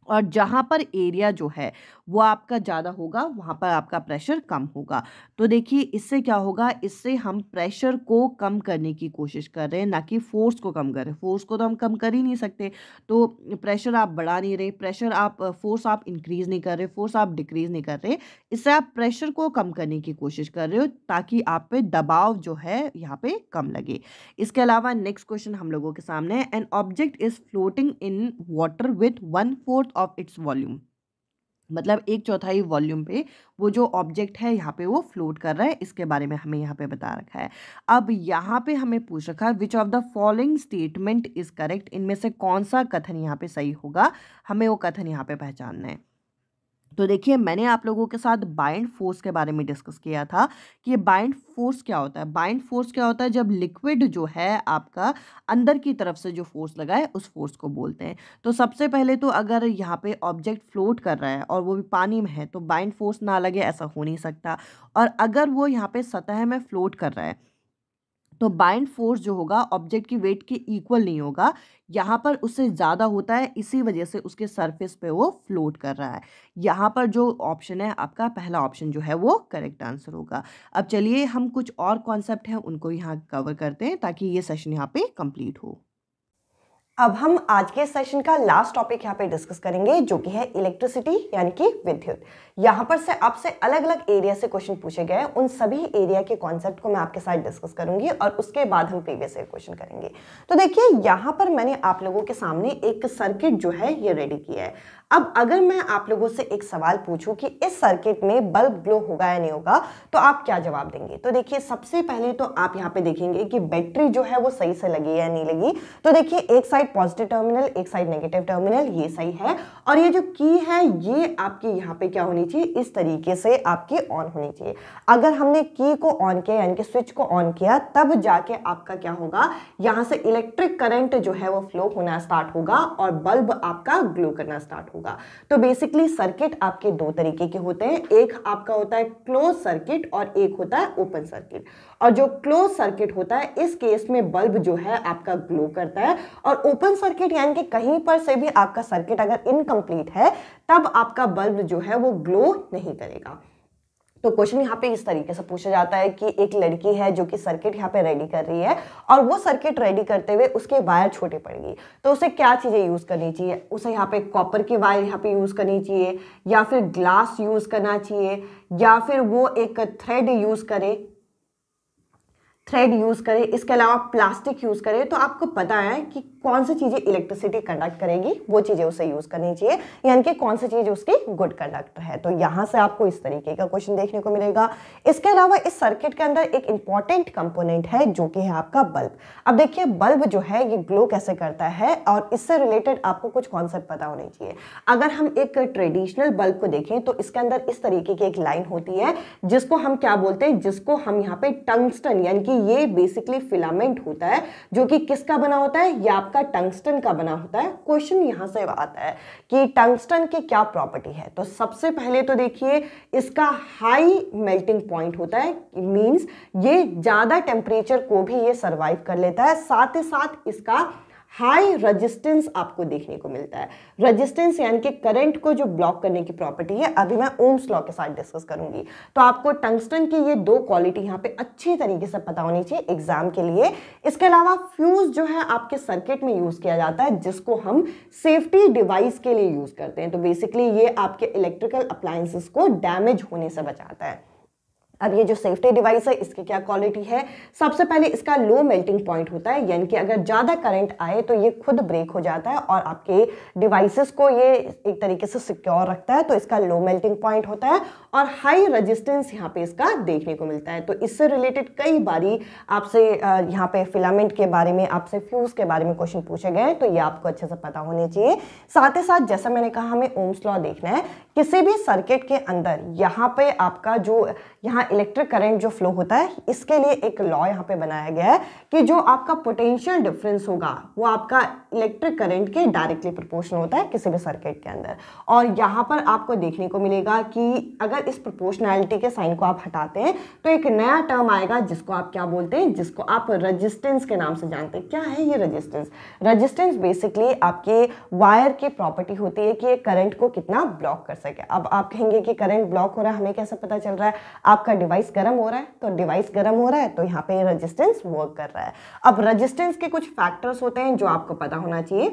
और जहाँ पर एरिया जो है वो आपका ज़्यादा होगा वहाँ पर आपका प्रेशर कम होगा तो देखिए इससे क्या होगा इससे हम प्रेशर को कम करने की कोशिश कर रहे हैं ना कि फोर्स को कम कर रहे हैं फोर्स को तो हम कम कर ही नहीं सकते तो प्रेशर आप बढ़ा नहीं रहे प्रेशर आप फोर्स आप इंक्रीज़ नहीं कर रहे फोर्स आप डिक्रीज़ नहीं कर रहे इससे आप प्रेशर को कम करने की कोशिश कर रहे हो ताकि आप पे दबाव जो है यहाँ पर कम लगे इसके अलावा नेक्स्ट क्वेश्चन हम लोगों के सामने an object is floating in water with one fourth of its volume मतलब एक चौथाई वॉल्यूम पे वो जो ऑब्जेक्ट है यहाँ पे वो फ्लोट कर रहा है इसके बारे में हमें यहाँ पे बता रखा है अब यहाँ पे हमें पूछ रखा है which of the following statement is correct इनमें से कौन सा कथन यहाँ पे सही होगा हमें वो कथन यहाँ पे पहचानना है तो देखिए मैंने आप लोगों के साथ बाइंड फोर्स के बारे में डिस्कस किया था कि बाइंड फोर्स क्या होता है बाइंड फोर्स क्या होता है जब लिक्विड जो है आपका अंदर की तरफ से जो फोर्स लगाए उस फोर्स को बोलते हैं तो सबसे पहले तो अगर यहाँ पे ऑब्जेक्ट फ्लोट कर रहा है और वो भी पानी में है तो बाइंड फोर्स ना लगे ऐसा हो नहीं सकता और अगर वो यहाँ पर सतह में फ्लोट कर रहा है तो बाइंड फोर्स जो होगा ऑब्जेक्ट की वेट के इक्वल नहीं होगा यहाँ पर उससे ज़्यादा होता है इसी वजह से उसके सरफेस पे वो फ्लोट कर रहा है यहाँ पर जो ऑप्शन है आपका पहला ऑप्शन जो है वो करेक्ट आंसर होगा अब चलिए हम कुछ और कॉन्सेप्ट हैं उनको यहाँ कवर करते हैं ताकि ये सेशन यहाँ पे कंप्लीट हो अब हम आज के सेशन का लास्ट टॉपिक यहाँ पे डिस्कस करेंगे जो कि है इलेक्ट्रिसिटी यानी कि विद्युत यहाँ पर से आपसे अलग अलग एरिया से क्वेश्चन पूछे गए उन सभी एरिया के कॉन्सेप्ट को मैं आपके साथ डिस्कस करूंगी और उसके बाद हम प्रीवियस ईयर क्वेश्चन करेंगे तो देखिए यहाँ पर मैंने आप लोगों के सामने एक सर्किट जो है ये रेडी किया है अब अगर मैं आप लोगों से एक सवाल पूछूं कि इस सर्किट में बल्ब ग्लो होगा या नहीं होगा तो आप क्या जवाब देंगे तो देखिए सबसे पहले तो आप यहाँ पे देखेंगे कि बैटरी जो है वो सही से लगी या नहीं लगी तो देखिए एक साइड पॉजिटिव टर्मिनल एक साइड नेगेटिव टर्मिनल ये सही है और ये जो की है ये आपकी यहाँ पे क्या होनी चाहिए इस तरीके से आपकी ऑन होनी चाहिए अगर हमने की को ऑन किया यानी कि स्विच को ऑन किया तब जाके आपका क्या होगा यहाँ से इलेक्ट्रिक करंट जो है वो फ्लो होना स्टार्ट होगा और बल्ब आपका ग्लो करना स्टार्ट होगा तो बेसिकली सर्किट आपके दो तरीके के होते हैं एक आपका होता है क्लोज सर्किट और एक होता है ओपन सर्किट और जो क्लोज सर्किट होता है इस केस में बल्ब जो है आपका ग्लो करता है और ओपन सर्किट यानी कि कहीं पर से भी आपका सर्किट अगर इनकम्प्लीट है तब आपका बल्ब जो है वो ग्लो नहीं करेगा तो क्वेश्चन यहाँ पे इस तरीके से पूछा जाता है कि एक लड़की है जो कि सर्किट यहाँ पे रेडी कर रही है और वो सर्किट रेडी करते हुए उसके वायर छोटे पड़ेगी तो उसे क्या चीज़ें यूज़ करनी चाहिए उसे यहाँ पे कॉपर की वायर यहाँ पे यूज़ करनी चाहिए या फिर ग्लास यूज़ करना चाहिए या फिर वो एक थ्रेड यूज़ करे थ्रेड यूज़ करें इसके अलावा प्लास्टिक यूज़ करें तो आपको पता है कि कौन सी चीज़ें इलेक्ट्रिसिटी कंडक्ट करेगी वो चीज़ें उसे यूज़ करनी चाहिए यानी कि कौन सी चीज़ उसकी गुड कंडक्टर है तो यहाँ से आपको इस तरीके का क्वेश्चन देखने को मिलेगा इसके अलावा इस सर्किट के अंदर एक इंपॉर्टेंट कंपोनेंट है जो कि है आपका बल्ब अब देखिए बल्ब जो है ये ग्लो कैसे करता है और इससे रिलेटेड आपको कुछ कॉन्सेप्ट पता होने चाहिए अगर हम एक ट्रेडिशनल बल्ब को देखें तो इसके अंदर इस तरीके की एक लाइन होती है जिसको हम क्या बोलते हैं जिसको हम यहाँ पे टंगस्टन यानी कि ये बेसिकली फिलामेंट होता है जो कि किसका बना होता है ये आपका टंगस्टन का बना होता है क्वेश्चन यहाँ से आता है कि टंगस्टन की क्या प्रॉपर्टी है तो सबसे पहले तो देखिए इसका हाई मेल्टिंग पॉइंट होता है मीन्स ये ज़्यादा टेम्परेचर को भी ये सर्वाइव कर लेता है साथ ही साथ इसका हाई रजिस्टेंस आपको देखने को मिलता है रजिस्टेंस यानी कि करंट को जो ब्लॉक करने की प्रॉपर्टी है अभी मैं ओम्स लॉ के साथ डिस्कस करूंगी तो आपको टंगस्टन की ये दो क्वालिटी यहाँ पे अच्छी तरीके से पता होनी चाहिए एग्जाम के लिए इसके अलावा फ्यूज जो है आपके सर्किट में यूज किया जाता है जिसको हम सेफ्टी डिवाइस के लिए यूज करते हैं तो बेसिकली ये आपके इलेक्ट्रिकल अप्लायंसेस को डैमेज होने से बचाता है अब ये जो सेफ्टी डिवाइस है इसकी क्या क्वालिटी है सबसे पहले इसका लो मेल्टिंग पॉइंट होता है यानी कि अगर ज़्यादा करंट आए तो ये खुद ब्रेक हो जाता है और आपके डिवाइसेस को ये एक तरीके से सिक्योर रखता है तो इसका लो मेल्टिंग पॉइंट होता है और हाई रेजिस्टेंस यहाँ पे इसका देखने को मिलता है तो इससे रिलेटेड कई बारी आपसे यहाँ पे फिलामेंट के बारे में आपसे फ्यूज़ के बारे में क्वेश्चन पूछे गए तो ये आपको अच्छे से पता होने चाहिए साथ ही साथ जैसा मैंने कहा हमें ओम्स लॉ देखना है किसी भी सर्किट के अंदर यहाँ पे आपका जो यहाँ इलेक्ट्रिक करंट जो फ्लो होता है इसके लिए एक लॉ यहाँ पे बनाया गया है कि जो आपका पोटेंशियल डिफरेंस होगा वो आपका इलेक्ट्रिक करंट के डायरेक्टली प्रोपोर्शनल होता है किसी भी सर्किट के अंदर और यहाँ पर आपको देखने को मिलेगा कि अगर इस प्रोपोर्शनैलिटी के साइन को आप हटाते हैं तो एक नया टर्म आएगा जिसको आप क्या बोलते हैं जिसको आप रजिस्टेंस के नाम से जानते हैं क्या है ये रजिस्टेंस रजिस्टेंस बेसिकली आपके वायर की प्रॉपर्टी होती है कि ये करंट को कितना ब्लॉक कर सकते आवश्यक है अब आप कहेंगे कि करंट ब्लॉक हो रहा है हमें कैसे पता चल रहा है आपका डिवाइस गर्म हो रहा है तो डिवाइस गर्म हो रहा है तो यहाँ पे रजिस्टेंस वर्क कर रहा है अब रजिस्टेंस के कुछ फैक्टर्स होते हैं जो आपको पता होना चाहिए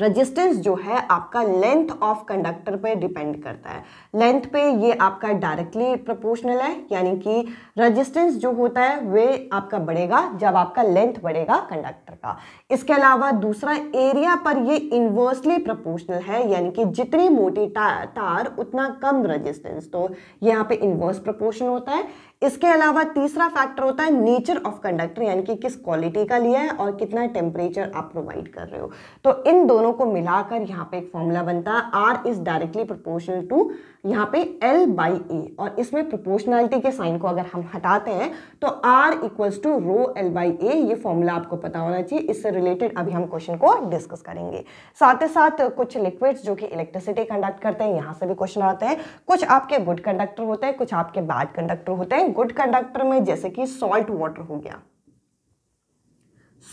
रेजिस्टेंस जो है आपका लेंथ ऑफ कंडक्टर पे डिपेंड करता है लेंथ पे ये आपका डायरेक्टली प्रोपोर्शनल है यानी कि रेजिस्टेंस जो होता है वे आपका बढ़ेगा जब आपका लेंथ बढ़ेगा कंडक्टर का इसके अलावा दूसरा एरिया पर ये इन्वर्सली प्रोपोर्शनल है यानी कि जितनी मोटी तार उतना कम रजिस्टेंस तो यहाँ पर इन्वर्स प्रपोर्शन होता है इसके अलावा तीसरा फैक्टर होता है नेचर ऑफ कंडक्टर यानी कि किस क्वालिटी का लिया है और कितना टेम्परेचर आप प्रोवाइड कर रहे हो तो इन दोनों को मिलाकर यहाँ पे एक फॉर्मूला बनता है R is directly proportional to यहाँ पे L बाई ए और इसमें प्रोपोर्शनैलिटी के साइन को अगर हम हटाते हैं तो R equals to rho L by A ये फॉर्मूला आपको पता होना चाहिए इससे रिलेटेड अभी हम क्वेश्चन को डिस्कस करेंगे साथ ही साथ कुछ लिक्विड्स जो कि इलेक्ट्रिसिटी कंडक्ट करते हैं यहाँ से भी क्वेश्चन आते हैं कुछ आपके गुड कंडक्टर होते हैं कुछ आपके बैड कंडक्टर होते हैं गुड कंडक्टर में जैसे कि सॉल्ट वाटर हो गया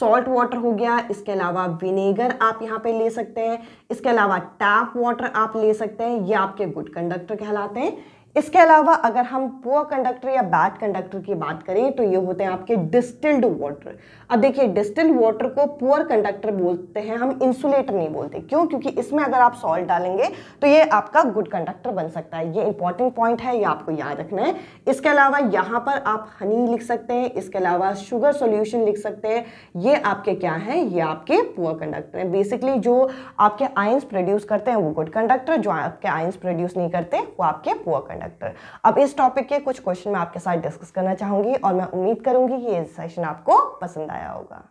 सॉल्ट वाटर हो गया इसके अलावा विनेगर आप यहाँ पे ले सकते हैं इसके अलावा टैप वाटर आप ले सकते हैं ये आपके गुड कंडक्टर कहलाते हैं इसके अलावा अगर हम पुअर कंडक्टर या बैड कंडक्टर की बात करें तो ये होते हैं आपके डिस्टिल्ड वाटर अब देखिए डिस्टिल्ड वाटर को पुअर कंडक्टर बोलते हैं हम इंसुलेटर नहीं बोलते क्यों क्योंकि इसमें अगर आप सॉल्ट डालेंगे तो ये आपका गुड कंडक्टर बन सकता है ये इंपॉर्टेंट पॉइंट है ये आपको याद रखना है इसके अलावा यहाँ पर आप हनी लिख सकते हैं इसके अलावा शुगर सोल्यूशन लिख सकते हैं ये आपके क्या हैं ये आपके पुअर कंडक्टर हैं बेसिकली जो आपके आयन्स प्रोड्यूस करते हैं वो गुड कंडक्टर जो आपके आयन्स प्रोड्यूस नहीं करते वो आपके पुअर कंडक्टर कंडक्टर अब इस टॉपिक के कुछ क्वेश्चन मैं आपके साथ डिस्कस करना चाहूंगी और मैं उम्मीद करूंगी कि ये सेशन आपको पसंद आया होगा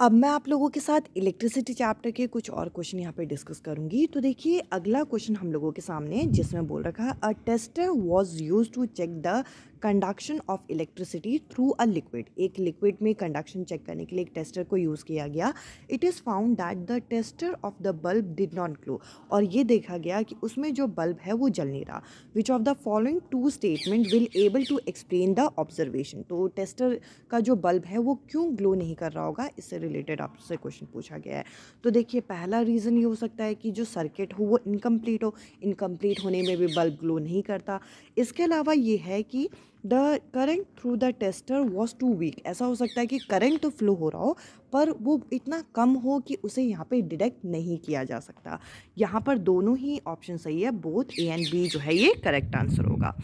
अब मैं आप लोगों के साथ इलेक्ट्रिसिटी चैप्टर के कुछ और क्वेश्चन यहाँ पे डिस्कस करूँगी तो देखिए अगला क्वेश्चन हम लोगों के सामने जिसमें बोल रखा है a tester was use to check the conduction of electricity through a liquid एक लिक्विड में कंडक्शन चेक करने के लिए एक टेस्टर को यूज़ किया गया it is found that the tester of the bulb did not glow और ये देखा गया कि उसमें जो बल्ब है वो जल नहीं रहा which of the following two statement will able to explain the observation तो टेस्टर का जो बल्ब है वो क्यों ग्लो नहीं कर रहा होगा इससे रिलेटेड आपसे क्वेश्चन पूछा गया है तो देखिए पहला रीज़न ये हो सकता है कि जो सर्किट हो वो इनकम्प्लीट हो इनकम्प्लीट होने में भी बल्ब ग्लो नहीं करता इसके अलावा ये है कि the current through the tester was too weak ऐसा हो सकता है कि करेंट तो फ्लो हो रहा हो पर वो इतना कम हो कि उसे यहाँ पे डिटेक्ट नहीं किया जा सकता यहाँ पर दोनों ही ऑप्शन सही है बोथ ए एंड बी जो है ये करेक्ट आंसर होगा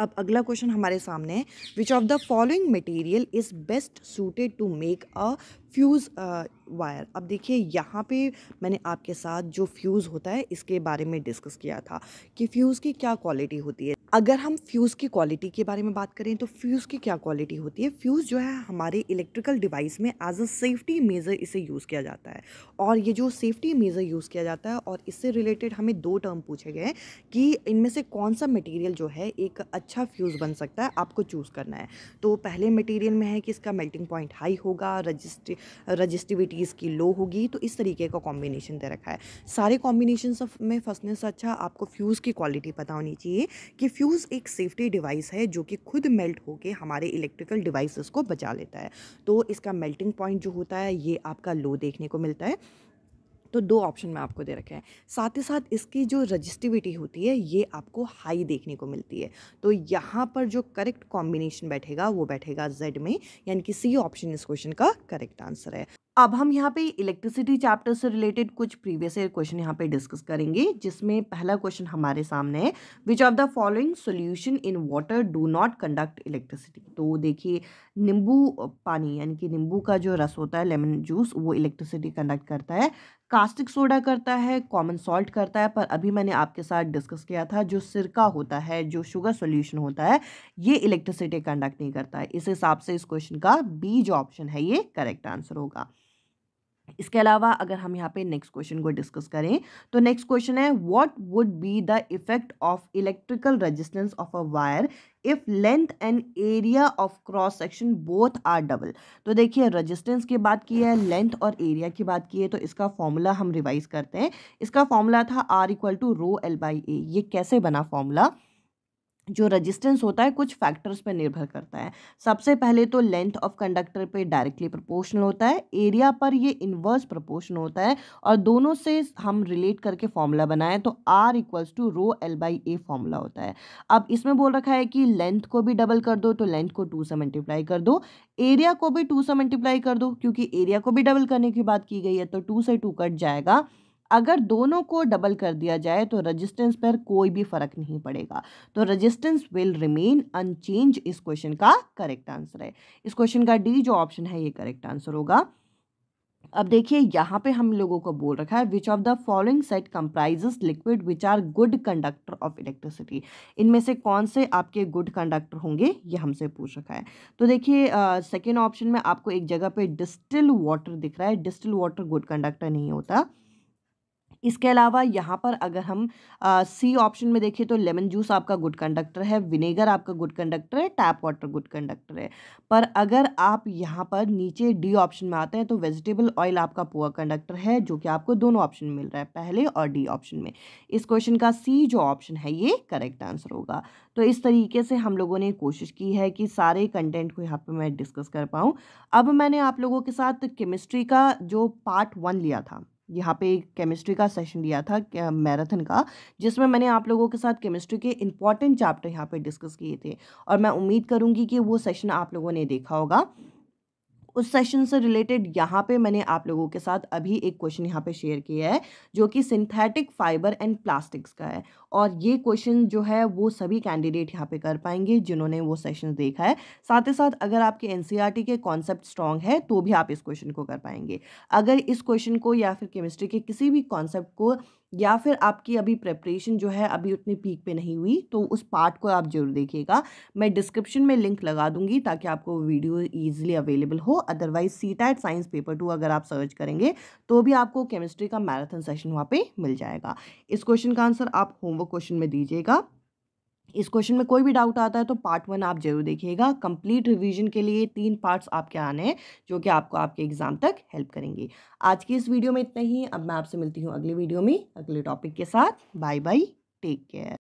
अब अगला क्वेश्चन हमारे सामने है which of the following material is best suited to make a fuse wire अब देखिए यहाँ पे मैंने आपके साथ जो फ्यूज़ होता है इसके बारे में डिस्कस किया था कि फ्यूज़ की क्या क्वालिटी होती है अगर हम फ्यूज़ की क्वालिटी के बारे में बात करें तो फ्यूज़ की क्या क्वालिटी होती है फ्यूज़ जो है हमारे इलेक्ट्रिकल डिवाइस में एज अ सेफ्टी मेज़र इसे यूज़ किया जाता है और ये जो सेफ्टी मेज़र यूज़ किया जाता है और इससे रिलेटेड हमें दो टर्म पूछे गए कि इनमें से कौन सा मटेरियल जो है एक अच्छा फ्यूज़ बन सकता है आपको चूज़ करना है तो पहले मटीरियल में है कि इसका मेल्टिंग पॉइंट हाई होगा रजिस्ट रजिस्टिविटीज़ की लो होगी तो इस तरीके का कॉम्बिनेशन दे रखा है सारे कॉम्बिनेशन में फंसने से अच्छा आपको फ्यूज़ की क्वालिटी पता होनी चाहिए कि फ्यूज़ एक सेफ्टी डिवाइस है जो कि खुद मेल्ट होकर हमारे इलेक्ट्रिकल डिवाइसेस को बचा लेता है तो इसका मेल्टिंग पॉइंट जो होता है ये आपका लो देखने को मिलता है तो दो ऑप्शन में आपको दे रखे हैं साथ ही साथ इसकी जो रजिस्टिविटी होती है ये आपको हाई देखने को मिलती है तो यहाँ पर जो करेक्ट कॉम्बिनेशन बैठेगा वो बैठेगा जेड में यानी कि सी ऑप्शन इस क्वेश्चन का करेक्ट आंसर है अब हम यहाँ पे इलेक्ट्रिसिटी चैप्टर से रिलेटेड कुछ प्रीवियस ईयर क्वेश्चन यहाँ पे डिस्कस करेंगे जिसमें पहला क्वेश्चन हमारे सामने है which of the following solution in water do not conduct electricity तो देखिए नींबू पानी यानी कि नींबू का जो रस होता है लेमन जूस वो इलेक्ट्रिसिटी कंडक्ट करता है कास्टिक सोडा करता है कॉमन सॉल्ट करता है पर अभी मैंने आपके साथ डिस्कस किया था जो सिरका होता है जो शुगर सोल्यूशन होता है ये इलेक्ट्रिसिटी कंडक्ट नहीं करता है इस हिसाब से इस क्वेश्चन का बी जो ऑप्शन है ये करेक्ट आंसर होगा इसके अलावा अगर हम यहाँ पे नेक्स्ट क्वेश्चन को डिस्कस करें तो नेक्स्ट क्वेश्चन है what would be the effect of electrical resistance of a wire if length and area of cross section both are double तो देखिए रेजिस्टेंस की बात की है लेंथ और एरिया की बात की है तो इसका फॉर्मूला हम रिवाइज करते हैं इसका फॉर्मूला था R equal to rho L by A ये कैसे बना फॉर्मूला जो रेजिस्टेंस होता है कुछ फैक्टर्स पर निर्भर करता है सबसे पहले तो लेंथ ऑफ कंडक्टर पे डायरेक्टली प्रोपोर्शनल होता है एरिया पर ये इन्वर्स प्रोपोर्शनल होता है और दोनों से हम रिलेट करके फॉर्मूला बनाएं तो R equals to rho L by A formula होता है अब इसमें बोल रखा है कि लेंथ को भी डबल कर दो तो लेंथ को टू से मल्टीप्लाई कर दो एरिया को भी टू से मल्टीप्लाई कर दो क्योंकि एरिया को भी डबल करने की बात की गई है तो टू से टू कट जाएगा अगर दोनों को डबल कर दिया जाए तो रजिस्टेंस पर कोई भी फर्क नहीं पड़ेगा तो रजिस्टेंस विल रिमेन अनचेंज इस क्वेश्चन का करेक्ट आंसर है इस क्वेश्चन का डी जो ऑप्शन है ये करेक्ट आंसर होगा अब देखिए यहाँ पे हम लोगों को बोल रखा है which of the following set comprises liquid which are good conductor of electricity इनमें से कौन से आपके गुड कंडक्टर होंगे ये हमसे पूछ रखा है तो देखिए सेकेंड ऑप्शन में आपको एक जगह पे डिस्टिल वाटर दिख रहा है डिस्टिल वाटर गुड कंडक्टर नहीं होता इसके अलावा यहाँ पर अगर हम सी ऑप्शन में देखें तो लेमन जूस आपका गुड कंडक्टर है विनेगर आपका गुड कंडक्टर है टैप वाटर गुड कंडक्टर है पर अगर आप यहाँ पर नीचे डी ऑप्शन में आते हैं तो वेजिटेबल ऑयल आपका पुअर कंडक्टर है जो कि आपको दोनों ऑप्शन मिल रहा है पहले और डी ऑप्शन में इस क्वेश्चन का सी जो ऑप्शन है ये करेक्ट आंसर होगा तो इस तरीके से हम लोगों ने कोशिश की है कि सारे कंटेंट को यहाँ पर मैं डिस्कस कर पाऊँ अब मैंने आप लोगों के साथ केमिस्ट्री का जो पार्ट वन लिया था यहाँ पे केमिस्ट्री का सेशन लिया था मैराथन का जिसमें मैंने आप लोगों के साथ केमिस्ट्री के इंपॉर्टेंट चैप्टर यहाँ पे डिस्कस किए थे और मैं उम्मीद करूँगी कि वो सेशन आप लोगों ने देखा होगा उस सेशन से रिलेटेड यहाँ पे मैंने आप लोगों के साथ अभी एक क्वेश्चन यहाँ पे शेयर किया है जो कि सिंथेटिक फाइबर एंड प्लास्टिक्स का है और ये क्वेश्चन जो है वो सभी कैंडिडेट यहाँ पे कर पाएंगे जिन्होंने वो सेशन देखा है साथ ही साथ अगर आपके एन e के कॉन्सेप्ट स्ट्रॉन्ग है तो भी आप इस क्वेश्चन को कर पाएंगे अगर इस क्वेश्चन को या फिर केमिस्ट्री के किसी भी कॉन्सेप्ट को या फिर आपकी अभी प्रेपरेशन जो है अभी उतनी पीक पे नहीं हुई तो उस पार्ट को आप जरूर देखिएगा मैं डिस्क्रिप्शन में लिंक लगा दूंगी ताकि आपको वीडियो इजीली अवेलेबल हो otherwise see tight science paper two अगर आप सर्च करेंगे तो भी आपको केमिस्ट्री का मैराथन सेशन वहाँ पर मिल जाएगा इस क्वेश्चन का आंसर आप होमवर्क क्वेश्चन में दीजिएगा इस क्वेश्चन में कोई भी डाउट आता है तो पार्ट वन आप जरूर देखिएगा कंप्लीट रिवीजन के लिए तीन पार्ट्स आपके आने हैं जो कि आपको आपके एग्जाम तक हेल्प करेंगे आज की इस वीडियो में इतना ही अब मैं आपसे मिलती हूँ अगली वीडियो में अगले टॉपिक के साथ बाय बाय टेक केयर